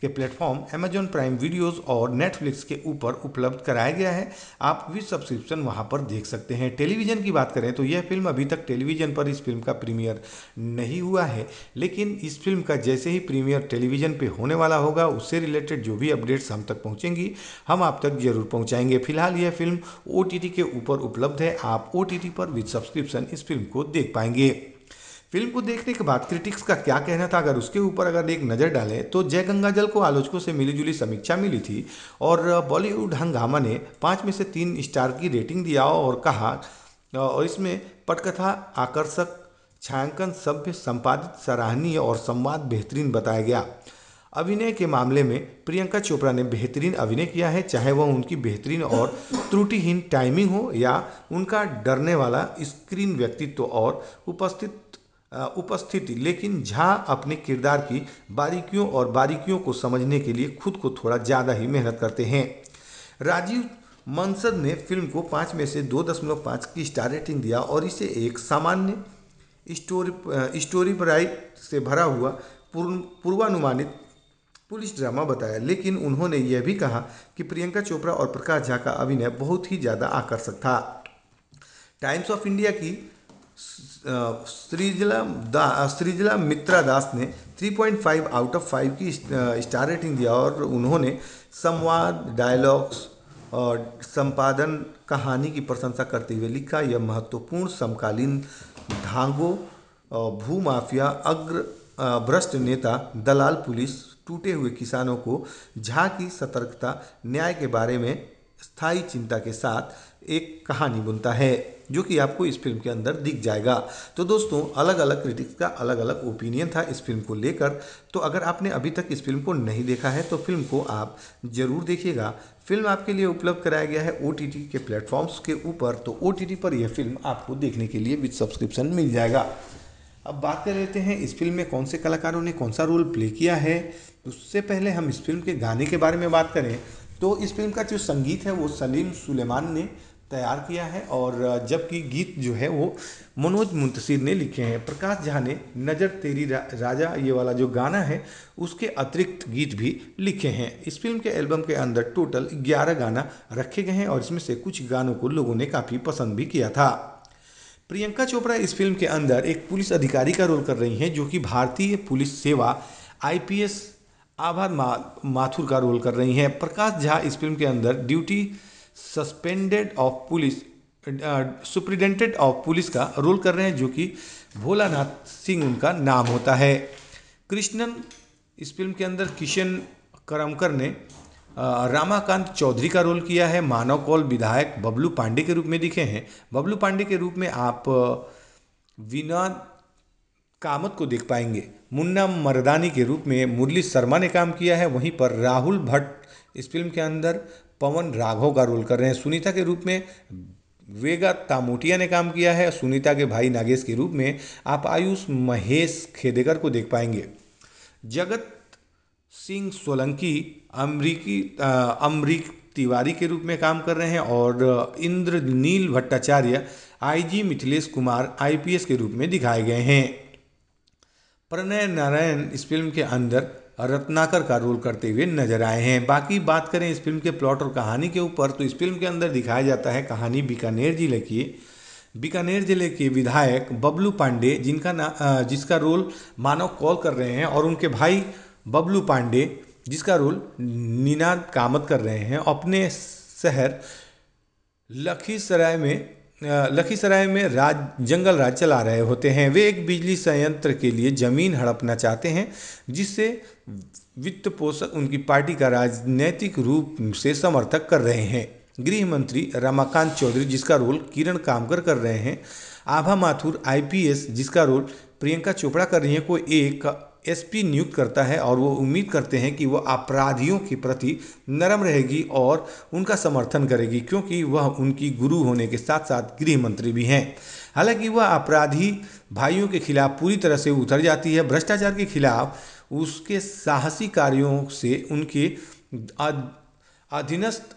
के प्लेटफॉर्म अमेजॉन प्राइम वीडियोस और नेटफ्लिक्स के ऊपर उपलब्ध कराया गया है आप भी सब्सक्रिप्शन वहाँ पर देख सकते हैं टेलीविज़न की बात करें तो यह फिल्म अभी तक टेलीविज़न पर इस फिल्म का प्रीमियर नहीं हुआ है लेकिन इस फिल्म का जैसे ही प्रीमियर टेलीविज़न पर होने वाला होगा उससे रिलेटेड जो भी अपडेट्स हम तक पहुँचेंगी हम आप तक जरूर पहुँचाएंगे फिलहाल यह फिल्म ओ के ऊपर उपलब्ध है आप ओ पर विद सब्सक्रिप्शन इस फिल्म को देख पाएंगे फिल्म को देखने के बाद क्रिटिक्स का क्या कहना था अगर उसके ऊपर अगर एक नज़र डालें तो जय गंगा जल को आलोचकों से मिलीजुली समीक्षा मिली थी और बॉलीवुड हंगामा ने पाँच में से तीन स्टार की रेटिंग दिया और कहा और इसमें पटकथा आकर्षक छायांकन सभ्य संपादित सराहनीय और संवाद बेहतरीन बताया गया अभिनय के मामले में प्रियंका चोपड़ा ने बेहतरीन अभिनय किया है चाहे वह उनकी बेहतरीन और त्रुटिहीन टाइमिंग हो या उनका डरने वाला स्क्रीन व्यक्तित्व और उपस्थित उपस्थिति लेकिन झा अपने किरदार की बारीकियों और बारीकियों को समझने के लिए खुद को थोड़ा ज़्यादा ही मेहनत करते हैं राजीव मंसद ने फिल्म को पाँच में से दो दशमलव पाँच की स्टार रेटिंग दिया और इसे एक सामान्य स्टोरी स्टोरी राइट से भरा हुआ पूर्वानुमानित पुलिस ड्रामा बताया लेकिन उन्होंने यह भी कहा कि प्रियंका चोपड़ा और प्रकाश झा का अभिनय बहुत ही ज़्यादा आकर्षक था टाइम्स ऑफ इंडिया की श्रीजिला दा श्रीजिला मित्रा दास ने 3.5 आउट ऑफ 5 की स्टार रेटिंग दिया और उन्होंने संवाद डायलॉग्स और संपादन कहानी की प्रशंसा करते हुए लिखा यह महत्वपूर्ण समकालीन धांगो भूमाफिया अग्र भ्रष्ट नेता दलाल पुलिस टूटे हुए किसानों को झा की सतर्कता न्याय के बारे में स्थायी चिंता के साथ एक कहानी बुनता है जो कि आपको इस फिल्म के अंदर दिख जाएगा तो दोस्तों अलग अलग क्रिटिक्स का अलग अलग ओपिनियन था इस फिल्म को लेकर तो अगर आपने अभी तक इस फिल्म को नहीं देखा है तो फिल्म को आप ज़रूर देखिएगा फिल्म आपके लिए उपलब्ध कराया गया है ओ के प्लेटफॉर्म्स के ऊपर तो ओ पर यह फिल्म आपको देखने के लिए विथ सब्सक्रिप्शन मिल जाएगा अब बात कर लेते हैं इस फिल्म में कौन से कलाकारों ने कौन सा रोल प्ले किया है उससे पहले हम इस फिल्म के गाने के बारे में बात करें तो इस फिल्म का जो संगीत है वो सलीम सुलेमान ने तैयार किया है और जबकि गीत जो है वो मनोज मुंतशिर ने लिखे हैं प्रकाश झा ने नज़र तेरी रा, राजा ये वाला जो गाना है उसके अतिरिक्त गीत भी लिखे हैं इस फिल्म के एल्बम के अंदर टोटल 11 गाना रखे गए हैं और इसमें से कुछ गानों को लोगों ने काफ़ी पसंद भी किया था प्रियंका चोपड़ा इस फिल्म के अंदर एक पुलिस अधिकारी का रोल कर रही हैं जो कि भारतीय पुलिस सेवा आई आभार मा, माथुर का रोल कर रही हैं प्रकाश झा इस फिल्म के अंदर duty suspended of police superintendent of police का रोल कर रहे हैं जो कि भोलानाथ सिंह उनका नाम होता है कृष्णन इस फिल्म के अंदर किशन करमकर ने uh, रामाकांत चौधरी का रोल किया है मानव कौल विधायक बबलू पांडे के रूप में दिखे हैं बबलू पांडे के रूप में आप uh, विनोद कामत को देख पाएंगे मुन्ना मरदानी के रूप में मुरली शर्मा ने काम किया है वहीं पर राहुल भट्ट इस फिल्म के अंदर पवन राघव का रोल कर रहे हैं सुनीता के रूप में वेगा तामोटिया ने काम किया है सुनीता के भाई नागेश के रूप में आप आयुष महेश खेदेकर को देख पाएंगे जगत सिंह सोलंकी अमरीकी अमरीक तिवारी के रूप में काम कर रहे हैं और इंद्रनील भट्टाचार्य आईजी मिथिलेश कुमार आईपीएस के रूप में दिखाए गए हैं प्रणय नारायण इस फिल्म के अंदर रत्नाकर का रोल करते हुए नजर आए हैं बाकी बात करें इस फिल्म के प्लॉट और कहानी के ऊपर तो इस फिल्म के अंदर दिखाया जाता है कहानी बीकानेर जिले की बीकानेर जिले के विधायक बबलू पांडे जिनका ना जिसका रोल मानव कॉल कर रहे हैं और उनके भाई बबलू पांडे जिसका रोल नीनाद कामत कर रहे हैं अपने शहर लखीसराय में लखीसराय में राज जंगल राज चला रहे होते हैं वे एक बिजली संयंत्र के लिए ज़मीन हड़पना चाहते हैं जिससे वित्त पोषक उनकी पार्टी का राजनैतिक रूप से समर्थक कर रहे हैं गृह मंत्री रमाकांत चौधरी जिसका रोल किरण कामकर कर रहे हैं आभा माथुर आईपीएस जिसका रोल प्रियंका चोपड़ा कर रही हैं को एक एसपी नियुक्त करता है और वो उम्मीद करते हैं कि वह अपराधियों के प्रति नरम रहेगी और उनका समर्थन करेगी क्योंकि वह उनकी गुरु होने के साथ साथ गृह मंत्री भी हैं हालांकि वह अपराधी भाइयों के खिलाफ पूरी तरह से उतर जाती है भ्रष्टाचार के खिलाफ उसके साहसी कार्यों से उनके अधीनस्थ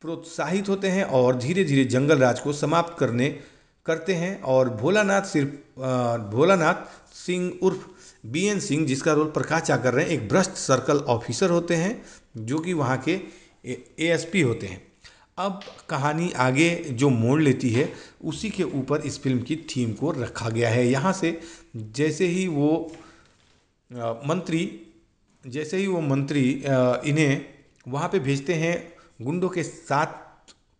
प्रोत्साहित होते हैं और धीरे धीरे जंगल राज को समाप्त करने करते हैं और भोलानाथ सिर्फ भोलानाथ सिंह उर्फ बी एन सिंह जिसका रोल प्रकाश कर रहे हैं एक भ्रष्ट सर्कल ऑफिसर होते हैं जो कि वहाँ के एएसपी होते हैं अब कहानी आगे जो मोड़ लेती है उसी के ऊपर इस फिल्म की थीम को रखा गया है यहाँ से जैसे ही वो मंत्री जैसे ही वो मंत्री इन्हें वहाँ पे भेजते हैं गुंडों के साथ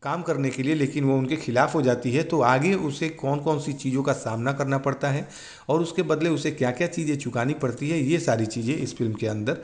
काम करने के लिए लेकिन वो उनके खिलाफ हो जाती है तो आगे उसे कौन कौन सी चीज़ों का सामना करना पड़ता है और उसके बदले उसे क्या क्या चीज़ें चुकानी पड़ती है ये सारी चीज़ें इस फिल्म के अंदर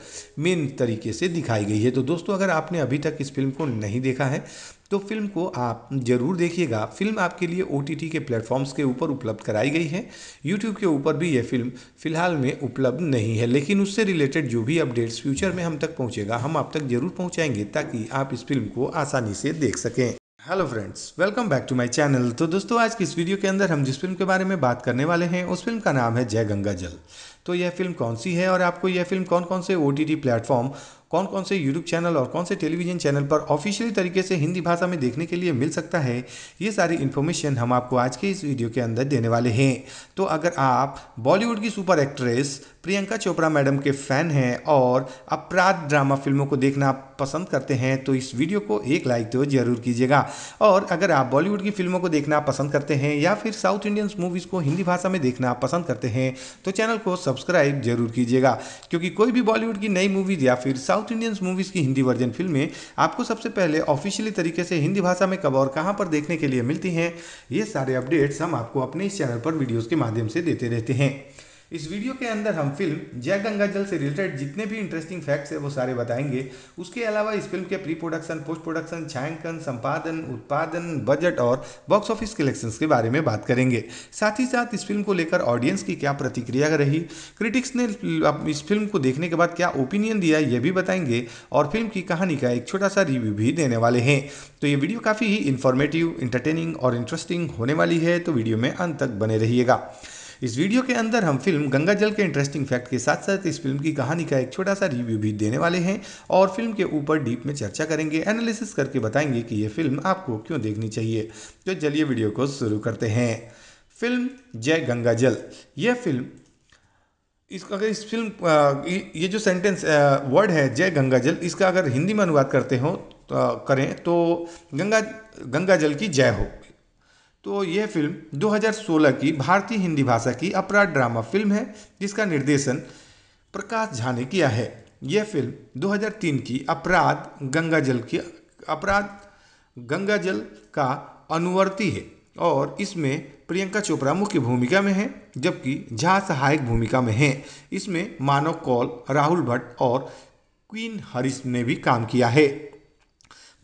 मेन तरीके से दिखाई गई है तो दोस्तों अगर आपने अभी तक इस फिल्म को नहीं देखा है तो फिल्म को आप ज़रूर देखिएगा फिल्म आपके लिए ओ के प्लेटफॉर्म्स के ऊपर उपलब्ध कराई गई है यूट्यूब के ऊपर भी यह फिल्म फ़िलहाल में उपलब्ध नहीं है लेकिन उससे रिलेटेड जो भी अपडेट्स फ्यूचर में हम तक पहुँचेगा हम आप तक ज़रूर पहुँचाएंगे ताकि आप इस फिल्म को आसानी से देख सकें hello friends welcome back to my channel तो दोस्तों आज की इस वीडियो के अंदर हम जिस फिल्म के बारे में बात करने वाले हैं उस फिल्म का नाम है जय गंगा जल तो यह फिल्म कौन सी है और आपको यह फिल्म कौन कौन से ओ टी प्लेटफॉर्म कौन कौन से यूट्यूब चैनल और कौन से टेलीविजन चैनल पर ऑफिशियली तरीके से हिंदी भाषा में देखने के लिए मिल सकता है ये सारी इन्फॉर्मेशन हम आपको आज के इस वीडियो के अंदर देने वाले हैं तो अगर आप बॉलीवुड की super actress Priyanka Chopra madam के फ़ैन हैं और अपराध ड्रामा फिल्मों को देखना पसंद करते हैं तो इस वीडियो को एक लाइक तो जरूर कीजिएगा और अगर आप बॉलीवुड की फिल्मों को देखना पसंद करते हैं या फिर साउथ इंडियन मूवीज़ को हिंदी भाषा में देखना पसंद करते हैं तो चैनल को सब्सक्राइब जरूर कीजिएगा क्योंकि कोई भी बॉलीवुड की नई मूवीज़ या फिर साउथ साउथ इंडियंस मूवीज़ की हिंदी वर्जन फिल्में आपको सबसे पहले ऑफिशियली तरीके से हिंदी भाषा में कब और कहां पर देखने के लिए मिलती हैं ये सारे अपडेट्स हम आपको अपने इस चैनल पर वीडियोज़ के माध्यम से देते रहते हैं इस वीडियो के अंदर हम फिल्म जय गंगा जल से रिलेटेड जितने भी इंटरेस्टिंग फैक्ट्स है वो सारे बताएंगे उसके अलावा इस फिल्म के प्री प्रोडक्शन पोस्ट प्रोडक्शन छायांकन संपादन उत्पादन बजट और बॉक्स ऑफिस कलेक्शन के बारे में बात करेंगे साथ ही साथ इस फिल्म को लेकर ऑडियंस की क्या प्रतिक्रिया रही क्रिटिक्स ने इस फिल्म को देखने के बाद क्या ओपिनियन दिया ये भी बताएंगे और फिल्म की कहानी का एक छोटा सा रिव्यू भी देने वाले हैं तो ये वीडियो काफ़ी ही इन्फॉर्मेटिव इंटरटेनिंग और इंटरेस्टिंग होने वाली है तो वीडियो में अंत तक बने रहिएगा इस वीडियो के अंदर हम फिल्म गंगा जल के इंटरेस्टिंग फैक्ट के साथ साथ इस फिल्म की कहानी का एक छोटा सा रिव्यू भी देने वाले हैं और फिल्म के ऊपर डीप में चर्चा करेंगे एनालिसिस करके बताएंगे कि ये फिल्म आपको क्यों देखनी चाहिए तो चलिए वीडियो को शुरू करते हैं फिल्म जय गंगा जल यह फिल्म इसका अगर इस फिल्म ये जो सेंटेंस वर्ड है जय गंगा जल इसका अगर हिंदी में अनुवाद करते हो तो करें तो गंगा गंगा जल की जय हो तो ये फिल्म 2016 की भारतीय हिंदी भाषा की अपराध ड्रामा फिल्म है जिसका निर्देशन प्रकाश झा ने किया है यह फिल्म 2003 की अपराध गंगाजल की अपराध गंगाजल का अनुवर्ती है और इसमें प्रियंका चोपड़ा मुख्य भूमिका में है जबकि झा सहायक भूमिका में है इसमें मानव कौल राहुल भट्ट और क्वीन हरिश ने भी काम किया है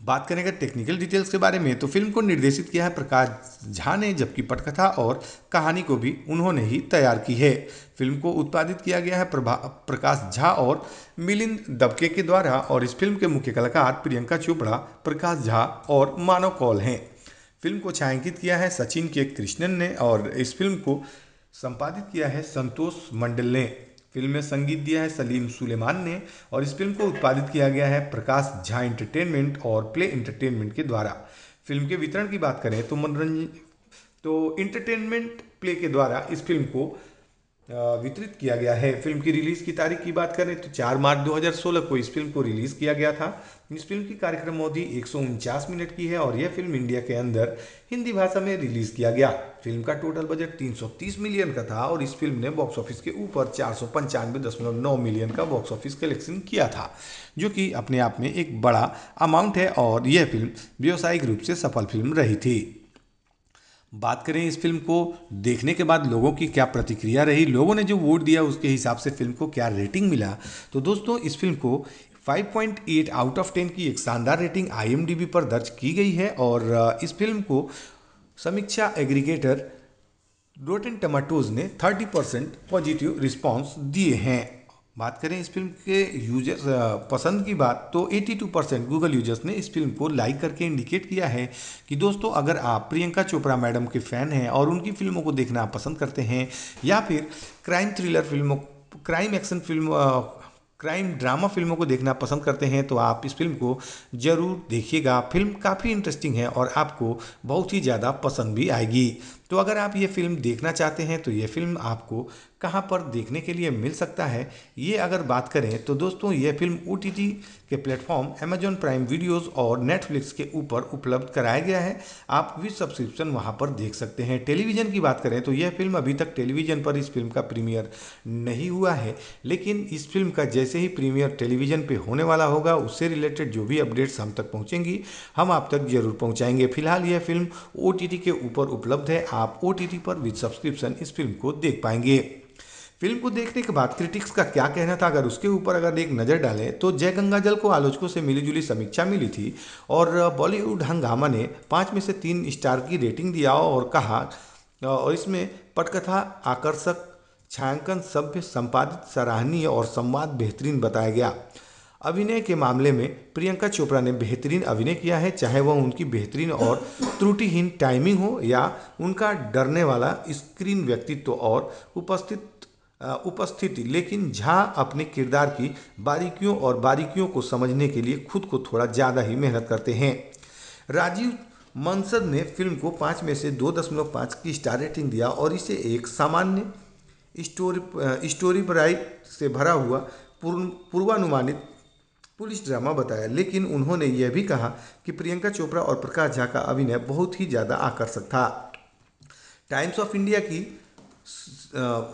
बात करें अगर टेक्निकल डिटेल्स के बारे में तो फिल्म को निर्देशित किया है प्रकाश झा ने जबकि पटकथा और कहानी को भी उन्होंने ही तैयार की है फिल्म को उत्पादित किया गया है प्रकाश झा और मिलिंद दबके के द्वारा और इस फिल्म के मुख्य कलाकार प्रियंका चोपड़ा प्रकाश झा और मानव कौल हैं फिल्म को छायांकित किया है सचिन के कृष्णन ने और इस फिल्म को संपादित किया है संतोष मंडल ने फिल्म में संगीत दिया है सलीम सुलेमान ने और इस फिल्म को उत्पादित किया गया है प्रकाश झा एंटरटेनमेंट और प्ले एंटरटेनमेंट के द्वारा फिल्म के वितरण की बात करें तो मनोरंजन तो इंटरटेनमेंट प्ले के द्वारा इस फिल्म को वितरित किया गया है फिल्म की रिलीज़ की तारीख की बात करें तो 4 मार्च 2016 को इस फिल्म को रिलीज़ किया गया था इस फिल्म की कार्यक्रम अवधि एक मिनट की है और यह फिल्म इंडिया के अंदर हिंदी भाषा में रिलीज़ किया गया फिल्म का टोटल बजट 330 मिलियन का था और इस फिल्म ने बॉक्स ऑफिस के ऊपर चार मिलियन का बॉक्स ऑफिस कलेक्शन किया था जो कि अपने आप में एक बड़ा अमाउंट है और यह फिल्म व्यावसायिक रूप से सफल फिल्म रही थी बात करें इस फिल्म को देखने के बाद लोगों की क्या प्रतिक्रिया रही लोगों ने जो वोट दिया उसके हिसाब से फिल्म को क्या रेटिंग मिला तो दोस्तों इस फिल्म को 5.8 आउट ऑफ 10 की एक शानदार रेटिंग आईएमडीबी पर दर्ज की गई है और इस फिल्म को समीक्षा एग्रीगेटर रोटेन टमाटोज ने 30 परसेंट पॉजिटिव रिस्पॉन्स दिए हैं बात करें इस फिल्म के यूजर्स पसंद की बात तो 82 परसेंट गूगल यूजर्स ने इस फिल्म को लाइक करके इंडिकेट किया है कि दोस्तों अगर आप प्रियंका चोपड़ा मैडम के फ़ैन हैं और उनकी फिल्मों को देखना पसंद करते हैं या फिर क्राइम थ्रिलर फिल्मों crime action film crime drama फिल्मों को देखना पसंद करते हैं तो आप इस फिल्म को ज़रूर देखिएगा फिल्म काफ़ी इंटरेस्टिंग है और आपको बहुत ही ज़्यादा पसंद भी आएगी तो अगर आप ये फिल्म देखना चाहते हैं तो ये फिल्म आपको कहाँ पर देखने के लिए मिल सकता है ये अगर बात करें तो दोस्तों ये फिल्म ओ के प्लेटफॉर्म अमेजोन प्राइम वीडियोस और नेटफ्लिक्स के ऊपर उपलब्ध कराया गया है आप विद सब्सक्रिप्शन वहाँ पर देख सकते हैं टेलीविज़न की बात करें तो यह फिल्म अभी तक टेलीविज़न पर इस फिल्म का प्रीमियर नहीं हुआ है लेकिन इस फिल्म का जैसे ही प्रीमियर टेलीविज़न पर होने वाला होगा उससे रिलेटेड जो भी अपडेट्स हम तक पहुँचेंगी हम आप तक जरूर पहुँचाएंगे फिलहाल यह फिल्म ओ के ऊपर उपलब्ध है आप ओ पर विद सब्सक्रिप्शन इस फिल्म को देख पाएंगे फिल्म को देखने के बाद क्रिटिक्स का क्या कहना था अगर उसके ऊपर अगर एक नज़र डालें तो जय गंगा जल को आलोचकों से मिलीजुली समीक्षा मिली थी और बॉलीवुड हंगामा ने पाँच में से तीन स्टार की रेटिंग दिया और कहा और इसमें पटकथा आकर्षक छायांकन सभ्य संपादित सराहनीय और संवाद बेहतरीन बताया गया अभिनय के मामले में प्रियंका चोपड़ा ने बेहतरीन अभिनय किया है चाहे वह उनकी बेहतरीन और त्रुटिहीन टाइमिंग हो या उनका डरने वाला स्क्रीन व्यक्तित्व और उपस्थित उपस्थिति लेकिन झा अपने किरदार की बारीकियों और बारीकियों को समझने के लिए खुद को थोड़ा ज़्यादा ही मेहनत करते हैं राजीव मंसद ने फिल्म को पाँच में से दो दशमलव पाँच की स्टार रेटिंग दिया और इसे एक सामान्य स्टोरी स्टोरी ब्राइट से भरा हुआ पूर्वानुमानित पुलिस ड्रामा बताया लेकिन उन्होंने यह भी कहा कि प्रियंका चोपड़ा और प्रकाश झा का अभिनय बहुत ही ज़्यादा आकर्षक था टाइम्स ऑफ इंडिया की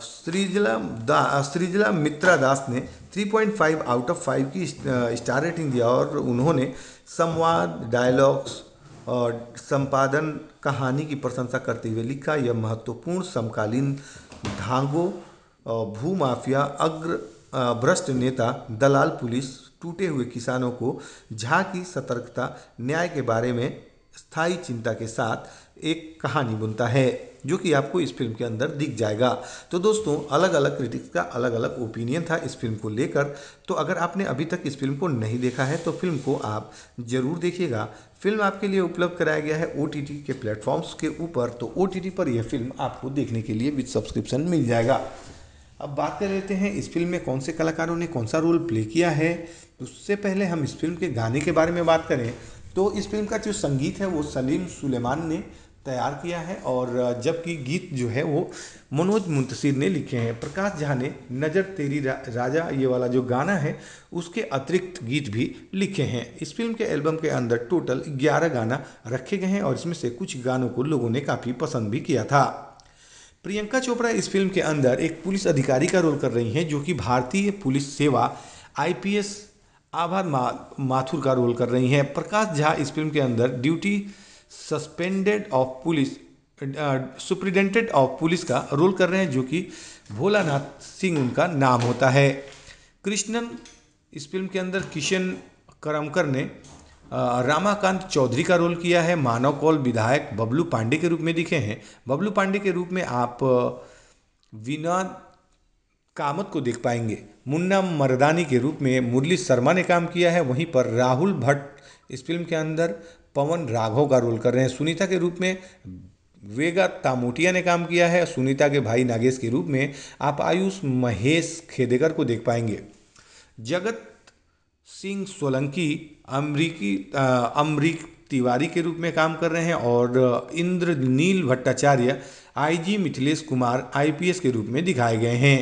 सृजला दा सृजला मित्रा दास ने 3.5 आउट ऑफ 5 की स्टार रेटिंग दिया और उन्होंने संवाद डायलॉग्स और संपादन कहानी की प्रशंसा करते हुए लिखा यह महत्वपूर्ण समकालीन धांगो भूमाफिया अग्र भ्रष्ट नेता दलाल पुलिस टूटे हुए किसानों को झा की सतर्कता न्याय के बारे में स्थायी चिंता के साथ एक कहानी बुनता है जो कि आपको इस फिल्म के अंदर दिख जाएगा तो दोस्तों अलग अलग क्रिटिक्स का अलग अलग ओपिनियन था इस फिल्म को लेकर तो अगर आपने अभी तक इस फिल्म को नहीं देखा है तो फिल्म को आप ज़रूर देखिएगा फिल्म आपके लिए उपलब्ध कराया गया है ओ के प्लेटफॉर्म्स के ऊपर तो ओ पर यह फिल्म आपको देखने के लिए विथ सब्सक्रिप्शन मिल जाएगा अब बात कर लेते हैं इस फिल्म में कौन से कलाकारों ने कौन सा रोल प्ले किया है उससे पहले हम इस फिल्म के गाने के बारे में बात करें तो इस फिल्म का जो संगीत है वो सलीम सुलेमान ने तैयार किया है और जबकि गीत जो है वो मनोज मुंतसिर ने लिखे हैं प्रकाश झा ने नज़र तेरी रा, राजा ये वाला जो गाना है उसके अतिरिक्त गीत भी लिखे हैं इस फिल्म के एल्बम के अंदर टोटल 11 गाना रखे गए हैं और इसमें से कुछ गानों को लोगों ने काफ़ी पसंद भी किया था प्रियंका चोपड़ा इस फिल्म के अंदर एक पुलिस अधिकारी का रोल कर रही हैं जो कि भारतीय पुलिस सेवा आईपीएस आभा मा, माथुर का रोल कर रही हैं प्रकाश झा इस फिल्म के अंदर duty suspended of police superintendent of police का रोल कर रहे हैं जो कि भोलानाथ सिंह उनका नाम होता है कृष्णन इस फिल्म के अंदर किशन करमकर ने रामाकांत चौधरी का रोल किया है मानव कौल विधायक बबलू पांडे के रूप में दिखे हैं बबलू पांडे के रूप में आप विनोद कामत को देख पाएंगे मुन्ना मर्दानी के रूप में मुरली शर्मा ने काम किया है वहीं पर राहुल भट्ट इस फिल्म के अंदर पवन राघव का रोल कर रहे हैं सुनीता के रूप में वेगा तामोटिया ने काम किया है सुनीता के भाई नागेश के रूप में आप आयुष महेश खेदेकर को देख पाएंगे जगत सिंह सोलंकी अमरीकी अमरीक तिवारी के रूप में काम कर रहे हैं और इंद्रनील भट्टाचार्य आईजी मिथिलेश कुमार आईपीएस के रूप में दिखाए गए हैं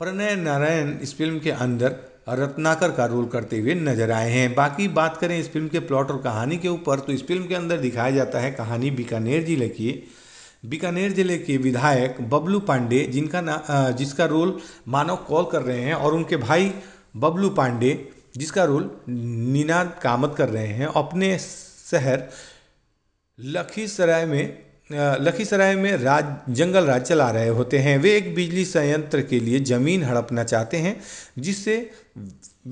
प्रणय नारायण इस फिल्म के अंदर रत्नाकर का रोल करते हुए नजर आए हैं बाकी बात करें इस फिल्म के प्लॉट और कहानी के ऊपर तो इस फिल्म के अंदर दिखाया जाता है कहानी बीकानेर जिले की बीकानेर जिले के विधायक बबलू पांडे जिनका ना जिसका रोल मानव कॉल कर रहे हैं और उनके भाई बबलू पांडे जिसका रोल निनाद कामत कर रहे हैं अपने शहर लखीसराय में लखीसराय में राज जंगल राज चला रहे होते हैं वे एक बिजली संयंत्र के लिए ज़मीन हड़पना चाहते हैं जिससे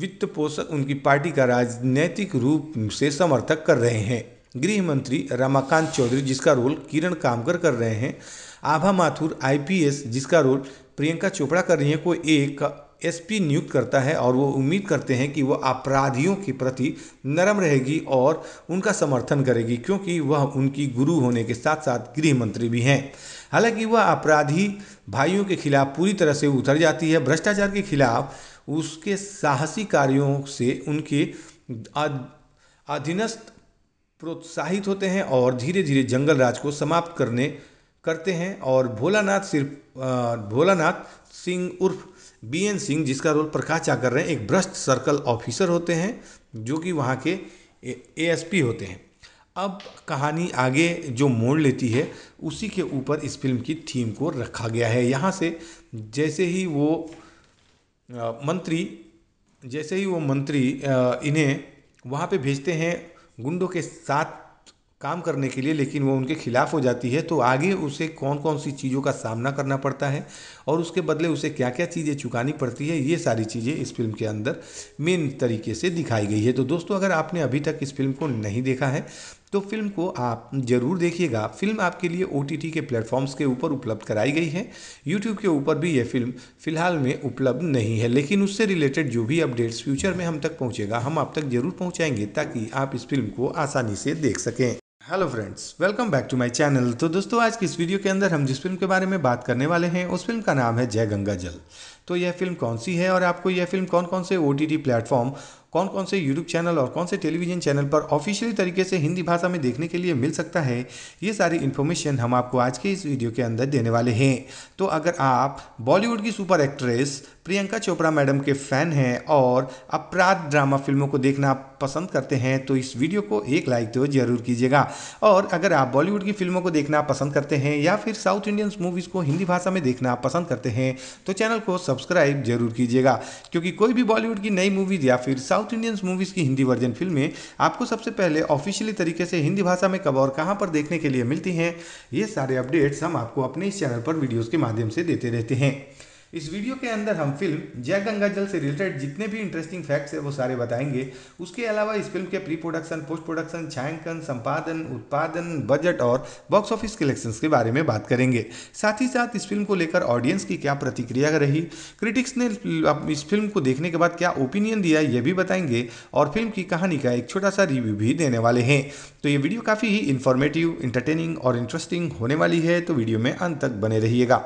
वित्त पोषक उनकी पार्टी का राजनैतिक रूप से समर्थक कर रहे हैं गृह मंत्री रमाकांत चौधरी जिसका रोल किरण कामकर कर रहे हैं आभा माथुर आईपीएस जिसका रोल प्रियंका चोपड़ा कर रही हैं को एक एसपी नियुक्त करता है और वो उम्मीद करते हैं कि वह अपराधियों के प्रति नरम रहेगी और उनका समर्थन करेगी क्योंकि वह उनकी गुरु होने के साथ साथ गृह मंत्री भी हैं हालांकि वह अपराधी भाइयों के खिलाफ पूरी तरह से उतर जाती है भ्रष्टाचार के खिलाफ उसके साहसी कार्यों से उनके अधीनस्थ प्रोत्साहित होते हैं और धीरे धीरे जंगल राज को समाप्त करने करते हैं और भोलानाथ सिर्फ भोलानाथ सिंह उर्फ बीएन सिंह जिसका रोल प्रकाश कर रहे हैं एक भ्रष्ट सर्कल ऑफिसर होते हैं जो कि वहाँ के एएसपी होते हैं अब कहानी आगे जो मोड़ लेती है उसी के ऊपर इस फिल्म की थीम को रखा गया है यहाँ से जैसे ही वो मंत्री जैसे ही वो मंत्री इन्हें वहाँ पे भेजते हैं गुंडों के साथ काम करने के लिए लेकिन वो उनके खिलाफ हो जाती है तो आगे उसे कौन कौन सी चीज़ों का सामना करना पड़ता है और उसके बदले उसे क्या क्या चीज़ें चुकानी पड़ती है ये सारी चीज़ें इस फिल्म के अंदर मेन तरीके से दिखाई गई है तो दोस्तों अगर आपने अभी तक इस फिल्म को नहीं देखा है तो फिल्म को आप ज़रूर देखिएगा फिल्म आपके लिए ओ के प्लेटफॉर्म्स के ऊपर उपलब्ध कराई गई है यूट्यूब के ऊपर भी यह फिल्म फ़िलहाल में उपलब्ध नहीं है लेकिन उससे रिलेटेड जो भी अपडेट्स फ्यूचर में हम तक पहुँचेगा हम आप तक ज़रूर पहुँचाएंगे ताकि आप इस फिल्म को आसानी से देख सकें hello friends welcome back to my channel तो दोस्तों आज की इस वीडियो के अंदर हम जिस फिल्म के बारे में बात करने वाले हैं उस फिल्म का नाम है जय गंगा जल तो यह फिल्म कौन सी है और आपको यह फिल्म कौन कौन से ओ टी प्लेटफॉर्म कौन कौन से यूट्यूब चैनल और कौन से टेलीविजन चैनल पर ऑफिशियली तरीके से हिंदी भाषा में देखने के लिए मिल सकता है ये सारी इन्फॉर्मेशन हम आपको आज के इस वीडियो के अंदर देने वाले हैं तो अगर आप बॉलीवुड की super actress Priyanka Chopra madam के फैन हैं और अपराध ड्रामा फिल्मों को देखना पसंद करते हैं तो इस वीडियो को एक लाइक तो जरूर कीजिएगा और अगर आप बॉलीवुड की फिल्मों को देखना पसंद करते हैं या फिर साउथ इंडियंस मूवीज़ को हिंदी भाषा में देखना पसंद करते हैं तो चैनल को सब्सक्राइब जरूर कीजिएगा क्योंकि कोई भी बॉलीवुड की नई मूवीज़ या फिर साउथ इंडियंस मूवीज़ की हिंदी वर्जन फिल्में आपको सबसे पहले ऑफिशियली तरीके से हिंदी भाषा में कब और कहाँ पर देखने के लिए मिलती हैं ये सारे अपडेट्स हम आपको अपने इस चैनल पर वीडियोज़ के माध्यम से देते रहते हैं इस वीडियो के अंदर हम फिल्म जय गंगा जल से रिलेटेड जितने भी इंटरेस्टिंग फैक्ट्स है वो सारे बताएंगे उसके अलावा इस फिल्म के प्री प्रोडक्शन पोस्ट प्रोडक्शन छायांकन संपादन उत्पादन बजट और बॉक्स ऑफिस कलेक्शन के बारे में बात करेंगे साथ ही साथ इस फिल्म को लेकर ऑडियंस की क्या प्रतिक्रिया रही क्रिटिक्स ने इस फिल्म को देखने के बाद क्या ओपिनियन दिया ये भी बताएंगे और फिल्म की कहानी का एक छोटा सा रिव्यू भी देने वाले हैं तो ये वीडियो काफ़ी ही इन्फॉर्मेटिव इंटरटेनिंग और इंटरेस्टिंग होने वाली है तो वीडियो में अंत तक बने रहिएगा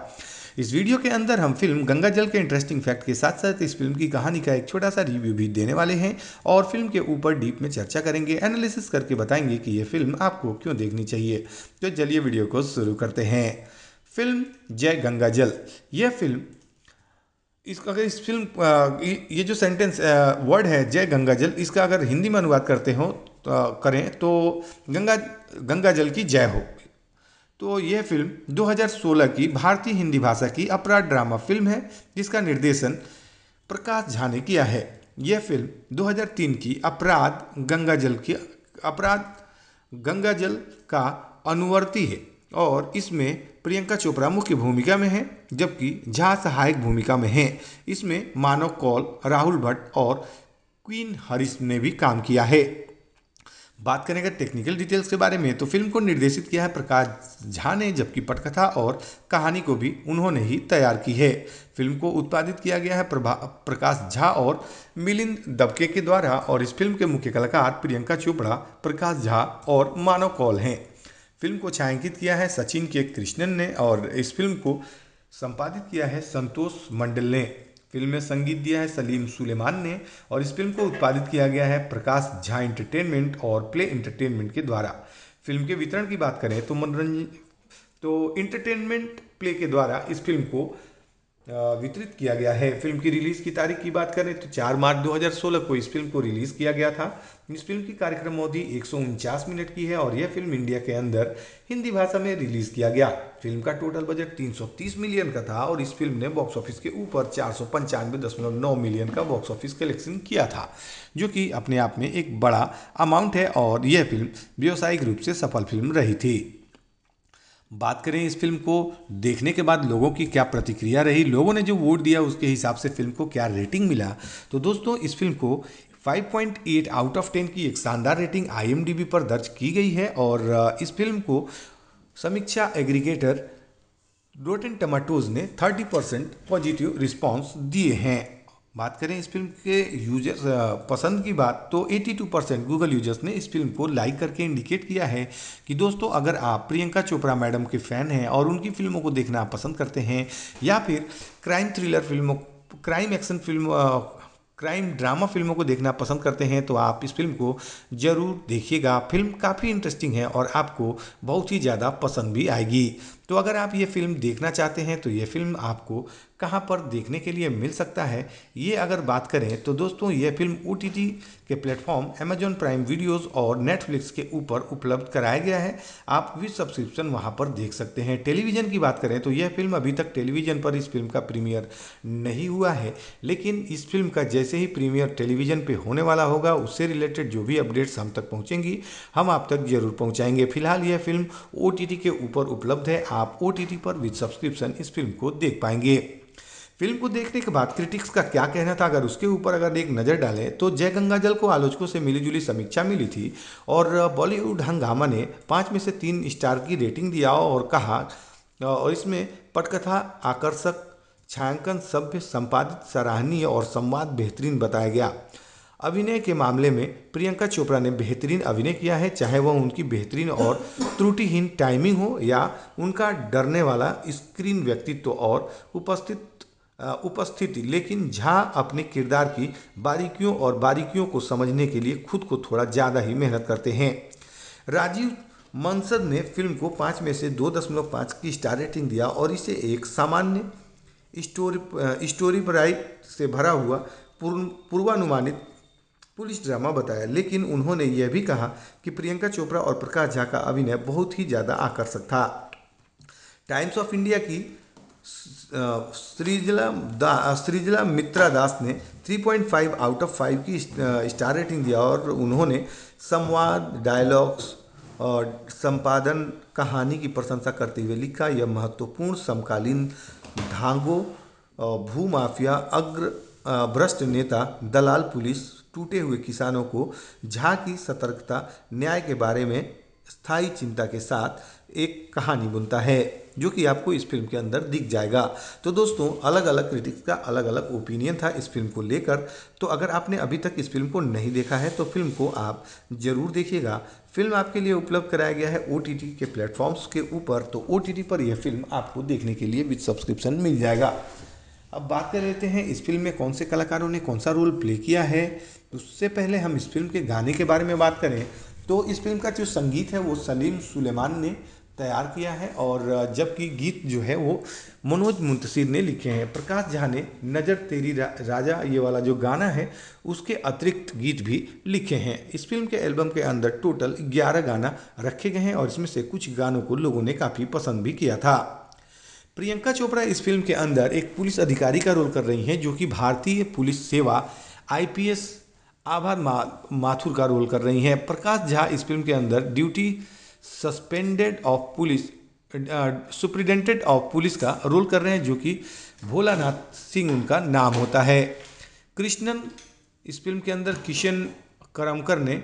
इस वीडियो के अंदर हम फिल्म गंगा जल के इंटरेस्टिंग फैक्ट के साथ साथ इस फिल्म की कहानी का एक छोटा सा रिव्यू भी देने वाले हैं और फिल्म के ऊपर डीप में चर्चा करेंगे एनालिसिस करके बताएंगे कि ये फिल्म आपको क्यों देखनी चाहिए तो चलिए वीडियो को शुरू करते हैं फिल्म जय गंगा जल यह फिल्म इसका अगर इस फिल्म ये जो सेंटेंस वर्ड है जय गंगा जल इसका अगर हिंदी में अनुवाद करते हो तो, करें तो गंगा गंगा जल की जय हो तो यह फिल्म 2016 की भारतीय हिंदी भाषा की अपराध ड्रामा फिल्म है जिसका निर्देशन प्रकाश झा ने किया है यह फिल्म 2003 की अपराध गंगाजल की अपराध गंगा जल का अनुवर्ती है और इसमें प्रियंका चोपड़ा मुख्य भूमिका में है जबकि झा सहायक भूमिका में हैं इसमें मानव कौल राहुल भट्ट और क्वीन हरिस ने भी काम किया है बात करें अगर टेक्निकल डिटेल्स के बारे में तो फिल्म को निर्देशित किया है प्रकाश झा ने जबकि पटकथा और कहानी को भी उन्होंने ही तैयार की है फिल्म को उत्पादित किया गया है प्रकाश झा और मिलिंद दबके के द्वारा और इस फिल्म के मुख्य कलाकार प्रियंका चोपड़ा प्रकाश झा और मानव कौल हैं फिल्म को छायांकित किया है सचिन के कृष्णन ने और इस फिल्म को संपादित किया है संतोष मंडल ने फिल्म में संगीत दिया है सलीम सुलेमान ने और इस फिल्म को उत्पादित किया गया है प्रकाश झा इंटरटेनमेंट और प्ले इंटरटेनमेंट के द्वारा फिल्म के वितरण की बात करें तो मनोरंजन तो इंटरटेनमेंट प्ले के द्वारा इस फिल्म को वितरित किया गया है फिल्म की रिलीज़ की तारीख की बात करें तो 4 मार्च 2016 को इस फिल्म को रिलीज़ किया गया था इस फिल्म की कार्यक्रम अवधि एक मिनट की है और यह फिल्म इंडिया के अंदर हिंदी भाषा में रिलीज़ किया गया फिल्म का टोटल बजट 330 मिलियन का था और इस फिल्म ने बॉक्स ऑफिस के ऊपर चार मिलियन का बॉक्स ऑफिस कलेक्शन किया था जो कि अपने आप में एक बड़ा अमाउंट है और यह फिल्म व्यावसायिक रूप से सफल फिल्म रही थी बात करें इस फिल्म को देखने के बाद लोगों की क्या प्रतिक्रिया रही लोगों ने जो वोट दिया उसके हिसाब से फिल्म को क्या रेटिंग मिला तो दोस्तों इस फिल्म को 5.8 आउट ऑफ 10 की एक शानदार रेटिंग आई पर दर्ज की गई है और इस फिल्म को समीक्षा एग्रीगेटर डोटेन टमाटोज ने 30 परसेंट पॉजिटिव रिस्पॉन्स दिए हैं बात करें इस फिल्म के यूजर्स पसंद की बात तो 82 परसेंट गूगल यूजर्स ने इस फिल्म को लाइक करके इंडिकेट किया है कि दोस्तों अगर आप प्रियंका चोपड़ा मैडम के फ़ैन हैं और उनकी फिल्मों को देखना पसंद करते हैं या फिर क्राइम थ्रिलर फिल्मों crime action film crime drama फिल्मों को देखना पसंद करते हैं तो आप इस फिल्म को ज़रूर देखिएगा फिल्म काफ़ी इंटरेस्टिंग है और आपको बहुत ही ज़्यादा पसंद भी आएगी तो अगर आप ये फिल्म देखना चाहते हैं तो ये फिल्म आपको कहाँ पर देखने के लिए मिल सकता है ये अगर बात करें तो दोस्तों ये फिल्म ओ के प्लेटफॉर्म अमेजॉन प्राइम वीडियोस और नेटफ्लिक्स के ऊपर उपलब्ध कराया गया है आप भी सब्सक्रिप्शन वहाँ पर देख सकते हैं टेलीविज़न की बात करें तो यह फिल्म अभी तक टेलीविज़न पर इस फिल्म का प्रीमियर नहीं हुआ है लेकिन इस फिल्म का जैसे ही प्रीमियर टेलीविज़न पर होने वाला होगा उससे रिलेटेड जो भी अपडेट्स हम तक पहुँचेंगी हम आप तक जरूर पहुँचाएंगे फिलहाल यह फिल्म ओ के ऊपर उपलब्ध है आप आप ओ पर विद सब्सक्रिप्शन इस फिल्म को देख पाएंगे फिल्म को देखने के बाद क्रिटिक्स का क्या कहना था अगर उसके ऊपर अगर एक नज़र डालें तो जय गंगाजल को आलोचकों से मिलीजुली समीक्षा मिली थी और बॉलीवुड हंगामा ने पाँच में से तीन स्टार की रेटिंग दिया और कहा और इसमें पटकथा आकर्षक छायांकन सभ्य संपादित सराहनीय और संवाद बेहतरीन बताया गया अभिनय के मामले में प्रियंका चोपड़ा ने बेहतरीन अभिनय किया है चाहे वह उनकी बेहतरीन और त्रुटिहीन टाइमिंग हो या उनका डरने वाला स्क्रीन व्यक्तित्व और उपस्थित उपस्थिति लेकिन झा अपने किरदार की बारीकियों और बारीकियों को समझने के लिए खुद को थोड़ा ज़्यादा ही मेहनत करते हैं राजीव मंसद ने फिल्म को पाँच में से दो दशमलव पाँच की स्टार रेटिंग दिया और इसे एक सामान्य स्टोरी स्टोरी ब्राइट से भरा हुआ पूर्वानुमानित पुलिस ड्रामा बताया लेकिन उन्होंने यह भी कहा कि प्रियंका चोपड़ा और प्रकाश झा का अभिनय बहुत ही ज़्यादा आकर्षक था टाइम्स ऑफ इंडिया की सृजला दा सृजला मित्रा दास ने 3.5 आउट ऑफ 5 की स्टार रेटिंग दिया और उन्होंने संवाद डायलॉग्स और संपादन कहानी की प्रशंसा करते हुए लिखा यह महत्वपूर्ण समकालीन धांगों भूमाफिया अग्र भ्रष्ट नेता दलाल पुलिस टूटे हुए किसानों को झा की सतर्कता न्याय के बारे में स्थायी चिंता के साथ एक कहानी बुनता है जो कि आपको इस फिल्म के अंदर दिख जाएगा तो दोस्तों अलग अलग क्रिटिक्स का अलग अलग ओपिनियन था इस फिल्म को लेकर तो अगर आपने अभी तक इस फिल्म को नहीं देखा है तो फिल्म को आप ज़रूर देखिएगा फिल्म आपके लिए उपलब्ध कराया गया है ओ के प्लेटफॉर्म्स के ऊपर तो ओ पर यह फिल्म आपको देखने के लिए विद सब्सक्रिप्शन मिल जाएगा अब बात कर लेते हैं इस फिल्म में कौन से कलाकारों ने कौन सा रोल प्ले किया है उससे पहले हम इस फिल्म के गाने के बारे में बात करें तो इस फिल्म का जो संगीत है वो सलीम सुलेमान ने तैयार किया है और जबकि गीत जो है वो मनोज मुंतशिर ने लिखे हैं प्रकाश झा ने नज़र तेरी रा, राजा ये वाला जो गाना है उसके अतिरिक्त गीत भी लिखे हैं इस फिल्म के एल्बम के अंदर टोटल 11 गाना रखे गए हैं और इसमें से कुछ गानों को लोगों ने काफ़ी पसंद भी किया था प्रियंका चोपड़ा इस फिल्म के अंदर एक पुलिस अधिकारी का रोल कर रही हैं जो कि भारतीय पुलिस सेवा आईपीएस आभा मा, माथुर का रोल कर रही हैं प्रकाश झा इस फिल्म के अंदर duty suspended of police superintendent of police का रोल कर रहे हैं जो कि भोलानाथ सिंह उनका नाम होता है कृष्णन इस फिल्म के अंदर किशन करमकर ने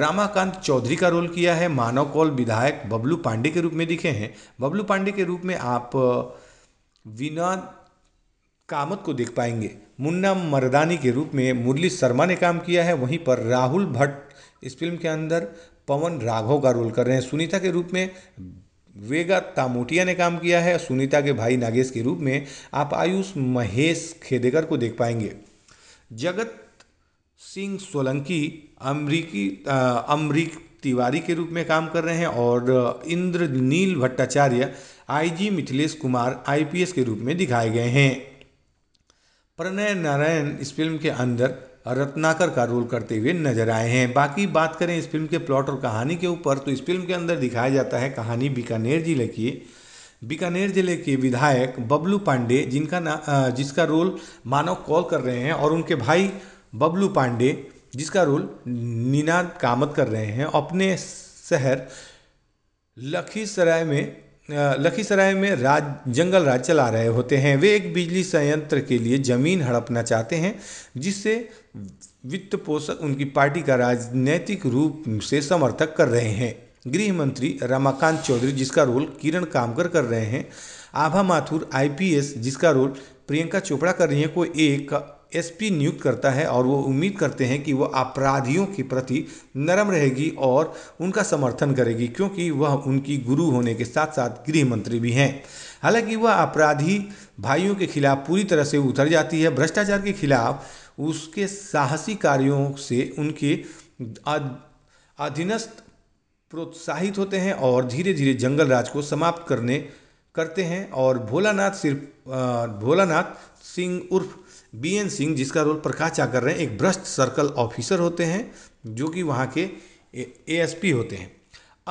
रामाकांत चौधरी का रोल किया है मानव कौल विधायक बबलू पांडे के रूप में दिखे हैं बबलू पांडे के रूप में आप विनोद कामत को देख पाएंगे मुन्ना मर्दानी के रूप में मुरली शर्मा ने काम किया है वहीं पर राहुल भट्ट इस फिल्म के अंदर पवन राघव का रोल कर रहे हैं सुनीता के रूप में वेगा तामोटिया ने काम किया है सुनीता के भाई नागेश के रूप में आप आयुष महेश खेदेकर को देख पाएंगे जगत सिंह सोलंकी अमरीकी अमरीक तिवारी के रूप में काम कर रहे हैं और इंद्रनील भट्टाचार्य आईजी मिथिलेश कुमार आईपीएस के रूप में दिखाए गए हैं प्रणय नारायण इस फिल्म के अंदर रत्नाकर का रोल करते हुए नजर आए हैं बाकी बात करें इस फिल्म के प्लॉट और कहानी के ऊपर तो इस फिल्म के अंदर दिखाया जाता है कहानी बीकानेर जिले की बीकानेर जिले के विधायक बबलू पांडे जिनका ना जिसका रोल मानव कॉल कर रहे हैं और उनके भाई बबलू पांडे जिसका रोल निनाद कामत कर रहे हैं अपने शहर लखीसराय में लखीसराय में राज जंगल राज चला रहे होते हैं वे एक बिजली संयंत्र के लिए ज़मीन हड़पना चाहते हैं जिससे वित्त पोषक उनकी पार्टी का राजनैतिक रूप से समर्थक कर रहे हैं गृह मंत्री रमाकांत चौधरी जिसका रोल किरण कामकर कर रहे हैं आभा माथुर आईपीएस जिसका रोल प्रियंका चोपड़ा कर रही हैं को एक एसपी नियुक्त करता है और वो उम्मीद करते हैं कि वह अपराधियों के प्रति नरम रहेगी और उनका समर्थन करेगी क्योंकि वह उनकी गुरु होने के साथ साथ गृह मंत्री भी हैं हालांकि वह अपराधी भाइयों के खिलाफ पूरी तरह से उतर जाती है भ्रष्टाचार के खिलाफ उसके साहसी कार्यों से उनके अधीनस्थ प्रोत्साहित होते हैं और धीरे धीरे जंगल राज को समाप्त करने करते हैं और भोलानाथ सिर्फ भोलानाथ सिंह उर्फ बी एन सिंह जिसका रोल प्रकाश कर रहे हैं एक भ्रष्ट सर्कल ऑफिसर होते हैं जो कि वहाँ के एएसपी होते हैं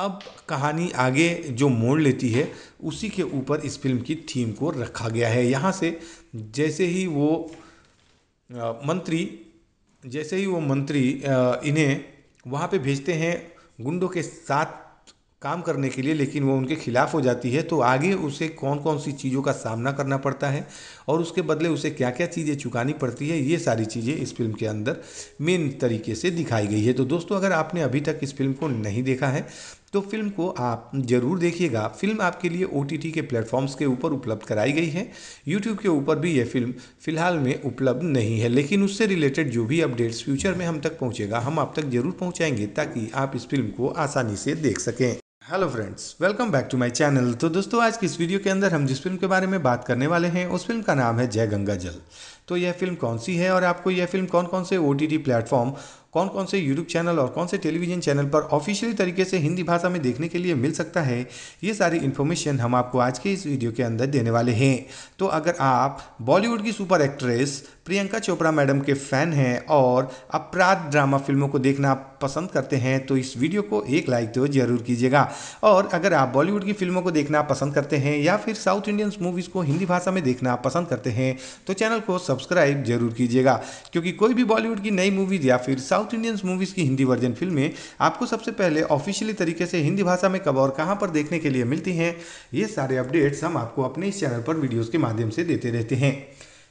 अब कहानी आगे जो मोड़ लेती है उसी के ऊपर इस फिल्म की थीम को रखा गया है यहाँ से जैसे ही वो मंत्री जैसे ही वो मंत्री इन्हें वहाँ पे भेजते हैं गुंडों के साथ काम करने के लिए लेकिन वो उनके खिलाफ हो जाती है तो आगे उसे कौन कौन सी चीज़ों का सामना करना पड़ता है और उसके बदले उसे क्या क्या चीज़ें चुकानी पड़ती है ये सारी चीज़ें इस फिल्म के अंदर मेन तरीके से दिखाई गई है तो दोस्तों अगर आपने अभी तक इस फिल्म को नहीं देखा है तो फिल्म को आप ज़रूर देखिएगा फिल्म आपके लिए ओ के प्लेटफॉर्म्स के ऊपर उपलब्ध कराई गई है यूट्यूब के ऊपर भी यह फिल्म फिलहाल में उपलब्ध नहीं है लेकिन उससे रिलेटेड जो भी अपडेट्स फ्यूचर में हम तक पहुँचेगा हम आप तक ज़रूर पहुँचाएंगे ताकि आप इस फिल्म को आसानी से देख सकें hello friends welcome back to my channel तो दोस्तों आज की इस वीडियो के अंदर हम जिस फिल्म के बारे में बात करने वाले हैं उस फिल्म का नाम है जय गंगा जल तो यह फिल्म कौन सी है और आपको यह फिल्म कौन कौन से ओ टी प्लेटफॉर्म कौन कौन से यूट्यूब चैनल और कौन से टेलीविजन चैनल पर ऑफिशियली तरीके से हिंदी भाषा में देखने के लिए मिल सकता है ये सारी इन्फॉर्मेशन हम आपको आज के इस वीडियो के अंदर देने वाले हैं तो अगर आप बॉलीवुड की super actress Priyanka Chopra madam के फ़ैन हैं और अपराध ड्रामा फिल्मों को देखना पसंद करते हैं तो इस वीडियो को एक लाइक तो जरूर कीजिएगा और अगर आप बॉलीवुड की फिल्मों को देखना पसंद करते हैं या फिर साउथ इंडियंस मूवीज़ को हिंदी भाषा में देखना पसंद करते हैं तो चैनल को सब्सक्राइब जरूर कीजिएगा क्योंकि कोई भी बॉलीवुड की नई मूवीज़ या फिर साउथ इंडियंस मूवीज़ की हिंदी वर्जन फिल्में आपको सबसे पहले ऑफिशियली तरीके से हिंदी भाषा में कब और कहाँ पर देखने के लिए मिलती हैं ये सारे अपडेट्स हम आपको अपने इस चैनल पर वीडियोज़ के माध्यम से देते रहते हैं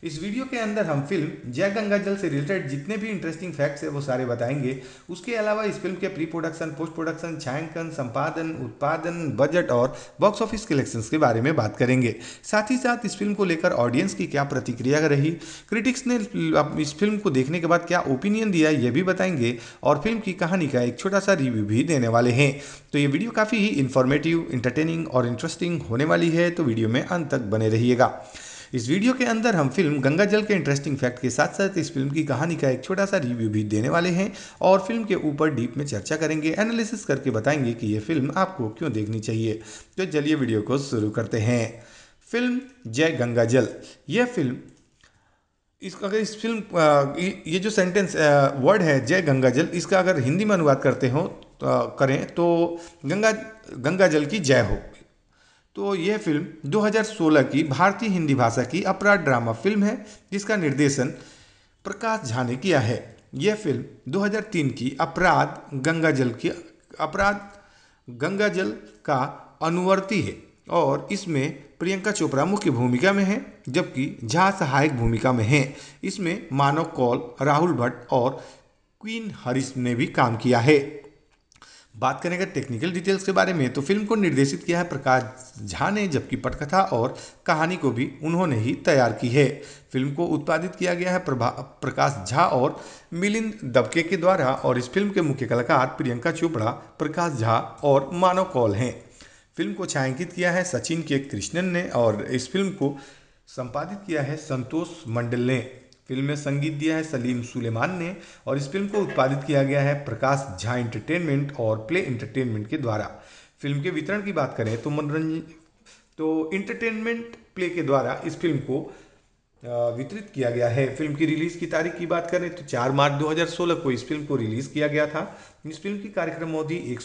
इस वीडियो के अंदर हम फिल्म जय गंगा जल से रिलेटेड जितने भी इंटरेस्टिंग फैक्ट्स है वो सारे बताएंगे उसके अलावा इस फिल्म के प्री प्रोडक्शन पोस्ट प्रोडक्शन छायांकन संपादन उत्पादन बजट और बॉक्स ऑफिस कलेक्शंस के बारे में बात करेंगे साथ ही साथ इस फिल्म को लेकर ऑडियंस की क्या प्रतिक्रिया रही क्रिटिक्स ने इस फिल्म को देखने के बाद क्या ओपिनियन दिया ये भी बताएंगे और फिल्म की कहानी का एक छोटा सा रिव्यू भी देने वाले हैं तो ये वीडियो काफ़ी ही इन्फॉर्मेटिव इंटरटेनिंग और इंटरेस्टिंग होने वाली है तो वीडियो में अंत तक बने रहिएगा इस वीडियो के अंदर हम फिल्म गंगा जल के इंटरेस्टिंग फैक्ट के साथ साथ इस फिल्म की कहानी का एक छोटा सा रिव्यू भी देने वाले हैं और फिल्म के ऊपर डीप में चर्चा करेंगे एनालिसिस करके बताएंगे कि ये फिल्म आपको क्यों देखनी चाहिए तो चलिए वीडियो को शुरू करते हैं फिल्म जय गंगा जल यह फिल्म इस अगर इस फिल्म ये जो सेंटेंस वर्ड है जय गंगा जल इसका अगर हिंदी में अनुवाद करते हो तो, करें तो गंगा गंगा जल की जय हो तो यह फिल्म 2016 की भारतीय हिंदी भाषा की अपराध ड्रामा फिल्म है जिसका निर्देशन प्रकाश झा ने किया है यह फिल्म 2003 की अपराध गंगा जल की अपराध गंगा जल का अनुवर्ती है और इसमें प्रियंका चोपड़ा मुख्य भूमिका में है जबकि झा सहायक भूमिका में है इसमें मानव कौल राहुल भट्ट और क्वीन हरिश ने भी काम किया है बात करें अगर टेक्निकल डिटेल्स के बारे में तो फिल्म को निर्देशित किया है प्रकाश झा ने जबकि पटकथा और कहानी को भी उन्होंने ही तैयार की है फिल्म को उत्पादित किया गया है प्रकाश झा और मिलिंद दबके के द्वारा और इस फिल्म के मुख्य कलाकार प्रियंका चोपड़ा प्रकाश झा और मानव कौल हैं फिल्म को छायांकित किया है सचिन के कृष्णन ने और इस फिल्म को संपादित किया है संतोष मंडल ने फिल्म में संगीत दिया है सलीम सुलेमान ने और इस फिल्म को उत्पादित किया गया है प्रकाश झा इंटरटेनमेंट और प्ले इंटरटेनमेंट के द्वारा फिल्म के वितरण की बात करें तो मनोरंजन तो इंटरटेनमेंट प्ले के द्वारा इस फिल्म को वितरित किया गया है फिल्म की रिलीज़ की तारीख की बात करें तो 4 मार्च 2016 को इस फिल्म को रिलीज़ किया गया था इस फिल्म की कार्यक्रम अवधि एक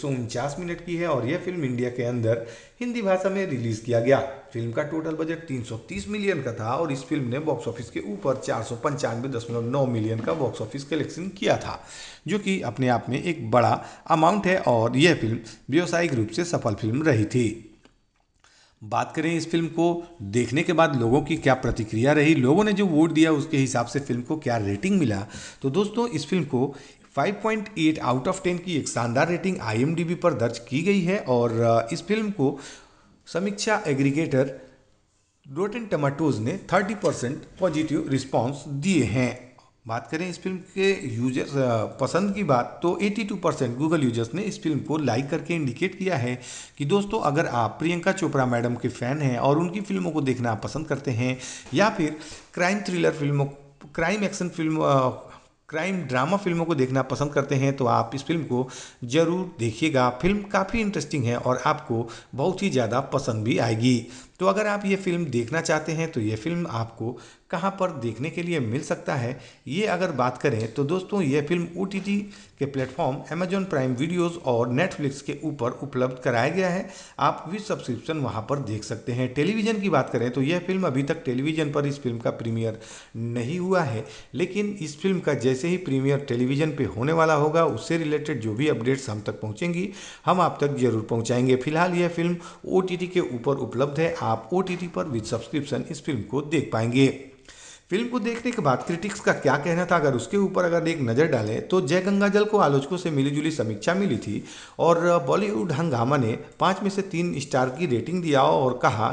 मिनट की है और यह फिल्म इंडिया के अंदर हिंदी भाषा में रिलीज़ किया गया फिल्म का टोटल बजट 330 मिलियन का था और इस फिल्म ने बॉक्स ऑफिस के ऊपर चार मिलियन का बॉक्स ऑफिस कलेक्शन किया था जो कि अपने आप में एक बड़ा अमाउंट है और यह फिल्म व्यावसायिक रूप से सफल फिल्म रही थी बात करें इस फिल्म को देखने के बाद लोगों की क्या प्रतिक्रिया रही लोगों ने जो वोट दिया उसके हिसाब से फिल्म को क्या रेटिंग मिला तो दोस्तों इस फिल्म को 5.8 आउट ऑफ 10 की एक शानदार रेटिंग आई पर दर्ज की गई है और इस फिल्म को समीक्षा एग्रीगेटर रोटेन टमाटोज ने 30 परसेंट पॉजिटिव रिस्पॉन्स दिए हैं बात करें इस फिल्म के यूजर्स पसंद की बात तो 82 परसेंट गूगल यूजर्स ने इस फिल्म को लाइक करके इंडिकेट किया है कि दोस्तों अगर आप प्रियंका चोपड़ा मैडम के फ़ैन हैं और उनकी फिल्मों को देखना पसंद करते हैं या फिर क्राइम थ्रिलर फिल्मों crime action film crime drama फिल्मों को देखना पसंद करते हैं तो आप इस फिल्म को ज़रूर देखिएगा फिल्म काफ़ी इंटरेस्टिंग है और आपको बहुत ही ज़्यादा पसंद भी आएगी तो अगर आप ये फिल्म देखना चाहते हैं तो ये फिल्म आपको कहाँ पर देखने के लिए मिल सकता है ये अगर बात करें तो दोस्तों ये फिल्म ओ के प्लेटफॉर्म अमेजोन प्राइम वीडियोस और नेटफ्लिक्स के ऊपर उपलब्ध कराया गया है आप भी सब्सक्रिप्शन वहाँ पर देख सकते हैं टेलीविज़न की बात करें तो यह फिल्म अभी तक टेलीविज़न पर इस फिल्म का प्रीमियर नहीं हुआ है लेकिन इस फिल्म का जैसे ही प्रीमियर टेलीविज़न पर होने वाला होगा उससे रिलेटेड जो भी अपडेट्स हम तक पहुँचेंगी हम आप तक जरूर पहुँचाएंगे फिलहाल यह फिल्म ओ के ऊपर उपलब्ध है आप ओ पर विद सब्सक्रिप्शन इस फिल्म को देख पाएंगे फिल्म को देखने के बाद क्रिटिक्स का क्या कहना था अगर उसके ऊपर अगर एक नज़र डालें तो जय गंगा जल को आलोचकों से मिली जुली समीक्षा मिली थी और बॉलीवुड हंगामा ने पाँच में से तीन स्टार की रेटिंग दिया और कहा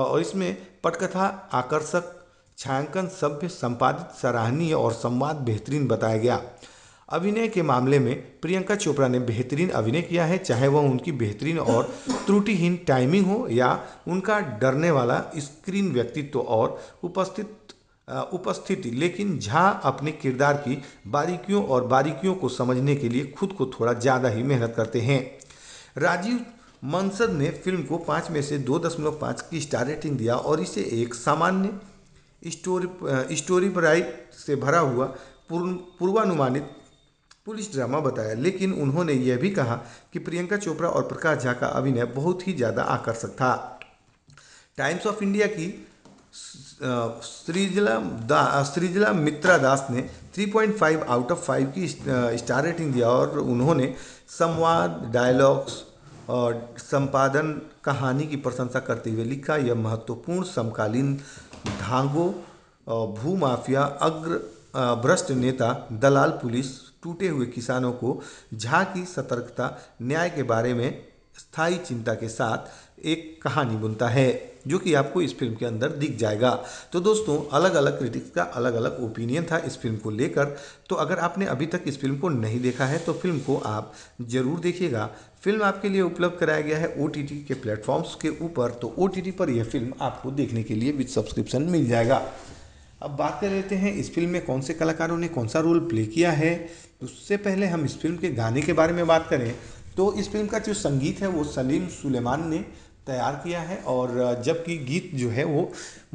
और इसमें पटकथा आकर्षक छायांकन सभ्य संपादित सराहनीय और संवाद बेहतरीन बताया गया अभिनय के मामले में प्रियंका चोपड़ा ने बेहतरीन अभिनय किया है चाहे वह उनकी बेहतरीन और [clears throat] त्रुटिहीन टाइमिंग हो या उनका डरने वाला स्क्रीन व्यक्तित्व और उपस्थित उपस्थिति लेकिन झा अपने किरदार की बारीकियों और बारीकियों को समझने के लिए खुद को थोड़ा ज़्यादा ही मेहनत करते हैं राजीव मंसद ने फिल्म को पाँच में से दो दशमलव पाँच की स्टार रेटिंग दिया और इसे एक सामान्य स्टोरी स्टोरी प्राइट से भरा हुआ पूर्वानुमानित पुलिस ड्रामा बताया लेकिन उन्होंने यह भी कहा कि प्रियंका चोपड़ा और प्रकाश झा का अभिनय बहुत ही ज़्यादा आकर्षक था टाइम्स ऑफ इंडिया की सृजला दा मित्रा दास ने 3.5 आउट ऑफ 5 की स्टार रेटिंग दिया और उन्होंने संवाद डायलॉग्स और संपादन कहानी की प्रशंसा करते हुए लिखा यह महत्वपूर्ण समकालीन धांगों भूमाफिया अग्र भ्रष्ट नेता दलाल पुलिस टूटे हुए किसानों को झा की सतर्कता न्याय के बारे में स्थायी चिंता के साथ एक कहानी बुनता है जो कि आपको इस फिल्म के अंदर दिख जाएगा तो दोस्तों अलग अलग क्रिटिक्स का अलग अलग ओपिनियन था इस फिल्म को लेकर तो अगर आपने अभी तक इस फिल्म को नहीं देखा है तो फिल्म को आप ज़रूर देखिएगा फिल्म आपके लिए उपलब्ध कराया गया है ओ के प्लेटफॉर्म्स के ऊपर तो ओ पर यह फिल्म आपको देखने के लिए विथ सब्सक्रिप्शन मिल जाएगा अब बात कर लेते हैं इस फिल्म में कौन से कलाकारों ने कौन सा रोल प्ले किया है उससे पहले हम इस फिल्म के गाने के बारे में बात करें तो इस फिल्म का जो संगीत है वो सलीम सुलेमान ने तैयार किया है और जबकि गीत जो है वो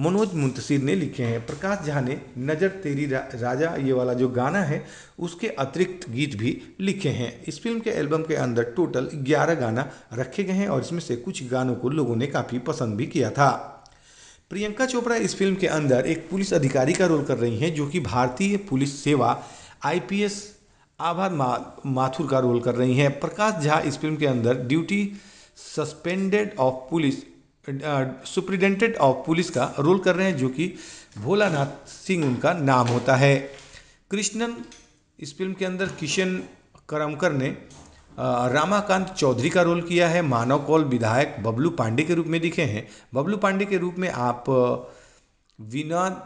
मनोज मुंतसिर ने लिखे हैं प्रकाश झा ने नज़र तेरी रा, राजा ये वाला जो गाना है उसके अतिरिक्त गीत भी लिखे हैं इस फिल्म के एल्बम के अंदर टोटल 11 गाना रखे गए हैं और इसमें से कुछ गानों को लोगों ने काफ़ी पसंद भी किया था प्रियंका चोपड़ा इस फिल्म के अंदर एक पुलिस अधिकारी का रोल कर रही हैं जो कि भारतीय पुलिस सेवा आईपीएस आभा मा, माथुर का रोल कर रही हैं प्रकाश झा इस फिल्म के अंदर duty suspended of police superintendent of police का रोल कर रहे हैं जो कि भोलानाथ सिंह उनका नाम होता है कृष्णन इस फिल्म के अंदर किशन करमकर ने रामाकांत चौधरी का रोल किया है मानव कौल विधायक बबलू पांडे के रूप में दिखे हैं बबलू पांडे के रूप में आप विनोद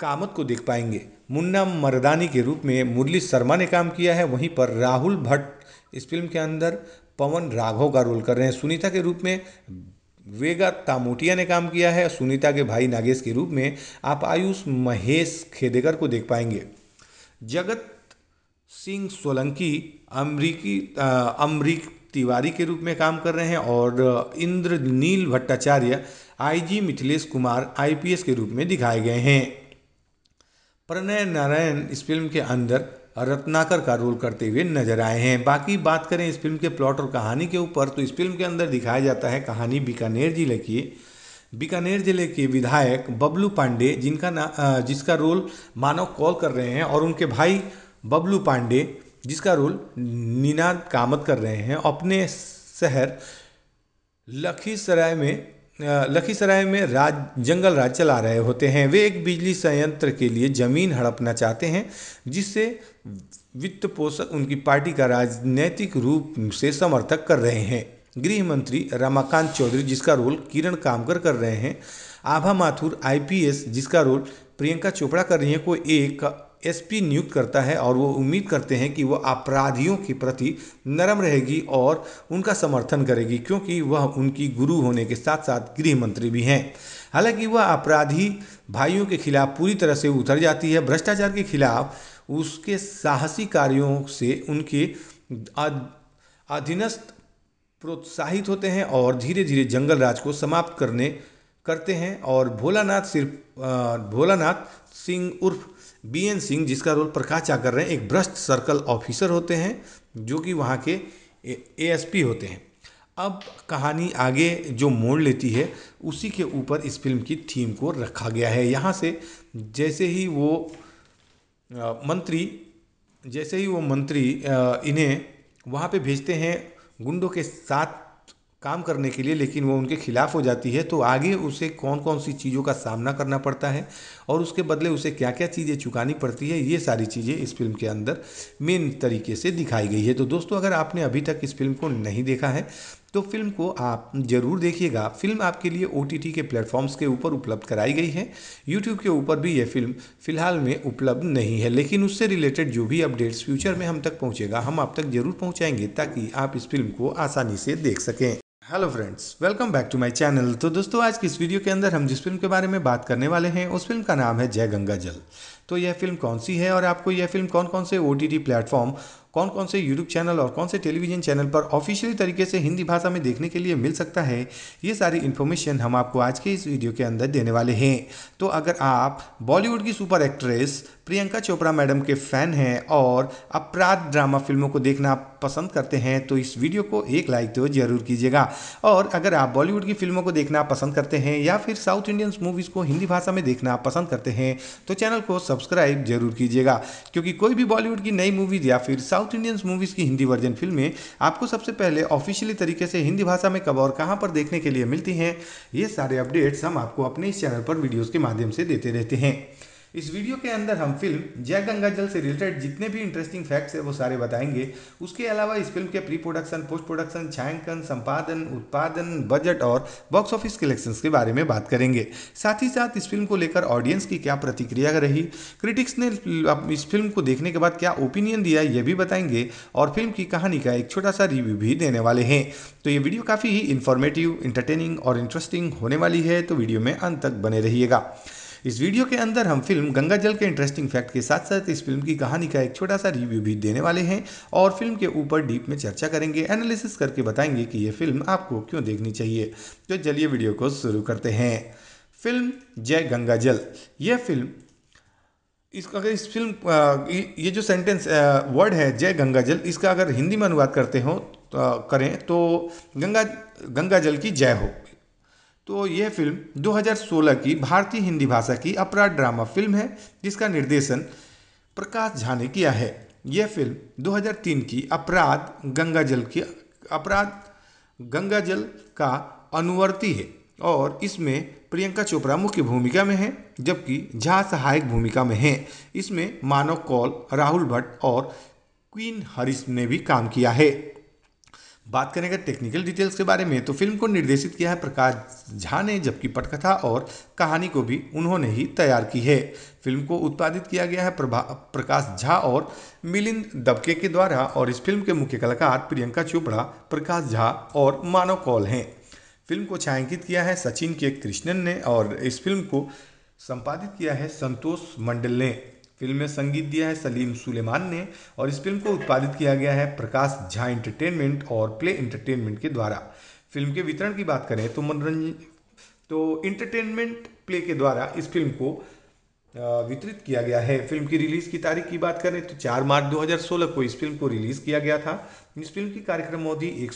कामत को देख पाएंगे मुन्ना मर्दानी के रूप में मुरली शर्मा ने काम किया है वहीं पर राहुल भट्ट इस फिल्म के अंदर पवन राघव का रोल कर रहे हैं सुनीता के रूप में वेगा तामोटिया ने काम किया है सुनीता के भाई नागेश के रूप में आप आयुष महेश खेदेकर को देख पाएंगे जगत सिंह सोलंकी अमरीकी अमरीक तिवारी के रूप में काम कर रहे हैं और इंद्रनील भट्टाचार्य आईजी मिथिलेश कुमार आईपीएस के रूप में दिखाए गए हैं प्रणय नारायण इस फिल्म के अंदर रत्नाकर का रोल करते हुए नजर आए हैं बाकी बात करें इस फिल्म के प्लॉट और कहानी के ऊपर तो इस फिल्म के अंदर दिखाया जाता है कहानी बीकानेर जिले की बीकानेर जिले के विधायक बबलू पांडे जिनका जिसका रोल मानव कॉल कर रहे हैं और उनके भाई बबलू पांडे जिसका रोल नीनाद कामत कर रहे हैं अपने शहर लखीसराय में लखीसराय में राज जंगल राज चला रहे होते हैं वे एक बिजली संयंत्र के लिए ज़मीन हड़पना चाहते हैं जिससे वित्त पोषक उनकी पार्टी का राजनैतिक रूप से समर्थक कर रहे हैं गृह मंत्री रमाकांत चौधरी जिसका रोल किरण कामकर कर रहे हैं आभा माथुर आईपीएस जिसका रोल प्रियंका चोपड़ा कर रही हैं को एक एसपी नियुक्त करता है और वो उम्मीद करते हैं कि वह अपराधियों के प्रति नरम रहेगी और उनका समर्थन करेगी क्योंकि वह उनकी गुरु होने के साथ साथ गृह मंत्री भी हैं हालांकि वह अपराधी भाइयों के खिलाफ पूरी तरह से उतर जाती है भ्रष्टाचार के खिलाफ उसके साहसी कार्यों से उनके अधीनस्थ प्रोत्साहित होते हैं और धीरे धीरे जंगल राज को समाप्त करने करते हैं और भोलानाथ सिर्फ भोलानाथ सिंह उर्फ बी एन सिंह जिसका रोल प्रकाश कर रहे हैं एक भ्रष्ट सर्कल ऑफिसर होते हैं जो कि वहाँ के एएसपी होते हैं अब कहानी आगे जो मोड़ लेती है उसी के ऊपर इस फिल्म की थीम को रखा गया है यहाँ से जैसे ही वो मंत्री जैसे ही वो मंत्री इन्हें वहाँ पे भेजते हैं गुंडों के साथ काम करने के लिए लेकिन वो उनके खिलाफ हो जाती है तो आगे उसे कौन कौन सी चीज़ों का सामना करना पड़ता है और उसके बदले उसे क्या क्या चीज़ें चुकानी पड़ती है ये सारी चीज़ें इस फिल्म के अंदर मेन तरीके से दिखाई गई है तो दोस्तों अगर आपने अभी तक इस फिल्म को नहीं देखा है तो फिल्म को आप ज़रूर देखिएगा फिल्म आपके लिए ओ के प्लेटफॉर्म्स के ऊपर उपलब्ध कराई गई है यूट्यूब के ऊपर भी यह फिल्म फिलहाल में उपलब्ध नहीं है लेकिन उससे रिलेटेड जो भी अपडेट्स फ्यूचर में हम तक पहुँचेगा हम आप तक ज़रूर पहुँचाएंगे ताकि आप इस फिल्म को आसानी से देख सकें hello friends welcome back to my channel तो दोस्तों आज की इस वीडियो के अंदर हम जिस फिल्म के बारे में बात करने वाले हैं उस फिल्म का नाम है जय गंगा जल तो यह फिल्म कौन सी है और आपको यह फिल्म कौन कौन से ओ टी प्लेटफॉर्म कौन कौन से यूट्यूब चैनल और कौन से टेलीविजन चैनल पर ऑफिशियली तरीके से हिंदी भाषा में देखने के लिए मिल सकता है ये सारी इन्फॉर्मेशन हम आपको आज के इस वीडियो के अंदर देने वाले हैं तो अगर आप बॉलीवुड की super actress Priyanka Chopra madam के फ़ैन हैं और अपराध ड्रामा फिल्मों को देखना पसंद करते हैं तो इस वीडियो को एक लाइक तो जरूर कीजिएगा और अगर आप बॉलीवुड की फिल्मों को देखना पसंद करते हैं या फिर साउथ इंडियन मूवीज़ को हिंदी भाषा में देखना पसंद करते हैं तो चैनल को सब्सक्राइब जरूर कीजिएगा क्योंकि कोई भी बॉलीवुड की नई मूवीज़ या फिर साउथ इंडियन मूवीज़ की हिंदी वर्जन फिल्में आपको सबसे पहले ऑफिशियली तरीके से हिंदी भाषा में कब और कहाँ पर देखने के लिए मिलती हैं ये सारे अपडेट्स हम आपको अपने इस चैनल पर वीडियोज़ के माध्यम से देते रहते हैं इस वीडियो के अंदर हम फिल्म जय गंगा जल से रिलेटेड जितने भी इंटरेस्टिंग फैक्ट्स है वो सारे बताएंगे उसके अलावा इस फिल्म के प्री प्रोडक्शन पोस्ट प्रोडक्शन छायांकन संपादन उत्पादन बजट और बॉक्स ऑफिस कलेक्शन के बारे में बात करेंगे साथ ही साथ इस फिल्म को लेकर ऑडियंस की क्या प्रतिक्रिया रही क्रिटिक्स ने इस फिल्म को देखने के बाद क्या ओपिनियन दिया ये भी बताएंगे और फिल्म की कहानी का एक छोटा सा रिव्यू भी देने वाले हैं तो ये वीडियो काफ़ी ही इन्फॉर्मेटिव इंटरटेनिंग और इंटरेस्टिंग होने वाली है तो वीडियो में अंत तक बने रहिएगा इस वीडियो के अंदर हम फिल्म गंगा जल के इंटरेस्टिंग फैक्ट के साथ साथ इस फिल्म की कहानी का एक छोटा सा रिव्यू भी देने वाले हैं और फिल्म के ऊपर डीप में चर्चा करेंगे एनालिसिस करके बताएंगे कि ये फिल्म आपको क्यों देखनी चाहिए तो चलिए वीडियो को शुरू करते हैं फिल्म जय गंगा जल यह फिल्म इसका अगर इस फिल्म ये जो सेंटेंस वर्ड है जय गंगा जल इसका अगर हिंदी में अनुवाद करते हो तो करें तो गंगा गंगा जल की जय हो तो ये फिल्म 2016 की भारतीय हिंदी भाषा की अपराध ड्रामा फिल्म है जिसका निर्देशन प्रकाश झा ने किया है यह फिल्म 2003 की अपराध गंगा जल की अपराध गंगा जल का अनुवर्ती है और इसमें प्रियंका चोपड़ा मुख्य भूमिका में है जबकि झा सहायक भूमिका में है इसमें मानव कौल राहुल भट्ट और क्वीन हरीश ने भी काम किया है बात करें अगर टेक्निकल डिटेल्स के बारे में तो फिल्म को निर्देशित किया है प्रकाश झा ने जबकि पटकथा और कहानी को भी उन्होंने ही तैयार की है फिल्म को उत्पादित किया गया है प्रकाश झा और मिलिंद दबके के द्वारा और इस फिल्म के मुख्य कलाकार प्रियंका चोपड़ा प्रकाश झा और मानव कौल हैं फिल्म को छायांकित किया है सचिन के कृष्णन ने और इस फिल्म को संपादित किया है संतोष मंडल ने फिल्म में संगीत दिया है सलीम सुलेमान ने और इस फिल्म को उत्पादित किया गया है प्रकाश झा एंटरटेनमेंट और प्ले एंटरटेनमेंट के द्वारा फिल्म के वितरण की बात करें तो मनोरंजन तो इंटरटेनमेंट प्ले के द्वारा इस फिल्म को वितरित किया गया है फिल्म की रिलीज़ की तारीख की बात करें तो 4 मार्च 2016 को इस फिल्म को रिलीज़ किया गया था इस फिल्म की कार्यक्रम अवधि एक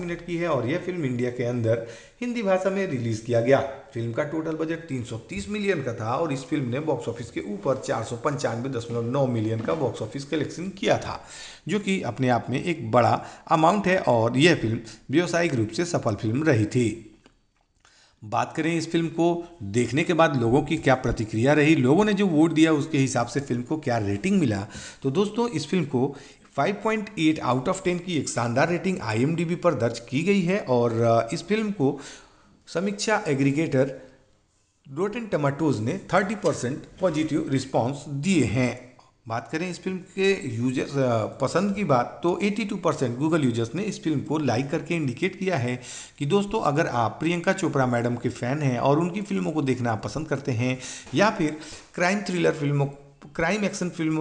मिनट की है और यह फिल्म इंडिया के अंदर हिंदी भाषा में रिलीज़ किया गया फिल्म का टोटल बजट 330 मिलियन का था और इस फिल्म ने बॉक्स ऑफिस के ऊपर चार मिलियन का बॉक्स ऑफिस कलेक्शन किया था जो कि अपने आप में एक बड़ा अमाउंट है और यह फिल्म व्यावसायिक रूप से सफल फिल्म रही थी बात करें इस फिल्म को देखने के बाद लोगों की क्या प्रतिक्रिया रही लोगों ने जो वोट दिया उसके हिसाब से फिल्म को क्या रेटिंग मिला तो दोस्तों इस फिल्म को 5.8 आउट ऑफ 10 की एक शानदार रेटिंग आई पर दर्ज की गई है और इस फिल्म को समीक्षा एग्रीगेटर रोटेन टमाटोज ने 30 परसेंट पॉजिटिव रिस्पॉन्स दिए हैं बात करें इस फिल्म के यूजर्स पसंद की बात तो 82 परसेंट गूगल यूजर्स ने इस फिल्म को लाइक करके इंडिकेट किया है कि दोस्तों अगर आप प्रियंका चोपड़ा मैडम के फ़ैन हैं और उनकी फिल्मों को देखना पसंद करते हैं या फिर क्राइम थ्रिलर फिल्मों crime action film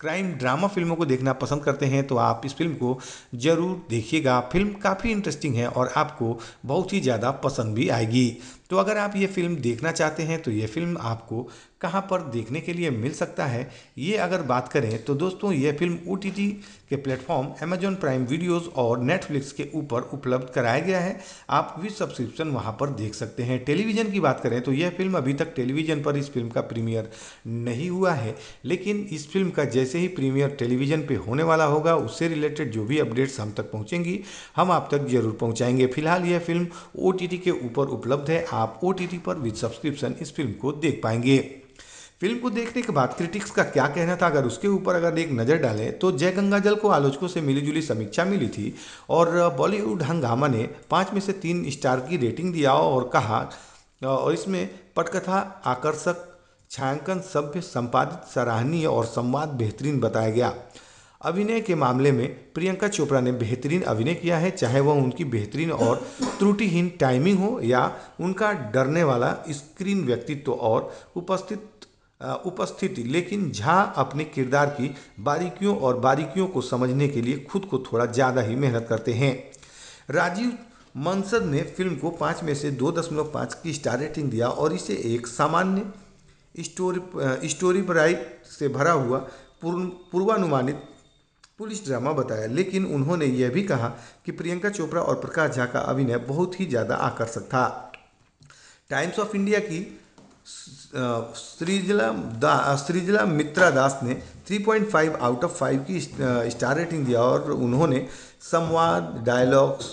crime drama फिल्मों को देखना पसंद करते हैं तो आप इस फिल्म को ज़रूर देखिएगा फिल्म काफ़ी इंटरेस्टिंग है और आपको बहुत ही ज़्यादा पसंद भी आएगी तो अगर आप ये फिल्म देखना चाहते हैं तो ये फिल्म आपको कहाँ पर देखने के लिए मिल सकता है ये अगर बात करें तो दोस्तों ये फिल्म ओ के प्लेटफॉर्म अमेजोन प्राइम वीडियोस और नेटफ्लिक्स के ऊपर उपलब्ध कराया गया है आप विद सब्सक्रिप्शन वहाँ पर देख सकते हैं टेलीविज़न की बात करें तो यह फिल्म अभी तक टेलीविज़न पर इस फिल्म का प्रीमियर नहीं हुआ है लेकिन इस फिल्म का जैसे ही प्रीमियर टेलीविज़न पर होने वाला होगा उससे रिलेटेड जो भी अपडेट्स हम तक पहुँचेंगी हम आप तक जरूर पहुँचाएंगे फिलहाल यह फिल्म ओ के ऊपर उपलब्ध है आप ओ पर विद सब्सक्रिप्शन इस फिल्म को देख पाएंगे फिल्म को देखने के बाद क्रिटिक्स का क्या कहना था अगर उसके ऊपर अगर एक नज़र डालें तो जय गंगा जल को आलोचकों से मिलीजुली समीक्षा मिली थी और बॉलीवुड हंगामा ने पाँच में से तीन स्टार की रेटिंग दिया और कहा और इसमें पटकथा आकर्षक छायांकन सभ्य संपादित सराहनीय और संवाद बेहतरीन बताया गया अभिनय के मामले में प्रियंका चोपड़ा ने बेहतरीन अभिनय किया है चाहे वह उनकी बेहतरीन और त्रुटिहीन टाइमिंग हो या उनका डरने वाला स्क्रीन व्यक्तित्व और उपस्थित उपस्थिति लेकिन झा अपने किरदार की बारीकियों और बारीकियों को समझने के लिए खुद को थोड़ा ज़्यादा ही मेहनत करते हैं राजीव मंसद ने फिल्म को पाँच में से दो दशमलव पाँच की स्टार रेटिंग दिया और इसे एक सामान्य स्टोरी स्टोरी ब्राइट से भरा हुआ पूर्वानुमानित पुलिस ड्रामा बताया लेकिन उन्होंने यह भी कहा कि प्रियंका चोपड़ा और प्रकाश झा का अभिनय बहुत ही ज़्यादा आकर्षक था टाइम्स ऑफ इंडिया की सृजला दा सृजला मित्रा दास ने 3.5 आउट ऑफ 5 की स्टार रेटिंग दिया और उन्होंने संवाद डायलॉग्स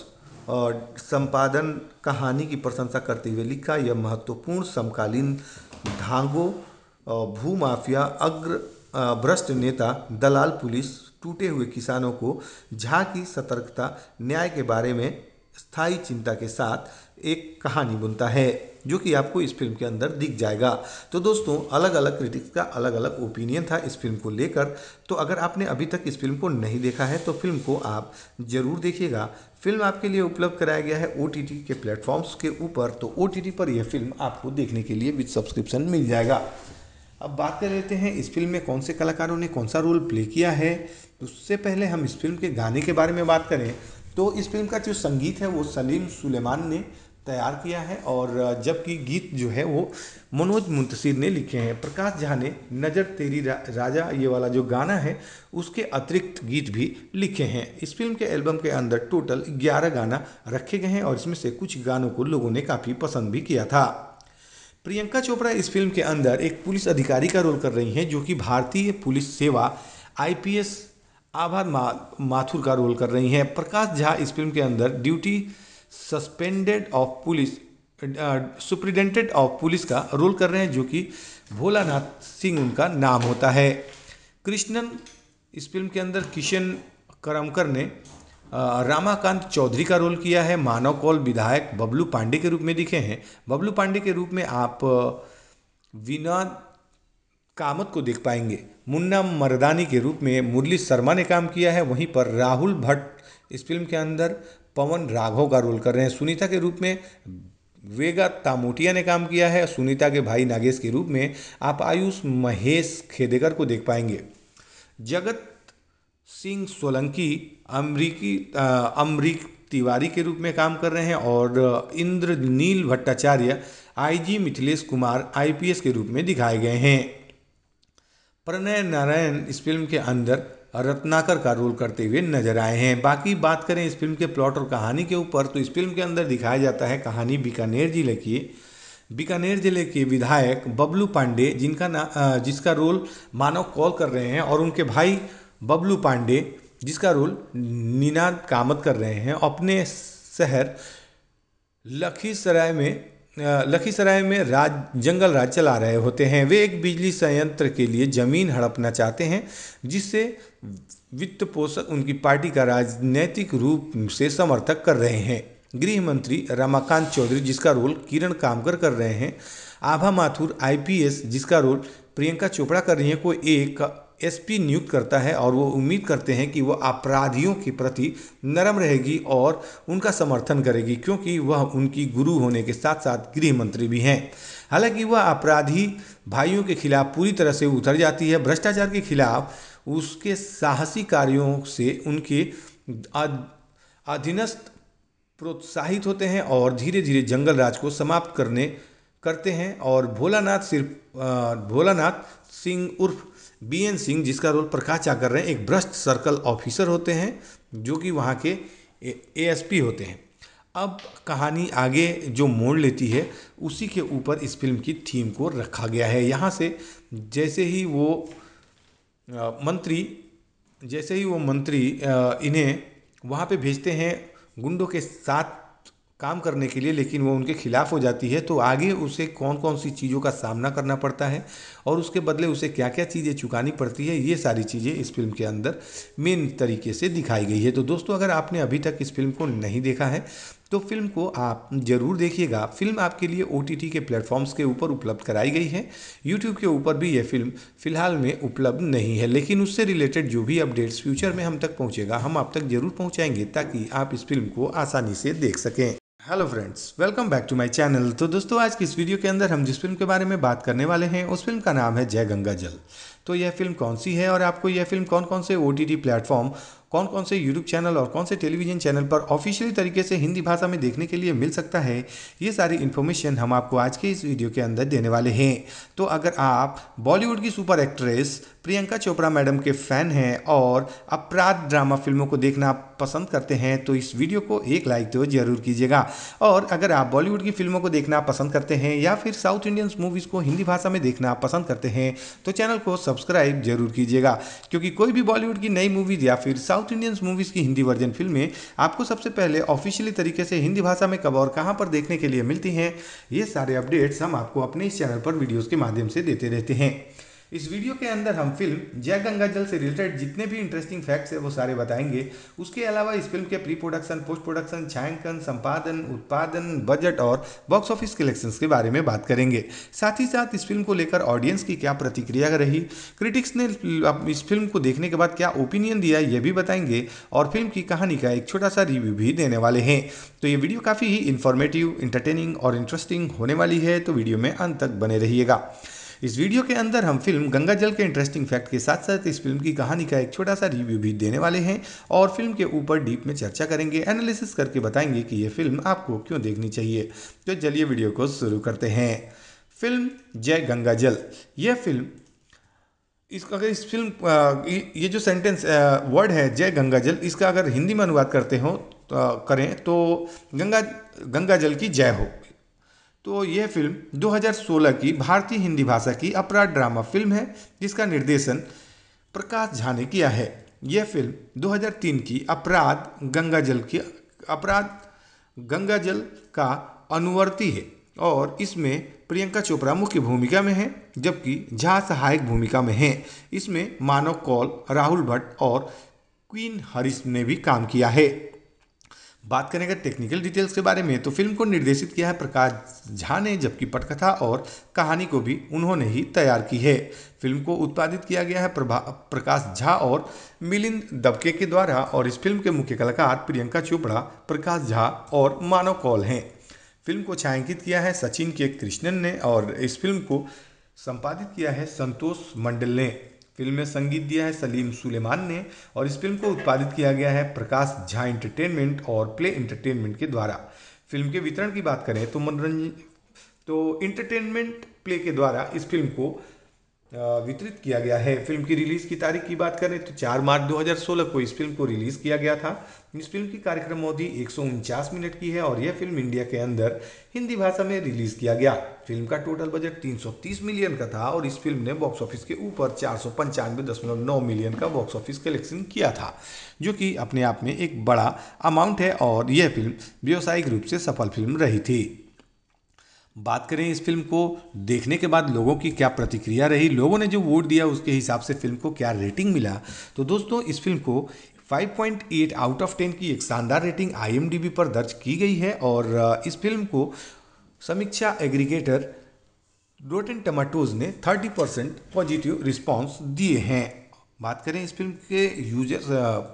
और संपादन कहानी की प्रशंसा करते हुए लिखा यह महत्वपूर्ण समकालीन धांगो भूमाफिया अग्र भ्रष्ट नेता दलाल पुलिस टूटे हुए किसानों को झा की सतर्कता न्याय के बारे में स्थायी चिंता के साथ एक कहानी बुनता है जो कि आपको इस फिल्म के अंदर दिख जाएगा तो दोस्तों अलग अलग क्रिटिक्स का अलग अलग ओपिनियन था इस फिल्म को लेकर तो अगर आपने अभी तक इस फिल्म को नहीं देखा है तो फिल्म को आप ज़रूर देखिएगा फिल्म आपके लिए उपलब्ध कराया गया है ओ के प्लेटफॉर्म्स के ऊपर तो ओ पर यह फिल्म आपको देखने के लिए विथ सब्सक्रिप्शन मिल जाएगा अब बात कर लेते हैं इस फिल्म में कौन से कलाकारों ने कौन सा रोल प्ले किया है उससे पहले हम इस फिल्म के गाने के बारे में बात करें तो इस फिल्म का जो संगीत है वो सलीम सुलेमान ने तैयार किया है और जबकि गीत जो है वो मनोज मुंतसिर ने लिखे हैं प्रकाश झा ने नज़र तेरी रा, राजा ये वाला जो गाना है उसके अतिरिक्त गीत भी लिखे हैं इस फिल्म के एल्बम के अंदर टोटल 11 गाना रखे गए हैं और इसमें से कुछ गानों को लोगों ने काफ़ी पसंद भी किया था प्रियंका चोपड़ा इस फिल्म के अंदर एक पुलिस अधिकारी का रोल कर रही हैं जो कि भारतीय पुलिस सेवा आईपीएस आभा मा, माथुर का रोल कर रही हैं प्रकाश झा इस फिल्म के अंदर duty suspended of police superintendent of police का रोल कर रहे हैं जो कि भोलानाथ सिंह उनका नाम होता है कृष्णन इस फिल्म के अंदर किशन करमकर ने रामाकांत चौधरी का रोल किया है मानव कौल विधायक बबलू पांडे के रूप में दिखे हैं बबलू पांडे के रूप में आप विनोद कामत को देख पाएंगे मुन्ना मर्दानी के रूप में मुरली शर्मा ने काम किया है वहीं पर राहुल भट्ट इस फिल्म के अंदर पवन राघव का रोल कर रहे हैं सुनीता के रूप में वेगा तामोटिया ने काम किया है सुनीता के भाई नागेश के रूप में आप आयुष महेश खेदेकर को देख पाएंगे जगत सिंह सोलंकी अमरीकी अमरीक तिवारी के रूप में काम कर रहे हैं और इंद्रनील भट्टाचार्य आईजी मिथिलेश कुमार आईपीएस के रूप में दिखाए गए हैं प्रणय नारायण इस फिल्म के अंदर रत्नाकर का रोल करते हुए नजर आए हैं बाकी बात करें इस फिल्म के प्लॉट और कहानी के ऊपर तो इस फिल्म के अंदर दिखाया जाता है कहानी बीकानेर जिले की बीकानेर जिले के विधायक बबलू पांडे जिनका ना जिसका रोल मानव कॉल कर रहे हैं और उनके भाई बबलू पांडे जिसका रोल निनाद कामत कर रहे हैं अपने शहर लखीसराय में लखीसराय में राज जंगल राज चला रहे होते हैं वे एक बिजली संयंत्र के लिए ज़मीन हड़पना चाहते हैं जिससे वित्त पोषक उनकी पार्टी का राजनैतिक रूप से समर्थक कर रहे हैं गृह मंत्री रमाकांत चौधरी जिसका रोल किरण कामकर कर रहे हैं आभा माथुर आईपीएस जिसका रोल प्रियंका चोपड़ा कर रही हैं को एक एसपी नियुक्त करता है और वो उम्मीद करते हैं कि वह अपराधियों के प्रति नरम रहेगी और उनका समर्थन करेगी क्योंकि वह उनकी गुरु होने के साथ साथ गृह मंत्री भी हैं हालांकि वह अपराधी भाइयों के खिलाफ पूरी तरह से उतर जाती है भ्रष्टाचार के खिलाफ उसके साहसी कार्यों से उनके अधीनस्थ प्रोत्साहित होते हैं और धीरे धीरे जंगल राज को समाप्त करने करते हैं और भोलानाथ सिर्फ भोलानाथ सिंह उर्फ बीएन सिंह जिसका रोल प्रकाश चा कर रहे हैं एक भ्रष्ट सर्कल ऑफिसर होते हैं जो कि वहाँ के एएसपी होते हैं अब कहानी आगे जो मोड़ लेती है उसी के ऊपर इस फिल्म की थीम को रखा गया है यहाँ से जैसे ही वो मंत्री जैसे ही वो मंत्री इन्हें वहाँ पे भेजते हैं गुंडों के साथ काम करने के लिए लेकिन वो उनके खिलाफ हो जाती है तो आगे उसे कौन कौन सी चीज़ों का सामना करना पड़ता है और उसके बदले उसे क्या क्या चीज़ें चुकानी पड़ती है ये सारी चीज़ें इस फिल्म के अंदर मेन तरीके से दिखाई गई है तो दोस्तों अगर आपने अभी तक इस फिल्म को नहीं देखा है तो फिल्म को आप ज़रूर देखिएगा फिल्म आपके लिए ओ के प्लेटफॉर्म्स के ऊपर उपलब्ध कराई गई है यूट्यूब के ऊपर भी यह फिल्म फ़िलहाल में उपलब्ध नहीं है लेकिन उससे रिलेटेड जो भी अपडेट्स फ्यूचर में हम तक पहुँचेगा हम आप तक ज़रूर पहुँचाएंगे ताकि आप इस फिल्म को आसानी से देख सकें hello friends welcome back to my channel तो दोस्तों आज की इस वीडियो के अंदर हम जिस फिल्म के बारे में बात करने वाले हैं उस फिल्म का नाम है जय गंगा जल तो यह फिल्म कौन सी है और आपको यह फिल्म कौन कौन से ओ टी प्लेटफॉर्म कौन कौन से यूट्यूब चैनल और कौन से टेलीविजन चैनल पर ऑफिशियली तरीके से हिंदी भाषा में देखने के लिए मिल सकता है ये सारी इन्फॉर्मेशन हम आपको आज के इस वीडियो के अंदर देने वाले हैं तो अगर आप बॉलीवुड की super actress Priyanka Chopra madam के फैन हैं और अपराध ड्रामा फिल्मों को देखना पसंद करते हैं तो इस वीडियो को एक लाइक तो जरूर कीजिएगा और अगर आप बॉलीवुड की फिल्मों को देखना पसंद करते हैं या फिर साउथ इंडियंस मूवीज़ को हिंदी भाषा में देखना पसंद करते हैं तो चैनल को सब्सक्राइब जरूर कीजिएगा क्योंकि कोई भी बॉलीवुड की नई मूवीज़ या फिर साउथ इंडियंस मूवीज़ की हिंदी वर्जन फिल्में आपको सबसे पहले ऑफिशियली तरीके से हिंदी भाषा में कब और कहाँ पर देखने के लिए मिलती हैं ये सारे अपडेट्स हम आपको अपने इस चैनल पर वीडियोज़ के माध्यम से देते रहते हैं इस वीडियो के अंदर हम फिल्म जय गंगा जल से रिलेटेड जितने भी इंटरेस्टिंग फैक्ट्स है वो सारे बताएंगे उसके अलावा इस फिल्म के प्री प्रोडक्शन पोस्ट प्रोडक्शन छायांकन संपादन उत्पादन बजट और बॉक्स ऑफिस कलेक्शन के बारे में बात करेंगे साथ ही साथ इस फिल्म को लेकर ऑडियंस की क्या प्रतिक्रिया रही क्रिटिक्स ने इस फिल्म को देखने के बाद क्या ओपिनियन दिया ये भी बताएंगे और फिल्म की कहानी का एक छोटा सा रिव्यू भी देने वाले हैं तो ये वीडियो काफ़ी ही इन्फॉर्मेटिव इंटरटेनिंग और इंटरेस्टिंग होने वाली है तो वीडियो में अंत तक बने रहिएगा इस वीडियो के अंदर हम फिल्म गंगा जल के इंटरेस्टिंग फैक्ट के साथ साथ इस फिल्म की कहानी का एक छोटा सा रिव्यू भी देने वाले हैं और फिल्म के ऊपर डीप में चर्चा करेंगे एनालिसिस करके बताएंगे कि ये फिल्म आपको क्यों देखनी चाहिए तो चलिए वीडियो को शुरू करते हैं फिल्म जय गंगा जल यह फिल्म इसका अगर इस फिल्म ये जो सेंटेंस वर्ड है जय गंगा जल इसका अगर हिंदी में अनुवाद करते हो तो, करें तो गंगा गंगा जल की जय हो तो यह फिल्म 2016 की भारतीय हिंदी भाषा की अपराध ड्रामा फिल्म है जिसका निर्देशन प्रकाश झा ने किया है यह फिल्म 2003 की अपराध गंगाजल की अपराध गंगा जल का अनुवर्ती है और इसमें प्रियंका चोपड़ा मुख्य भूमिका में है जबकि झा सहायक भूमिका में है इसमें मानव कौल राहुल भट्ट और क्वीन हरिस ने भी काम किया है बात करें अगर टेक्निकल डिटेल्स के बारे में तो फिल्म को निर्देशित किया है प्रकाश झा ने जबकि पटकथा और कहानी को भी उन्होंने ही तैयार की है फिल्म को उत्पादित किया गया है प्रकाश झा और मिलिंद दबके के द्वारा और इस फिल्म के मुख्य कलाकार प्रियंका चोपड़ा प्रकाश झा और मानव कौल हैं फिल्म को छायांकित किया है सचिन के कृष्णन ने और इस फिल्म को संपादित किया है संतोष मंडल ने फिल्म में संगीत दिया है सलीम सुलेमान ने और इस फिल्म को उत्पादित किया गया है प्रकाश झा इंटरटेनमेंट और प्ले इंटरटेनमेंट के द्वारा फिल्म के वितरण की बात करें तो मनोरंजन तो इंटरटेनमेंट प्ले के द्वारा इस फिल्म को वितरित किया गया है फिल्म की रिलीज़ की तारीख की बात करें तो 4 मार्च 2016 को इस फिल्म को रिलीज़ किया गया था इस फिल्म की कार्यक्रम अवधि एक मिनट की है और यह फिल्म इंडिया के अंदर हिंदी भाषा में रिलीज किया गया फिल्म का टोटल बजट 330 मिलियन का था और इस फिल्म ने बॉक्स ऑफिस के ऊपर चार मिलियन का बॉक्स ऑफिस कलेक्शन किया था जो कि अपने आप में एक बड़ा अमाउंट है और यह फिल्म व्यावसायिक रूप से सफल फिल्म रही थी बात करें इस फिल्म को देखने के बाद लोगों की क्या प्रतिक्रिया रही लोगों ने जो वोट दिया उसके हिसाब से फिल्म को क्या रेटिंग मिला तो दोस्तों इस फिल्म को 5.8 आउट ऑफ 10 की एक शानदार रेटिंग आई पर दर्ज की गई है और इस फिल्म को समीक्षा एग्रीगेटर रोटेन टमाटोज ने 30 परसेंट पॉजिटिव रिस्पॉन्स दिए हैं बात करें इस फिल्म के यूजर्स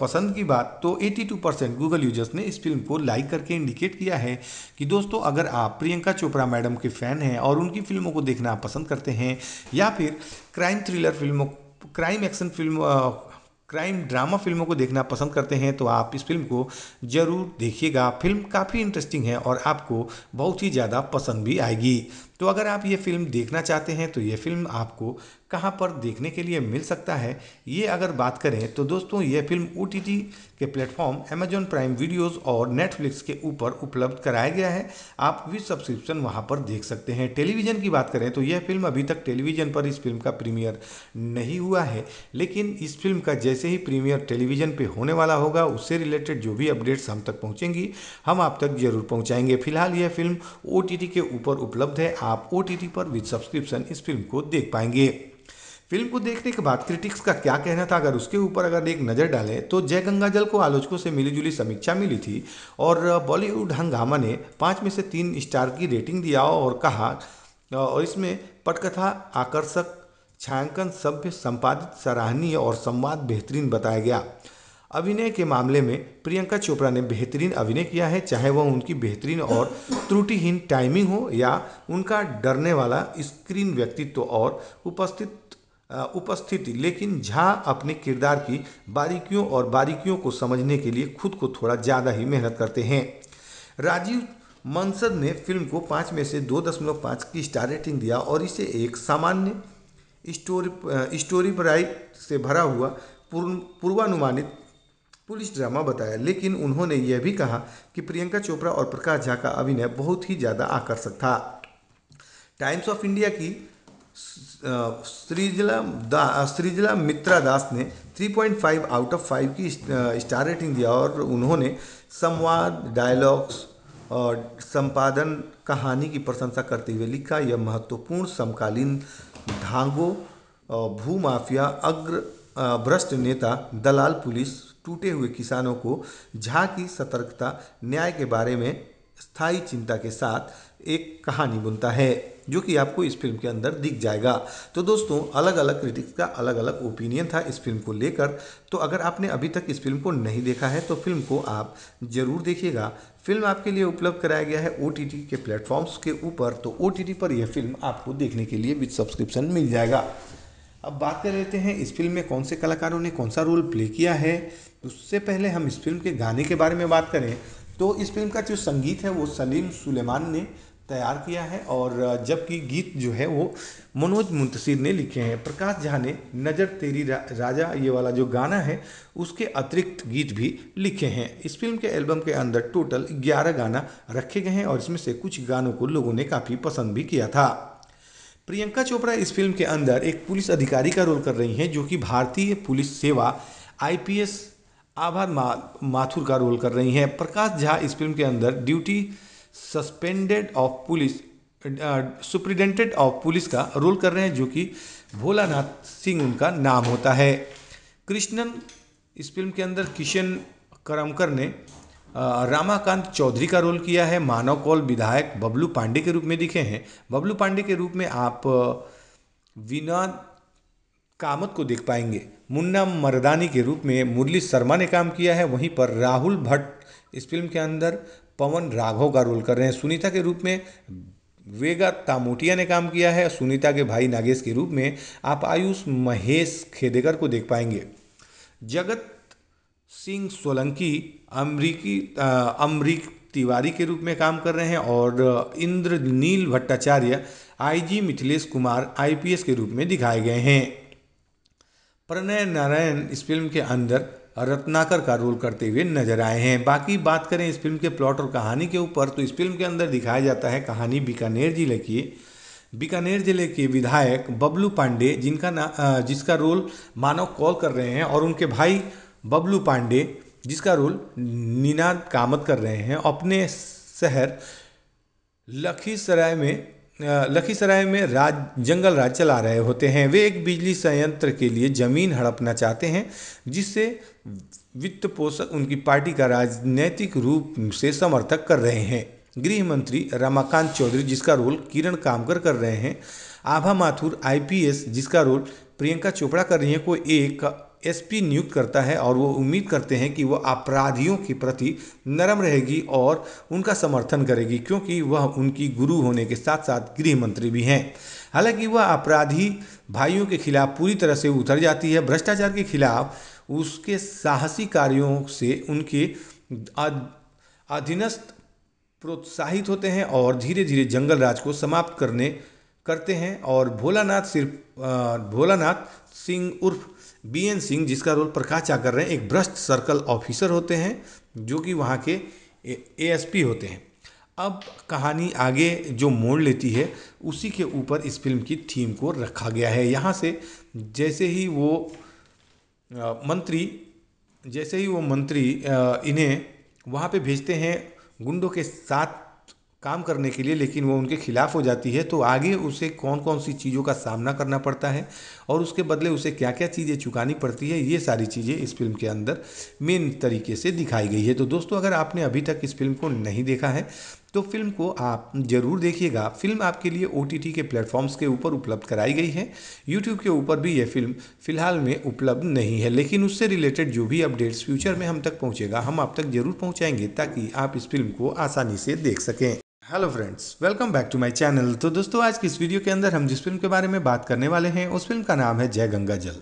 पसंद की बात तो 82 परसेंट गूगल यूजर्स ने इस फिल्म को लाइक करके इंडिकेट किया है कि दोस्तों अगर आप प्रियंका चोपड़ा मैडम के फ़ैन हैं और उनकी फिल्मों को देखना पसंद करते हैं या फिर क्राइम थ्रिलर फिल्मों crime action film crime drama फिल्मों को देखना पसंद करते हैं तो आप इस फिल्म को ज़रूर देखिएगा फिल्म काफ़ी इंटरेस्टिंग है और आपको बहुत ही ज़्यादा पसंद भी आएगी तो अगर आप ये फिल्म देखना चाहते हैं तो ये फिल्म आपको कहाँ पर देखने के लिए मिल सकता है ये अगर बात करें तो दोस्तों ये फिल्म ओ के प्लेटफॉर्म अमेजॉन प्राइम वीडियोस और नेटफ्लिक्स के ऊपर उपलब्ध कराया गया है आप भी सब्सक्रिप्शन वहाँ पर देख सकते हैं टेलीविज़न की बात करें तो यह फिल्म अभी तक टेलीविज़न पर इस फिल्म का प्रीमियर नहीं हुआ है लेकिन इस फिल्म का जैसे ही प्रीमियर टेलीविज़न पर होने वाला होगा उससे रिलेटेड जो भी अपडेट्स हम तक पहुँचेंगी हम आप तक जरूर पहुँचाएंगे फिलहाल यह फिल्म ओ के ऊपर उपलब्ध है आप ओ पर विद सब्सक्रिप्शन इस फिल्म को देख पाएंगे फिल्म को देखने के बाद क्रिटिक्स का क्या कहना था अगर उसके ऊपर अगर एक नज़र डालें तो जय गंगा जल को आलोचकों से मिलीजुली समीक्षा मिली थी और बॉलीवुड हंगामा ने पाँच में से तीन स्टार की रेटिंग दिया और कहा और इसमें पटकथा आकर्षक छायांकन सभ्य संपादित सराहनीय और संवाद बेहतरीन बताया गया अभिनय के मामले में प्रियंका चोपड़ा ने बेहतरीन अभिनय किया है चाहे वह उनकी बेहतरीन और त्रुटिहीन टाइमिंग हो या उनका डरने वाला स्क्रीन व्यक्तित्व और उपस्थित उपस्थिति लेकिन झा अपने किरदार की बारीकियों और बारीकियों को समझने के लिए खुद को थोड़ा ज़्यादा ही मेहनत करते हैं राजीव मंसद ने फिल्म को पाँच में से दो दशमलव पाँच की स्टार रेटिंग दिया और इसे एक सामान्य स्टोरी स्टोरी राइट से भरा हुआ पूर्वानुमानित पुलिस ड्रामा बताया लेकिन उन्होंने यह भी कहा कि प्रियंका चोपड़ा और प्रकाश झा का अभिनय बहुत ही ज़्यादा आकर्षक था टाइम्स ऑफ इंडिया की श्रीजिला दा मित्रा दास ने 3.5 आउट ऑफ 5 की स्टार रेटिंग दिया और उन्होंने संवाद डायलॉग्स और संपादन कहानी की प्रशंसा करते हुए लिखा यह महत्वपूर्ण समकालीन धांगों भूमाफिया अग्र भ्रष्ट नेता दलाल पुलिस टूटे हुए किसानों को झा की सतर्कता न्याय के बारे में स्थायी चिंता के साथ एक कहानी बुनता है जो कि आपको इस फिल्म के अंदर दिख जाएगा तो दोस्तों अलग अलग क्रिटिक्स का अलग अलग ओपिनियन था इस फिल्म को लेकर तो अगर आपने अभी तक इस फिल्म को नहीं देखा है तो फिल्म को आप ज़रूर देखिएगा फिल्म आपके लिए उपलब्ध कराया गया है ओ के प्लेटफॉर्म्स के ऊपर तो ओ पर यह फिल्म आपको देखने के लिए विद सब्सक्रिप्शन मिल जाएगा अब बात कर लेते हैं इस फिल्म में कौन से कलाकारों ने कौन सा रोल प्ले किया है उससे पहले हम इस फिल्म के गाने के बारे में बात करें तो इस फिल्म का जो संगीत है वो सलीम सुलेमान ने तैयार किया है और जबकि गीत जो है वो मनोज मुंतशिर ने लिखे हैं प्रकाश झा ने नज़र तेरी रा, राजा ये वाला जो गाना है उसके अतिरिक्त गीत भी लिखे हैं इस फिल्म के एल्बम के अंदर टोटल 11 गाना रखे गए हैं और इसमें से कुछ गानों को लोगों ने काफ़ी पसंद भी किया था प्रियंका चोपड़ा इस फिल्म के अंदर एक पुलिस अधिकारी का रोल कर रही हैं जो कि भारतीय पुलिस सेवा आईपीएस आभार मा, माथुर का रोल कर रही हैं प्रकाश झा इस फिल्म के अंदर duty suspended of police superintendent of police का रोल कर रहे हैं जो कि भोलानाथ सिंह उनका नाम होता है कृष्णन इस फिल्म के अंदर किशन करमकर ने uh, रामाकांत चौधरी का रोल किया है मानव कौल विधायक बबलू पांडे के रूप में दिखे हैं बबलू पांडे के रूप में आप uh, विनोद कामत को देख पाएंगे मुन्ना मरदानी के रूप में मुरली शर्मा ने काम किया है वहीं पर राहुल भट्ट इस फिल्म के अंदर पवन राघव का रोल कर रहे हैं सुनीता के रूप में वेगा तामोटिया ने काम किया है सुनीता के भाई नागेश के रूप में आप आयुष महेश खेदेकर को देख पाएंगे जगत सिंह सोलंकी अमरीकी अमरीक तिवारी के रूप में काम कर रहे हैं और Indraneel Bhattacharya IG Mithilesh Kumar IPS के रूप में दिखाए गए हैं प्रणय नारायण इस फिल्म के अंदर रत्नाकर का रोल करते हुए नजर आए हैं बाकी बात करें इस फिल्म के प्लॉट और कहानी के ऊपर तो इस फिल्म के अंदर दिखाया जाता है कहानी बीकानेर जिले की बीकानेर जिले के विधायक बबलू पांडे जिनका ना जिसका रोल मानव कॉल कर रहे हैं और उनके भाई बबलू पांडे जिसका रोल नीनाद कामत कर रहे हैं अपने शहर लखीसराय में लखीसराय में राज जंगल राज चला रहे होते हैं वे एक बिजली संयंत्र के लिए ज़मीन हड़पना चाहते हैं जिससे वित्त पोषक उनकी पार्टी का राजनैतिक रूप से समर्थक कर रहे हैं गृह मंत्री रमाकांत चौधरी जिसका रोल किरण कामकर कर रहे हैं आभा माथुर आईपीएस जिसका रोल प्रियंका चोपड़ा कर रही हैं को एक एसपी नियुक्त करता है और वो उम्मीद करते हैं कि वह अपराधियों के प्रति नरम रहेगी और उनका समर्थन करेगी क्योंकि वह उनकी गुरु होने के साथ साथ गृह मंत्री भी हैं हालांकि वह अपराधी भाइयों के खिलाफ पूरी तरह से उतर जाती है भ्रष्टाचार के खिलाफ उसके साहसी कार्यों से उनके अधीनस्थ प्रोत्साहित होते हैं और धीरे धीरे जंगल राज को समाप्त करने करते हैं और भोलानाथ सिर्फ भोलानाथ सिंह उर्फ बी एन सिंह जिसका रोल प्रकाश आ कर रहे हैं एक भ्रष्ट सर्कल ऑफिसर होते हैं जो कि वहाँ के एएसपी होते हैं अब कहानी आगे जो मोड़ लेती है उसी के ऊपर इस फिल्म की थीम को रखा गया है यहाँ से जैसे ही वो मंत्री जैसे ही वो मंत्री इन्हें वहाँ पे भेजते हैं गुंडों के साथ काम करने के लिए लेकिन वो उनके खिलाफ हो जाती है तो आगे उसे कौन कौन सी चीज़ों का सामना करना पड़ता है और उसके बदले उसे क्या क्या चीज़ें चुकानी पड़ती है ये सारी चीज़ें इस फिल्म के अंदर मेन तरीके से दिखाई गई है तो दोस्तों अगर आपने अभी तक इस फिल्म को नहीं देखा है तो फिल्म को आप ज़रूर देखिएगा फिल्म आपके लिए ओ के प्लेटफॉर्म्स के ऊपर उपलब्ध कराई गई है यूट्यूब के ऊपर भी यह फिल्म फिलहाल में उपलब्ध नहीं है लेकिन उससे रिलेटेड जो भी अपडेट्स फ्यूचर में हम तक पहुँचेगा हम आप तक ज़रूर पहुँचाएंगे ताकि आप इस फिल्म को आसानी से देख सकें hello friends welcome back to my channel तो दोस्तों आज की इस वीडियो के अंदर हम जिस फिल्म के बारे में बात करने वाले हैं उस फिल्म का नाम है जय गंगा जल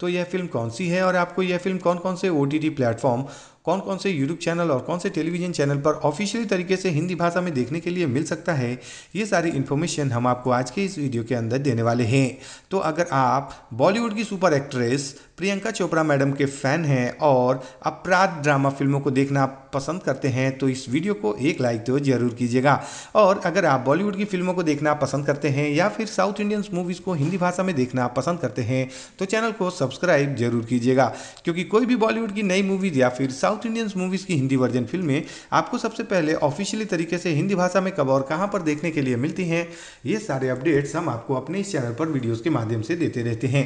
तो यह फिल्म कौन सी है और आपको यह फिल्म कौन कौन से ओ टी प्लेटफॉर्म कौन कौन से यूट्यूब चैनल और कौन से टेलीविजन चैनल पर ऑफिशियली तरीके से हिंदी भाषा में देखने के लिए मिल सकता है ये सारी इन्फॉर्मेशन हम आपको आज के इस वीडियो के अंदर देने वाले हैं तो अगर आप बॉलीवुड की super actress Priyanka Chopra madam के फ़ैन हैं और अपराध ड्रामा फिल्मों को देखना पसंद करते हैं तो इस वीडियो को एक लाइक तो जरूर कीजिएगा और अगर आप बॉलीवुड की फिल्मों को देखना पसंद करते हैं या फिर साउथ इंडियंस मूवीज़ को हिंदी भाषा में देखना पसंद करते हैं तो चैनल को सब्सक्राइब जरूर कीजिएगा क्योंकि कोई भी बॉलीवुड की नई मूवीज़ या फिर साउथ साउथ इंडियंस मूवीज़ की हिंदी वर्जन फिल्में आपको सबसे पहले ऑफिशियली तरीके से हिंदी भाषा में कब और कहां पर देखने के लिए मिलती हैं ये सारे अपडेट्स हम आपको अपने इस चैनल पर वीडियोज़ के माध्यम से देते रहते हैं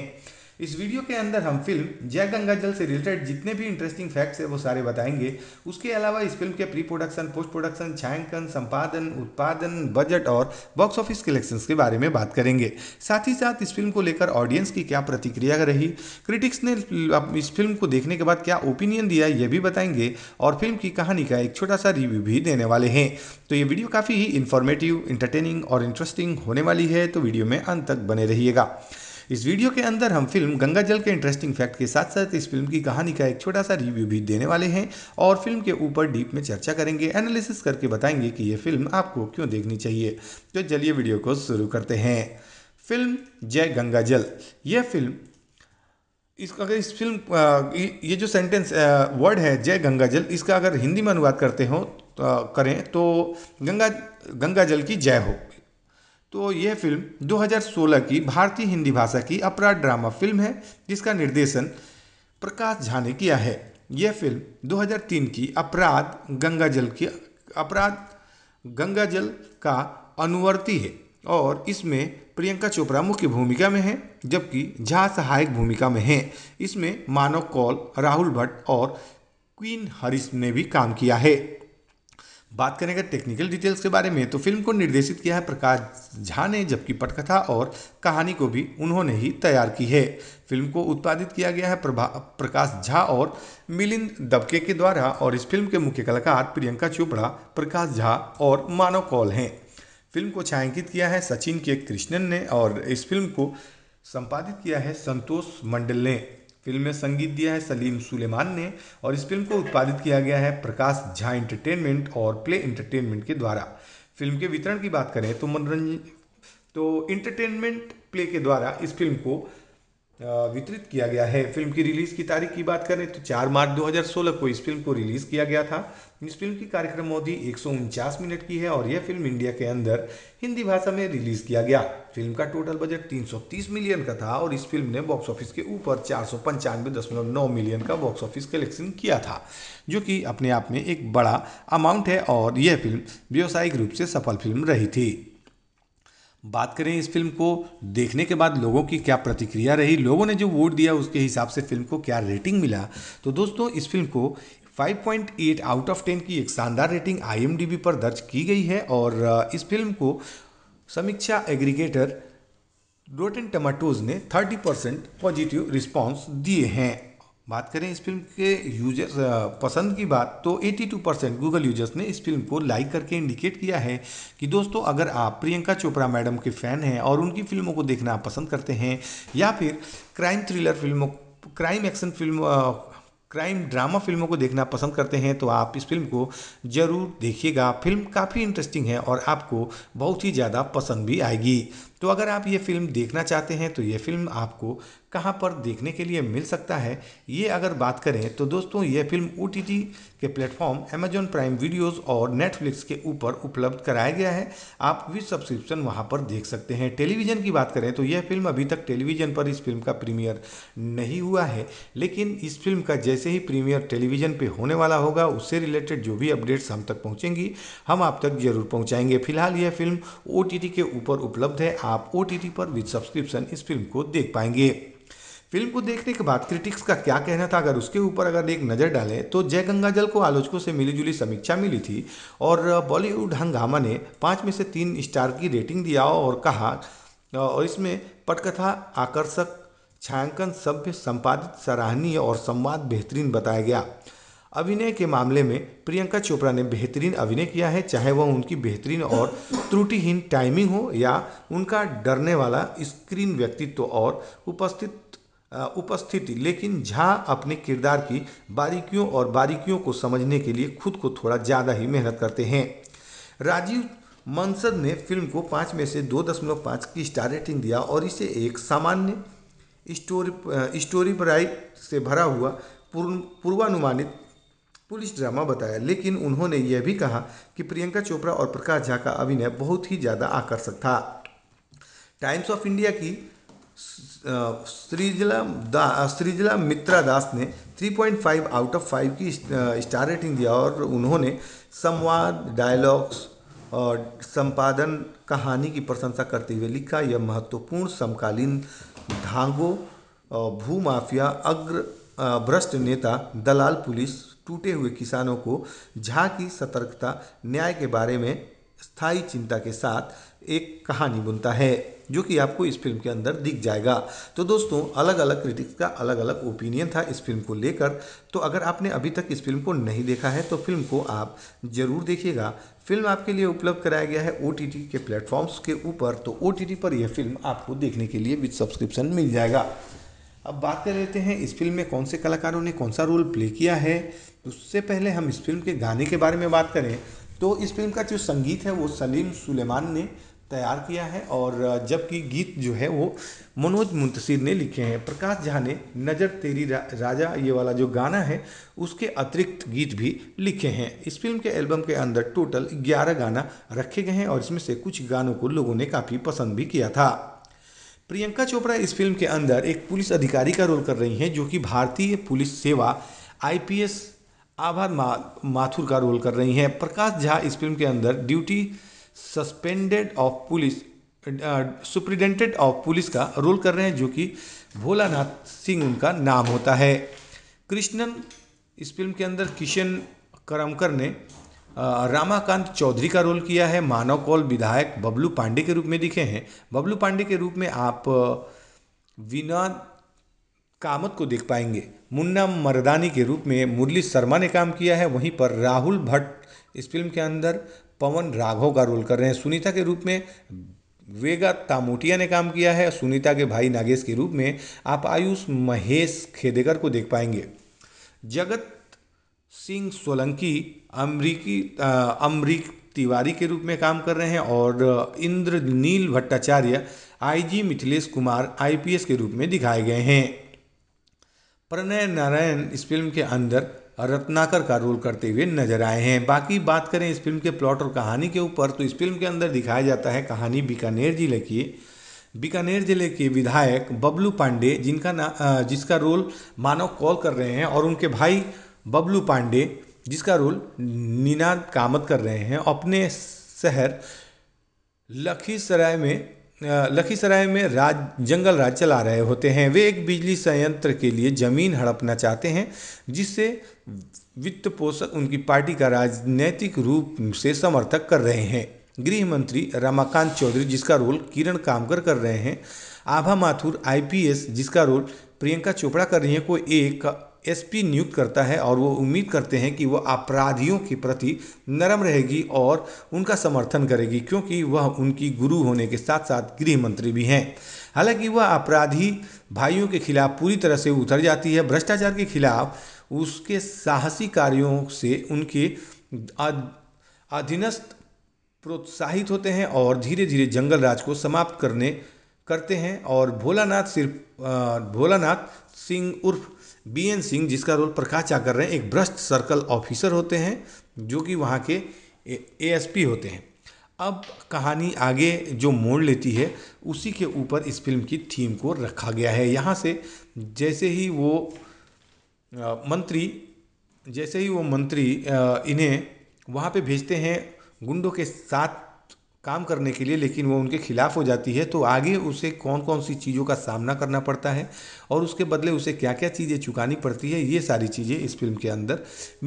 इस वीडियो के अंदर हम फिल्म जय गंगा जल से रिलेटेड जितने भी इंटरेस्टिंग फैक्ट्स है वो सारे बताएंगे उसके अलावा इस फिल्म के प्री प्रोडक्शन पोस्ट प्रोडक्शन छायांकन संपादन उत्पादन बजट और बॉक्स ऑफिस कलेक्शंस के बारे में बात करेंगे साथ ही साथ इस फिल्म को लेकर ऑडियंस की क्या प्रतिक्रिया रही क्रिटिक्स ने इस फिल्म को देखने के बाद क्या ओपिनियन दिया ये भी बताएंगे और फिल्म की कहानी का एक छोटा सा रिव्यू भी देने वाले हैं तो ये वीडियो काफ़ी ही इन्फॉर्मेटिव इंटरटेनिंग और इंटरेस्टिंग होने वाली है तो वीडियो में अंत तक बने रहिएगा इस वीडियो के अंदर हम फिल्म गंगा जल के इंटरेस्टिंग फैक्ट के साथ साथ इस फिल्म की कहानी का एक छोटा सा रिव्यू भी देने वाले हैं और फिल्म के ऊपर डीप में चर्चा करेंगे एनालिसिस करके बताएंगे कि ये फिल्म आपको क्यों देखनी चाहिए तो चलिए वीडियो को शुरू करते हैं फिल्म जय गंगा जल यह फिल्म इस अगर इस फिल्म ये जो सेंटेंस वर्ड है जय गंगा जल इसका अगर हिंदी में अनुवाद करते हो तो, करें तो गंगा गंगा जल की जय हो तो यह फिल्म 2016 की भारतीय हिंदी भाषा की अपराध ड्रामा फिल्म है जिसका निर्देशन प्रकाश झा ने किया है यह फिल्म 2003 की अपराध गंगा जल की अपराध गंगा जल का अनुवर्ती है और इसमें प्रियंका चोपड़ा मुख्य भूमिका में है जबकि झा सहायक भूमिका में हैं इसमें मानव कौल राहुल भट्ट और क्वीन हरिश ने भी काम किया है बात करें अगर टेक्निकल डिटेल्स के बारे में तो फिल्म को निर्देशित किया है प्रकाश झा ने जबकि पटकथा और कहानी को भी उन्होंने ही तैयार की है फिल्म को उत्पादित किया गया है प्रकाश झा और मिलिंद दबके के द्वारा और इस फिल्म के मुख्य कलाकार प्रियंका चोपड़ा प्रकाश झा और मानव कौल हैं फिल्म को छायांकित किया है सचिन के कृष्णन ने और इस फिल्म को संपादित किया है संतोष मंडल ने फिल्म में संगीत दिया है सलीम सुलेमान ने और इस फिल्म को उत्पादित किया गया है प्रकाश झा इंटरटेनमेंट और प्ले इंटरटेनमेंट के द्वारा फिल्म के वितरण की बात करें तो मनोरंजन तो इंटरटेनमेंट प्ले के द्वारा इस फिल्म को वितरित किया गया है फिल्म की रिलीज की तारीख की बात करें तो 4 मार्च 2016 को इस फिल्म को रिलीज किया गया था इस फिल्म की कार्यक्रम अवधि एक मिनट की है और यह फिल्म इंडिया के अंदर हिंदी भाषा में रिलीज किया गया फिल्म का टोटल बजट 330 मिलियन का था और इस फिल्म ने बॉक्स ऑफिस के ऊपर चार मिलियन का बॉक्स ऑफिस कलेक्शन किया था जो कि अपने आप में एक बड़ा अमाउंट है और यह फिल्म व्यावसायिक रूप से सफल फिल्म रही थी बात करें इस फिल्म को देखने के बाद लोगों की क्या प्रतिक्रिया रही लोगों ने जो वोट दिया उसके हिसाब से फिल्म को क्या रेटिंग मिला तो दोस्तों इस फिल्म को 5.8 आउट ऑफ 10 की एक शानदार रेटिंग आईएमडीबी पर दर्ज की गई है और इस फिल्म को समीक्षा एग्रीगेटर रोटेन टमाटोज ने 30 परसेंट पॉजिटिव रिस्पॉन्स दिए हैं बात करें इस फिल्म के यूजर्स पसंद की बात तो 82 परसेंट गूगल यूजर्स ने इस फिल्म को लाइक करके इंडिकेट किया है कि दोस्तों अगर आप प्रियंका चोपड़ा मैडम के फ़ैन हैं और उनकी फिल्मों को देखना पसंद करते हैं या फिर क्राइम थ्रिलर फिल्मों crime action film crime drama फिल्मों को देखना पसंद करते हैं तो आप इस फिल्म को ज़रूर देखिएगा फिल्म काफ़ी इंटरेस्टिंग है और आपको बहुत ही ज़्यादा पसंद भी आएगी तो अगर आप ये फिल्म देखना चाहते हैं तो ये फिल्म आपको कहाँ पर देखने के लिए मिल सकता है ये अगर बात करें तो दोस्तों ये फिल्म ओ के प्लेटफॉर्म अमेजॉन प्राइम वीडियोस और नेटफ्लिक्स के ऊपर उपलब्ध कराया गया है आप विद सब्सक्रिप्शन वहां पर देख सकते हैं टेलीविज़न की बात करें तो यह फिल्म अभी तक टेलीविज़न पर इस फिल्म का प्रीमियर नहीं हुआ है लेकिन इस फिल्म का जैसे ही प्रीमियर टेलीविज़न पर होने वाला होगा उससे रिलेटेड जो भी अपडेट्स हम तक पहुँचेंगी हम आप तक जरूर पहुँचाएंगे फिलहाल यह फिल्म ओ के ऊपर उपलब्ध है आप ओ पर विद सब्सक्रिप्शन इस फिल्म को देख पाएंगे फिल्म को देखने के बाद क्रिटिक्स का क्या कहना था अगर उसके ऊपर अगर एक नज़र डालें तो जय गंगा जल को आलोचकों से मिलीजुली समीक्षा मिली थी और बॉलीवुड हंगामा ने पाँच में से तीन स्टार की रेटिंग दिया और कहा और इसमें पटकथा आकर्षक छायांकन सभ्य संपादित सराहनीय और संवाद बेहतरीन बताया गया अभिनय के मामले में प्रियंका चोपड़ा ने बेहतरीन अभिनय किया है चाहे वह उनकी बेहतरीन और त्रुटिहीन टाइमिंग हो या उनका डरने वाला स्क्रीन व्यक्तित्व और उपस्थित उपस्थिति लेकिन झा अपने किरदार की बारीकियों और बारीकियों को समझने के लिए खुद को थोड़ा ज़्यादा ही मेहनत करते हैं राजीव मंसद ने फिल्म को पाँच में से दो दशमलव पाँच की स्टार रेटिंग दिया और इसे एक सामान्य स्टोरी स्टोरी राइट से भरा हुआ पूर्वानुमानित पुलिस ड्रामा बताया लेकिन उन्होंने यह भी कहा कि प्रियंका चोपड़ा और प्रकाश झा का अभिनय बहुत ही ज़्यादा आकर्षक था टाइम्स ऑफ इंडिया की श्रीजिला दा श्रीजिला मित्रा दास ने 3.5 आउट ऑफ 5 की स्टार रेटिंग दिया और उन्होंने संवाद डायलॉग्स और संपादन कहानी की प्रशंसा करते हुए लिखा यह महत्वपूर्ण समकालीन धांगो भूमाफिया अग्र भ्रष्ट नेता दलाल पुलिस टूटे हुए किसानों को झा की सतर्कता न्याय के बारे में स्थायी चिंता के साथ एक कहानी बुनता है जो कि आपको इस फिल्म के अंदर दिख जाएगा तो दोस्तों अलग अलग क्रिटिक्स का अलग अलग ओपिनियन था इस फिल्म को लेकर तो अगर आपने अभी तक इस फिल्म को नहीं देखा है तो फिल्म को आप ज़रूर देखिएगा फिल्म आपके लिए उपलब्ध कराया गया है ओ के प्लेटफॉर्म्स के ऊपर तो ओ पर यह फिल्म आपको देखने के लिए विथ सब्सक्रिप्शन मिल जाएगा अब बात कर लेते हैं इस फिल्म में कौन से कलाकारों ने कौन सा रोल प्ले किया है उससे पहले हम इस फिल्म के गाने के बारे में बात करें तो इस फिल्म का जो संगीत है वो सलीम सुलेमान ने तैयार किया है और जबकि गीत जो है वो मनोज मुंतशिर ने लिखे हैं प्रकाश झा ने नज़र तेरी रा, राजा ये वाला जो गाना है उसके अतिरिक्त गीत भी लिखे हैं इस फिल्म के एल्बम के अंदर टोटल 11 गाना रखे गए हैं और इसमें से कुछ गानों को लोगों ने काफ़ी पसंद भी किया था प्रियंका चोपड़ा इस फिल्म के अंदर एक पुलिस अधिकारी का रोल कर रही हैं जो कि भारतीय पुलिस सेवा आई आभार मा, माथुर का रोल कर रही हैं प्रकाश झा इस फिल्म के अंदर duty suspended of police superintendent of police का रोल कर रहे हैं जो कि भोलानाथ सिंह उनका नाम होता है कृष्णन इस फिल्म के अंदर किशन करमकर ने uh, रामाकांत चौधरी का रोल किया है मानव कौल विधायक बबलू पांडे के रूप में दिखे हैं बबलू पांडे के रूप में आप uh, विनोद कामत को देख पाएंगे मुन्ना मरदानी के रूप में मुरली शर्मा ने काम किया है वहीं पर राहुल भट्ट इस फिल्म के अंदर पवन राघव का रोल कर रहे हैं सुनीता के रूप में वेगा तामोटिया ने काम किया है सुनीता के भाई नागेश के रूप में आप आयुष महेश खेदेकर को देख पाएंगे जगत सिंह सोलंकी अमरीकी अमरीक तिवारी के रूप में काम कर रहे हैं और Indraneel Bhattacharya IG Mithilesh Kumar IPS के रूप में दिखाए गए हैं प्रणय नारायण इस फिल्म के अंदर रत्नाकर का रोल करते हुए नजर आए हैं बाकी बात करें इस फिल्म के प्लॉट और कहानी के ऊपर तो इस फिल्म के अंदर दिखाया जाता है कहानी बीकानेर जिले की बीकानेर जिले के विधायक बबलू पांडे जिनका ना जिसका रोल मानव कॉल कर रहे हैं और उनके भाई बबलू पांडे जिसका रोल नीनाद कामत कर रहे हैं अपने शहर लखीसराय में लखीसराय में राज जंगल राज चला रहे होते हैं वे एक बिजली संयंत्र के लिए ज़मीन हड़पना चाहते हैं जिससे वित्त पोषक उनकी पार्टी का राजनैतिक रूप से समर्थक कर रहे हैं गृह मंत्री रमाकांत चौधरी जिसका रोल किरण कामकर कर रहे हैं आभा माथुर आईपीएस जिसका रोल प्रियंका चोपड़ा कर रही हैं को एक एसपी नियुक्त करता है और वो उम्मीद करते हैं कि वह अपराधियों के प्रति नरम रहेगी और उनका समर्थन करेगी क्योंकि वह उनकी गुरु होने के साथ साथ गृह मंत्री भी हैं हालांकि वह अपराधी भाइयों के खिलाफ पूरी तरह से उतर जाती है भ्रष्टाचार के खिलाफ उसके साहसी कार्यों से उनके अधीनस्थ प्रोत्साहित होते हैं और धीरे धीरे जंगल राज को समाप्त करने करते हैं और भोलानाथ सिर्फ भोलानाथ सिंह उर्फ बीएन सिंह जिसका रोल प्रकाश कर रहे हैं एक भ्रष्ट सर्कल ऑफिसर होते हैं जो कि वहाँ के एएसपी होते हैं अब कहानी आगे जो मोड़ लेती है उसी के ऊपर इस फिल्म की थीम को रखा गया है यहाँ से जैसे ही वो मंत्री जैसे ही वो मंत्री इन्हें वहाँ पे भेजते हैं गुंडों के साथ काम करने के लिए लेकिन वो उनके खिलाफ हो जाती है तो आगे उसे कौन कौन सी चीज़ों का सामना करना पड़ता है और उसके बदले उसे क्या क्या चीज़ें चुकानी पड़ती है ये सारी चीज़ें इस फिल्म के अंदर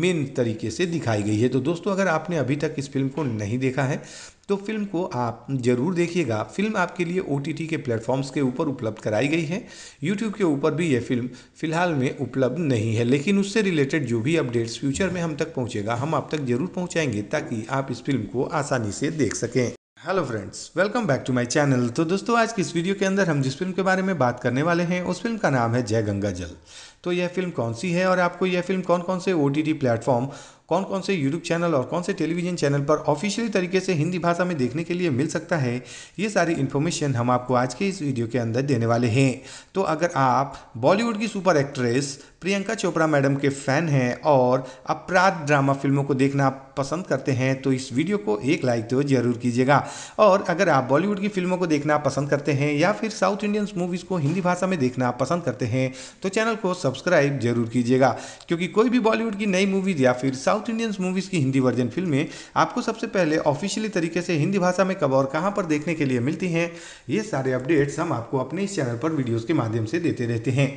मेन तरीके से दिखाई गई है तो दोस्तों अगर आपने अभी तक इस फिल्म को नहीं देखा है तो फिल्म को आप ज़रूर देखिएगा फिल्म आपके लिए ओ के प्लेटफॉर्म्स के ऊपर उपलब्ध कराई गई है यूट्यूब के ऊपर भी यह फिल्म फ़िलहाल में उपलब्ध नहीं है लेकिन उससे रिलेटेड जो भी अपडेट्स फ्यूचर में हम तक पहुँचेगा हम आप तक ज़रूर पहुँचाएंगे ताकि आप इस फिल्म को आसानी से देख सकें hello friends welcome back to my channel तो दोस्तों आज की इस वीडियो के अंदर हम जिस फिल्म के बारे में बात करने वाले हैं उस फिल्म का नाम है जय गंगा जल तो यह फिल्म कौन सी है और आपको यह फिल्म कौन कौन से ओ टी प्लेटफॉर्म कौन कौन से यूट्यूब चैनल और कौन से टेलीविजन चैनल पर ऑफिशियली तरीके से हिंदी भाषा में देखने के लिए मिल सकता है ये सारी इन्फॉर्मेशन हम आपको आज के इस वीडियो के अंदर देने वाले हैं तो अगर आप बॉलीवुड की super actress Priyanka Chopra madam के फ़ैन हैं और अपराध ड्रामा फिल्मों को देखना पसंद करते हैं तो इस वीडियो को एक लाइक तो जरूर कीजिएगा और अगर आप बॉलीवुड की फिल्मों को देखना पसंद करते हैं या फिर साउथ इंडियन मूवीज़ को हिंदी भाषा में देखना पसंद करते हैं तो चैनल को सब्सक्राइब जरूर कीजिएगा क्योंकि कोई भी बॉलीवुड की नई मूवीज़ या फिर साउथ इंडियन मूवीज़ की हिंदी वर्जन फिल्में आपको सबसे पहले ऑफिशियली तरीके से हिंदी भाषा में कब और कहाँ पर देखने के लिए मिलती हैं ये सारे अपडेट्स हम आपको अपने इस चैनल पर वीडियोज़ के माध्यम से देते रहते हैं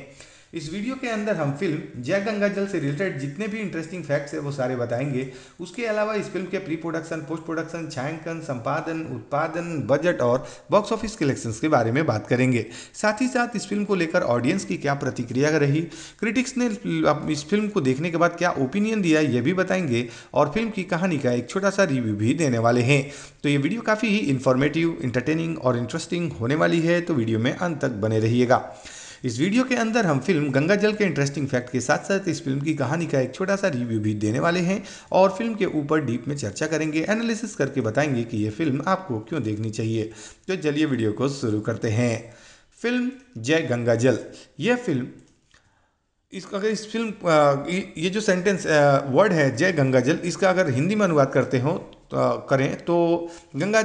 इस वीडियो के अंदर हम फिल्म जय गंगा जल से रिलेटेड जितने भी इंटरेस्टिंग फैक्ट्स है वो सारे बताएंगे उसके अलावा इस फिल्म के प्री प्रोडक्शन पोस्ट प्रोडक्शन छायांकन संपादन उत्पादन बजट और बॉक्स ऑफिस कलेक्शन के बारे में बात करेंगे साथ ही साथ इस फिल्म को लेकर ऑडियंस की क्या प्रतिक्रिया रही क्रिटिक्स ने इस फिल्म को देखने के बाद क्या ओपिनियन दिया ये भी बताएंगे और फिल्म की कहानी का एक छोटा सा रिव्यू भी देने वाले हैं तो ये वीडियो काफ़ी ही इन्फॉर्मेटिव इंटरटेनिंग और इंटरेस्टिंग होने वाली है तो वीडियो में अंत तक बने रहिएगा इस वीडियो के अंदर हम फिल्म गंगा जल के इंटरेस्टिंग फैक्ट के साथ साथ इस फिल्म की कहानी का एक छोटा सा रिव्यू भी देने वाले हैं और फिल्म के ऊपर डीप में चर्चा करेंगे एनालिसिस करके बताएंगे कि ये फिल्म आपको क्यों देखनी चाहिए तो चलिए वीडियो को शुरू करते हैं फिल्म जय गंगा जल यह फिल्म इसका अगर इस फिल्म ये जो सेंटेंस वर्ड है जय गंगा जल इसका अगर हिंदी में अनुवाद करते हो तो करें तो गंगा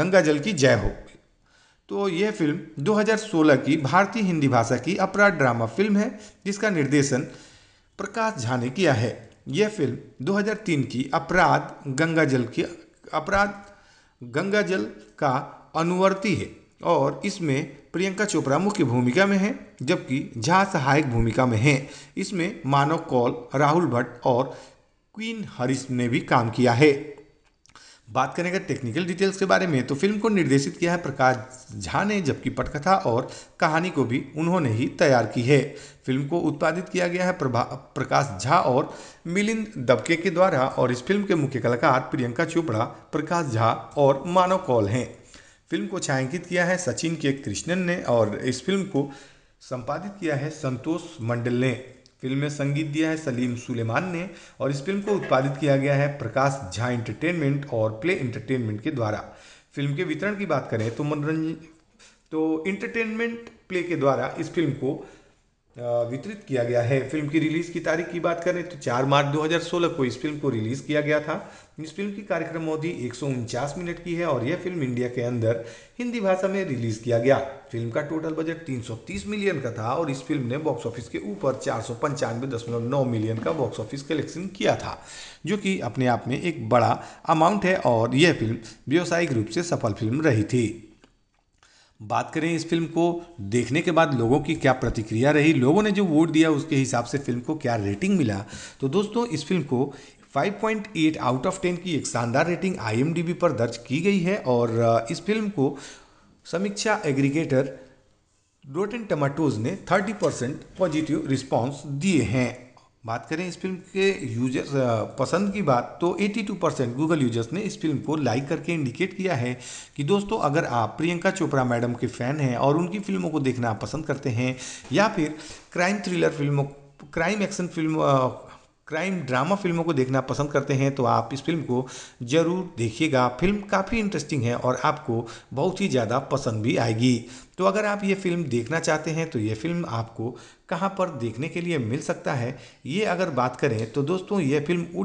गंगा जल की जय हो तो ये फिल्म 2016 की भारतीय हिंदी भाषा की अपराध ड्रामा फिल्म है जिसका निर्देशन प्रकाश झा ने किया है यह फिल्म 2003 की अपराध गंगा जल की अपराध गंगा जल का अनुवर्ती है और इसमें प्रियंका चोपड़ा मुख्य भूमिका में है जबकि झा सहायक भूमिका में है इसमें मानव कौल राहुल भट्ट और क्वीन हरिश ने भी काम किया है बात करें अगर टेक्निकल डिटेल्स के बारे में तो फिल्म को निर्देशित किया है प्रकाश झा ने जबकि पटकथा और कहानी को भी उन्होंने ही तैयार की है फिल्म को उत्पादित किया गया है प्रकाश झा और मिलिंद दबके के द्वारा और इस फिल्म के मुख्य कलाकार प्रियंका चोपड़ा प्रकाश झा और मानव कौल हैं फिल्म को छायांकित किया है सचिन के कृष्णन ने और इस फिल्म को संपादित किया है संतोष मंडल ने फिल्म में संगीत दिया है सलीम सुलेमान ने और इस फिल्म को उत्पादित किया गया है प्रकाश झा एंटरटेनमेंट और प्ले एंटरटेनमेंट के द्वारा फिल्म के वितरण की बात करें तो मनोरंजन तो इंटरटेनमेंट प्ले के द्वारा इस फिल्म को वितरित किया गया है फिल्म की रिलीज़ की तारीख की बात करें तो 4 मार्च 2016 को इस फिल्म को रिलीज़ किया गया था इस फिल्म की कार्यक्रम अवधि एक मिनट की है और यह फिल्म इंडिया के अंदर हिंदी भाषा में रिलीज़ किया गया फिल्म का टोटल बजट 330 मिलियन का था और इस फिल्म ने बॉक्स ऑफिस के ऊपर चार मिलियन का बॉक्स ऑफिस कलेक्शन किया था जो कि अपने आप में एक बड़ा अमाउंट है और यह फिल्म व्यावसायिक रूप से सफल फिल्म रही थी बात करें इस फिल्म को देखने के बाद लोगों की क्या प्रतिक्रिया रही लोगों ने जो वोट दिया उसके हिसाब से फिल्म को क्या रेटिंग मिला तो दोस्तों इस फिल्म को 5.8 आउट ऑफ 10 की एक शानदार रेटिंग आई पर दर्ज की गई है और इस फिल्म को समीक्षा एग्रीगेटर रोटेन टमाटोज ने 30 परसेंट पॉजिटिव रिस्पॉन्स दिए हैं बात करें इस फिल्म के यूजर्स पसंद की बात तो 82 परसेंट गूगल यूजर्स ने इस फिल्म को लाइक करके इंडिकेट किया है कि दोस्तों अगर आप प्रियंका चोपड़ा मैडम के फ़ैन हैं और उनकी फिल्मों को देखना पसंद करते हैं या फिर क्राइम थ्रिलर फिल्मों crime action film crime drama फिल्मों को देखना पसंद करते हैं तो आप इस फिल्म को ज़रूर देखिएगा फिल्म काफ़ी इंटरेस्टिंग है और आपको बहुत ही ज़्यादा पसंद भी आएगी तो अगर आप ये फिल्म देखना चाहते हैं तो ये फिल्म आपको कहाँ पर देखने के लिए मिल सकता है ये अगर बात करें तो दोस्तों यह फिल्म ओ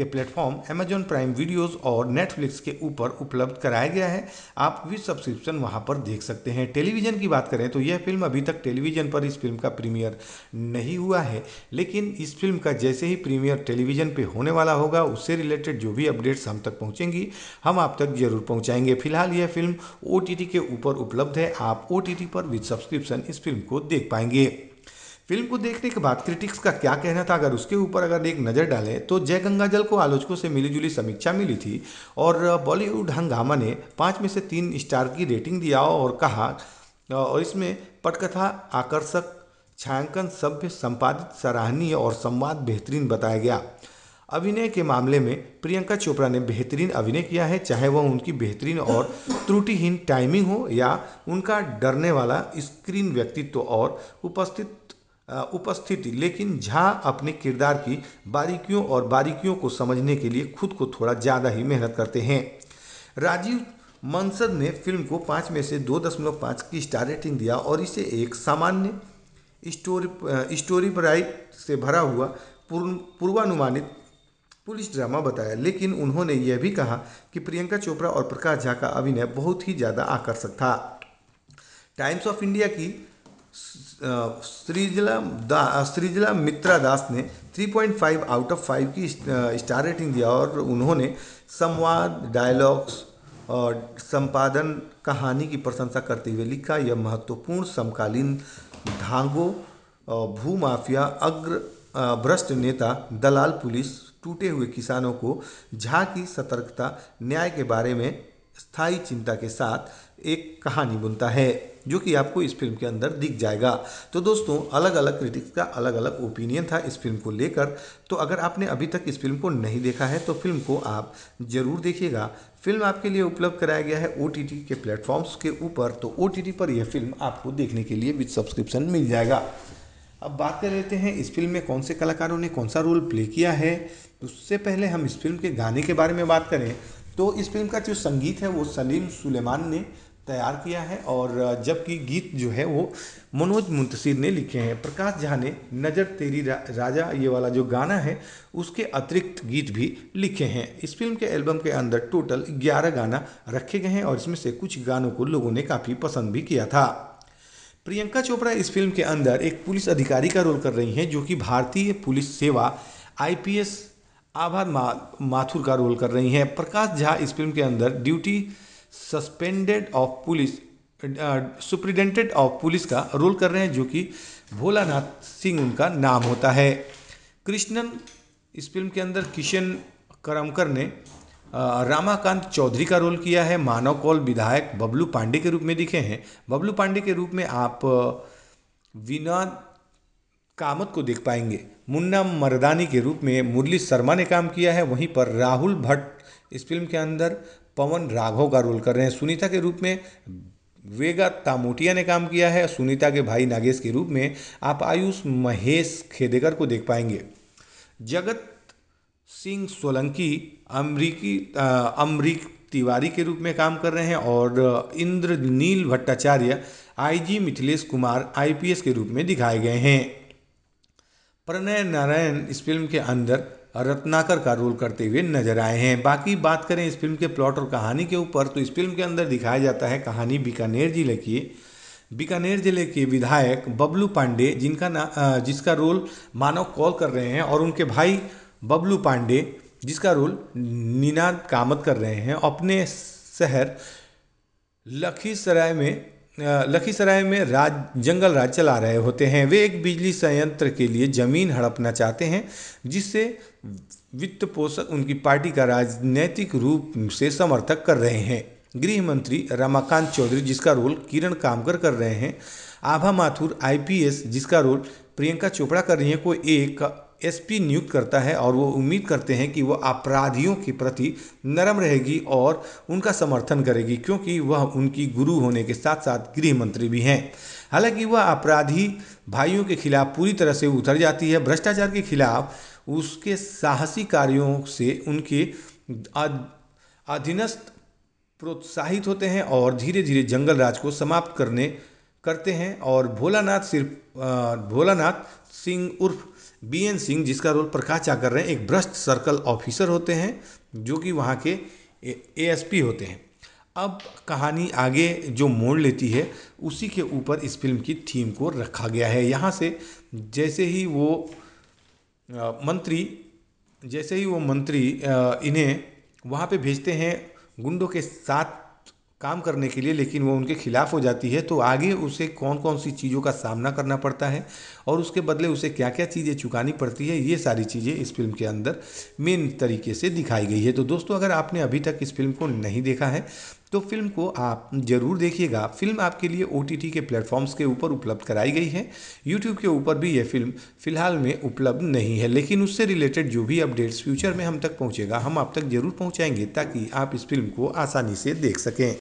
के प्लेटफॉर्म अमेजन प्राइम वीडियोज़ और नेटफ्लिक्स के ऊपर उपलब्ध कराया गया है आप विथ सब्सक्रिप्शन वहाँ पर देख सकते हैं टेलीविज़न की बात करें तो यह फिल्म अभी तक टेलीविज़न पर इस फिल्म का प्रीमियर नहीं हुआ है लेकिन इस फिल्म का जैसे ही प्रीमियर टेलीविज़न पर होने वाला होगा उससे रिलेटेड जो भी अपडेट्स हम तक पहुँचेंगी हम आप तक जरूर पहुँचाएंगे फिलहाल यह फिल्म ओ के ऊपर उपलब्ध है आप ओ पर विद सब्सक्रिप्शन इस फिल्म को देख पाएंगे फिल्म को देखने के बाद क्रिटिक्स का क्या कहना था अगर उसके ऊपर अगर एक नज़र डालें तो जय गंगा जल को आलोचकों से मिलीजुली समीक्षा मिली थी और बॉलीवुड हंगामा ने पाँच में से तीन स्टार की रेटिंग दिया और कहा और इसमें पटकथा आकर्षक छायांकन सभ्य संपादित सराहनीय और संवाद बेहतरीन बताया गया अभिनय के मामले में प्रियंका चोपड़ा ने बेहतरीन अभिनय किया है चाहे वह उनकी बेहतरीन और त्रुटिहीन टाइमिंग हो या उनका डरने वाला स्क्रीन व्यक्तित्व और उपस्थित उपस्थिति लेकिन झा अपने किरदार की बारीकियों और बारीकियों को समझने के लिए खुद को थोड़ा ज़्यादा ही मेहनत करते हैं राजीव मंसद ने फिल्म को पाँच में से दो दशमलव पाँच की स्टार रेटिंग दिया और इसे एक सामान्य स्टोरी स्टोरी राइट से भरा हुआ पूर्वानुमानित पुलिस ड्रामा बताया लेकिन उन्होंने यह भी कहा कि प्रियंका चोपड़ा और प्रकाश झा का अभिनय बहुत ही ज़्यादा आकर्षक था टाइम्स ऑफ इंडिया की श्रीजिला दा श्रीजिला मित्रा दास ने 3.5 आउट ऑफ 5 की स्टार रेटिंग दिया और उन्होंने संवाद डायलॉग्स और संपादन कहानी की प्रशंसा करते हुए लिखा यह महत्वपूर्ण समकालीन धांगो भूमाफिया अग्र भ्रष्ट नेता दलाल पुलिस टूटे हुए किसानों को झा की सतर्कता न्याय के बारे में स्थायी चिंता के साथ एक कहानी बुनता है जो कि आपको इस फिल्म के अंदर दिख जाएगा तो दोस्तों अलग अलग क्रिटिक्स का अलग अलग ओपिनियन था इस फिल्म को लेकर तो अगर आपने अभी तक इस फिल्म को नहीं देखा है तो फिल्म को आप ज़रूर देखिएगा फिल्म आपके लिए उपलब्ध कराया गया है ओ के प्लेटफॉर्म्स के ऊपर तो ओ पर यह फिल्म आपको देखने के लिए विथ सब्सक्रिप्शन मिल जाएगा अब बात कर लेते हैं इस फिल्म में कौन से कलाकारों ने कौन सा रोल प्ले किया है तो उससे पहले हम इस फिल्म के गाने के बारे में बात करें तो इस फिल्म का जो संगीत है वो सलीम सुलेमान ने तैयार किया है और जबकि गीत जो है वो मनोज मुंतशिर ने लिखे हैं प्रकाश झा ने नज़र तेरी रा, राजा ये वाला जो गाना है उसके अतिरिक्त गीत भी लिखे हैं इस फिल्म के एल्बम के अंदर टोटल 11 गाना रखे गए हैं और इसमें से कुछ गानों को लोगों ने काफ़ी पसंद भी किया था प्रियंका चोपड़ा इस फिल्म के अंदर एक पुलिस अधिकारी का रोल कर रही हैं जो कि भारतीय पुलिस सेवा आईपीएस आभार मा, माथुर का रोल कर रही हैं प्रकाश झा इस फिल्म के अंदर duty suspended of police superintendent of police का रोल कर रहे हैं जो कि भोलानाथ सिंह उनका नाम होता है कृष्णन इस फिल्म के अंदर किशन करमकर ने uh, रामाकांत चौधरी का रोल किया है मानव कौल विधायक बबलू पांडे के रूप में दिखे हैं बबलू पांडे के रूप में आप uh, विनोद कामत को देख पाएंगे मुन्ना मरदानी के रूप में मुरली शर्मा ने काम किया है वहीं पर राहुल भट्ट इस फिल्म के अंदर पवन राघव का रोल कर रहे हैं सुनीता के रूप में वेगा तामोटिया ने काम किया है सुनीता के भाई नागेश के रूप में आप आयुष महेश खेदेकर को देख पाएंगे जगत सिंह सोलंकी अमरीकी अमरीक तिवारी के रूप में काम कर रहे हैं और Indraneel Bhattacharya IG Mithilesh Kumar IPS के रूप में दिखाए गए हैं प्रणय नारायण इस फिल्म के अंदर रत्नाकर का रोल करते हुए नजर आए हैं बाकी बात करें इस फिल्म के प्लॉट और कहानी के ऊपर तो इस फिल्म के अंदर दिखाया जाता है कहानी बीकानेर जिले की बीकानेर जिले के विधायक बबलू पांडे जिनका ना जिसका रोल मानव कॉल कर रहे हैं और उनके भाई बबलू पांडे जिसका रोल निनाद कामत कर रहे हैं अपने शहर लखीसराय में लखीसराय में राज जंगल राज चला रहे होते हैं वे एक बिजली संयंत्र के लिए ज़मीन हड़पना चाहते हैं जिससे वित्त पोषक उनकी पार्टी का राजनैतिक रूप से समर्थक कर रहे हैं गृह मंत्री रमाकांत चौधरी जिसका रोल किरण कामकर कर रहे हैं आभा माथुर आईपीएस जिसका रोल प्रियंका चोपड़ा कर रही हैं को एक एसपी नियुक्त करता है और वो उम्मीद करते हैं कि वह अपराधियों के प्रति नरम रहेगी और उनका समर्थन करेगी क्योंकि वह उनकी गुरु होने के साथ साथ गृह मंत्री भी हैं हालांकि वह अपराधी भाइयों के खिलाफ पूरी तरह से उतर जाती है भ्रष्टाचार के खिलाफ उसके साहसी कार्यों से उनके अधीनस्थ प्रोत्साहित होते हैं और धीरे धीरे जंगल राज को समाप्त करने करते हैं और भोलानाथ सिर्फ भोलानाथ सिंह उर्फ बी एन सिंह जिसका रोल प्रकाश चा कर रहे हैं एक भ्रष्ट सर्कल ऑफिसर होते हैं जो कि वहाँ के ए पी होते हैं अब कहानी आगे जो मोड़ लेती है उसी के ऊपर इस फिल्म की थीम को रखा गया है यहाँ से जैसे ही वो मंत्री जैसे ही वो मंत्री इन्हें वहाँ पे भेजते हैं गुंडों के साथ काम करने के लिए लेकिन वो उनके खिलाफ हो जाती है तो आगे उसे कौन कौन सी चीज़ों का सामना करना पड़ता है और उसके बदले उसे क्या क्या चीज़ें चुकानी पड़ती है ये सारी चीज़ें इस फिल्म के अंदर मेन तरीके से दिखाई गई है तो दोस्तों अगर आपने अभी तक इस फिल्म को नहीं देखा है तो फिल्म को आप ज़रूर देखिएगा फिल्म आपके लिए ओ के प्लेटफॉर्म्स के ऊपर उपलब्ध कराई गई है यूट्यूब के ऊपर भी यह फिल्म फ़िलहाल में उपलब्ध नहीं है लेकिन उससे रिलेटेड जो भी अपडेट्स फ्यूचर में हम तक पहुँचेगा हम आप तक ज़रूर पहुँचाएंगे ताकि आप इस फिल्म को आसानी से देख सकें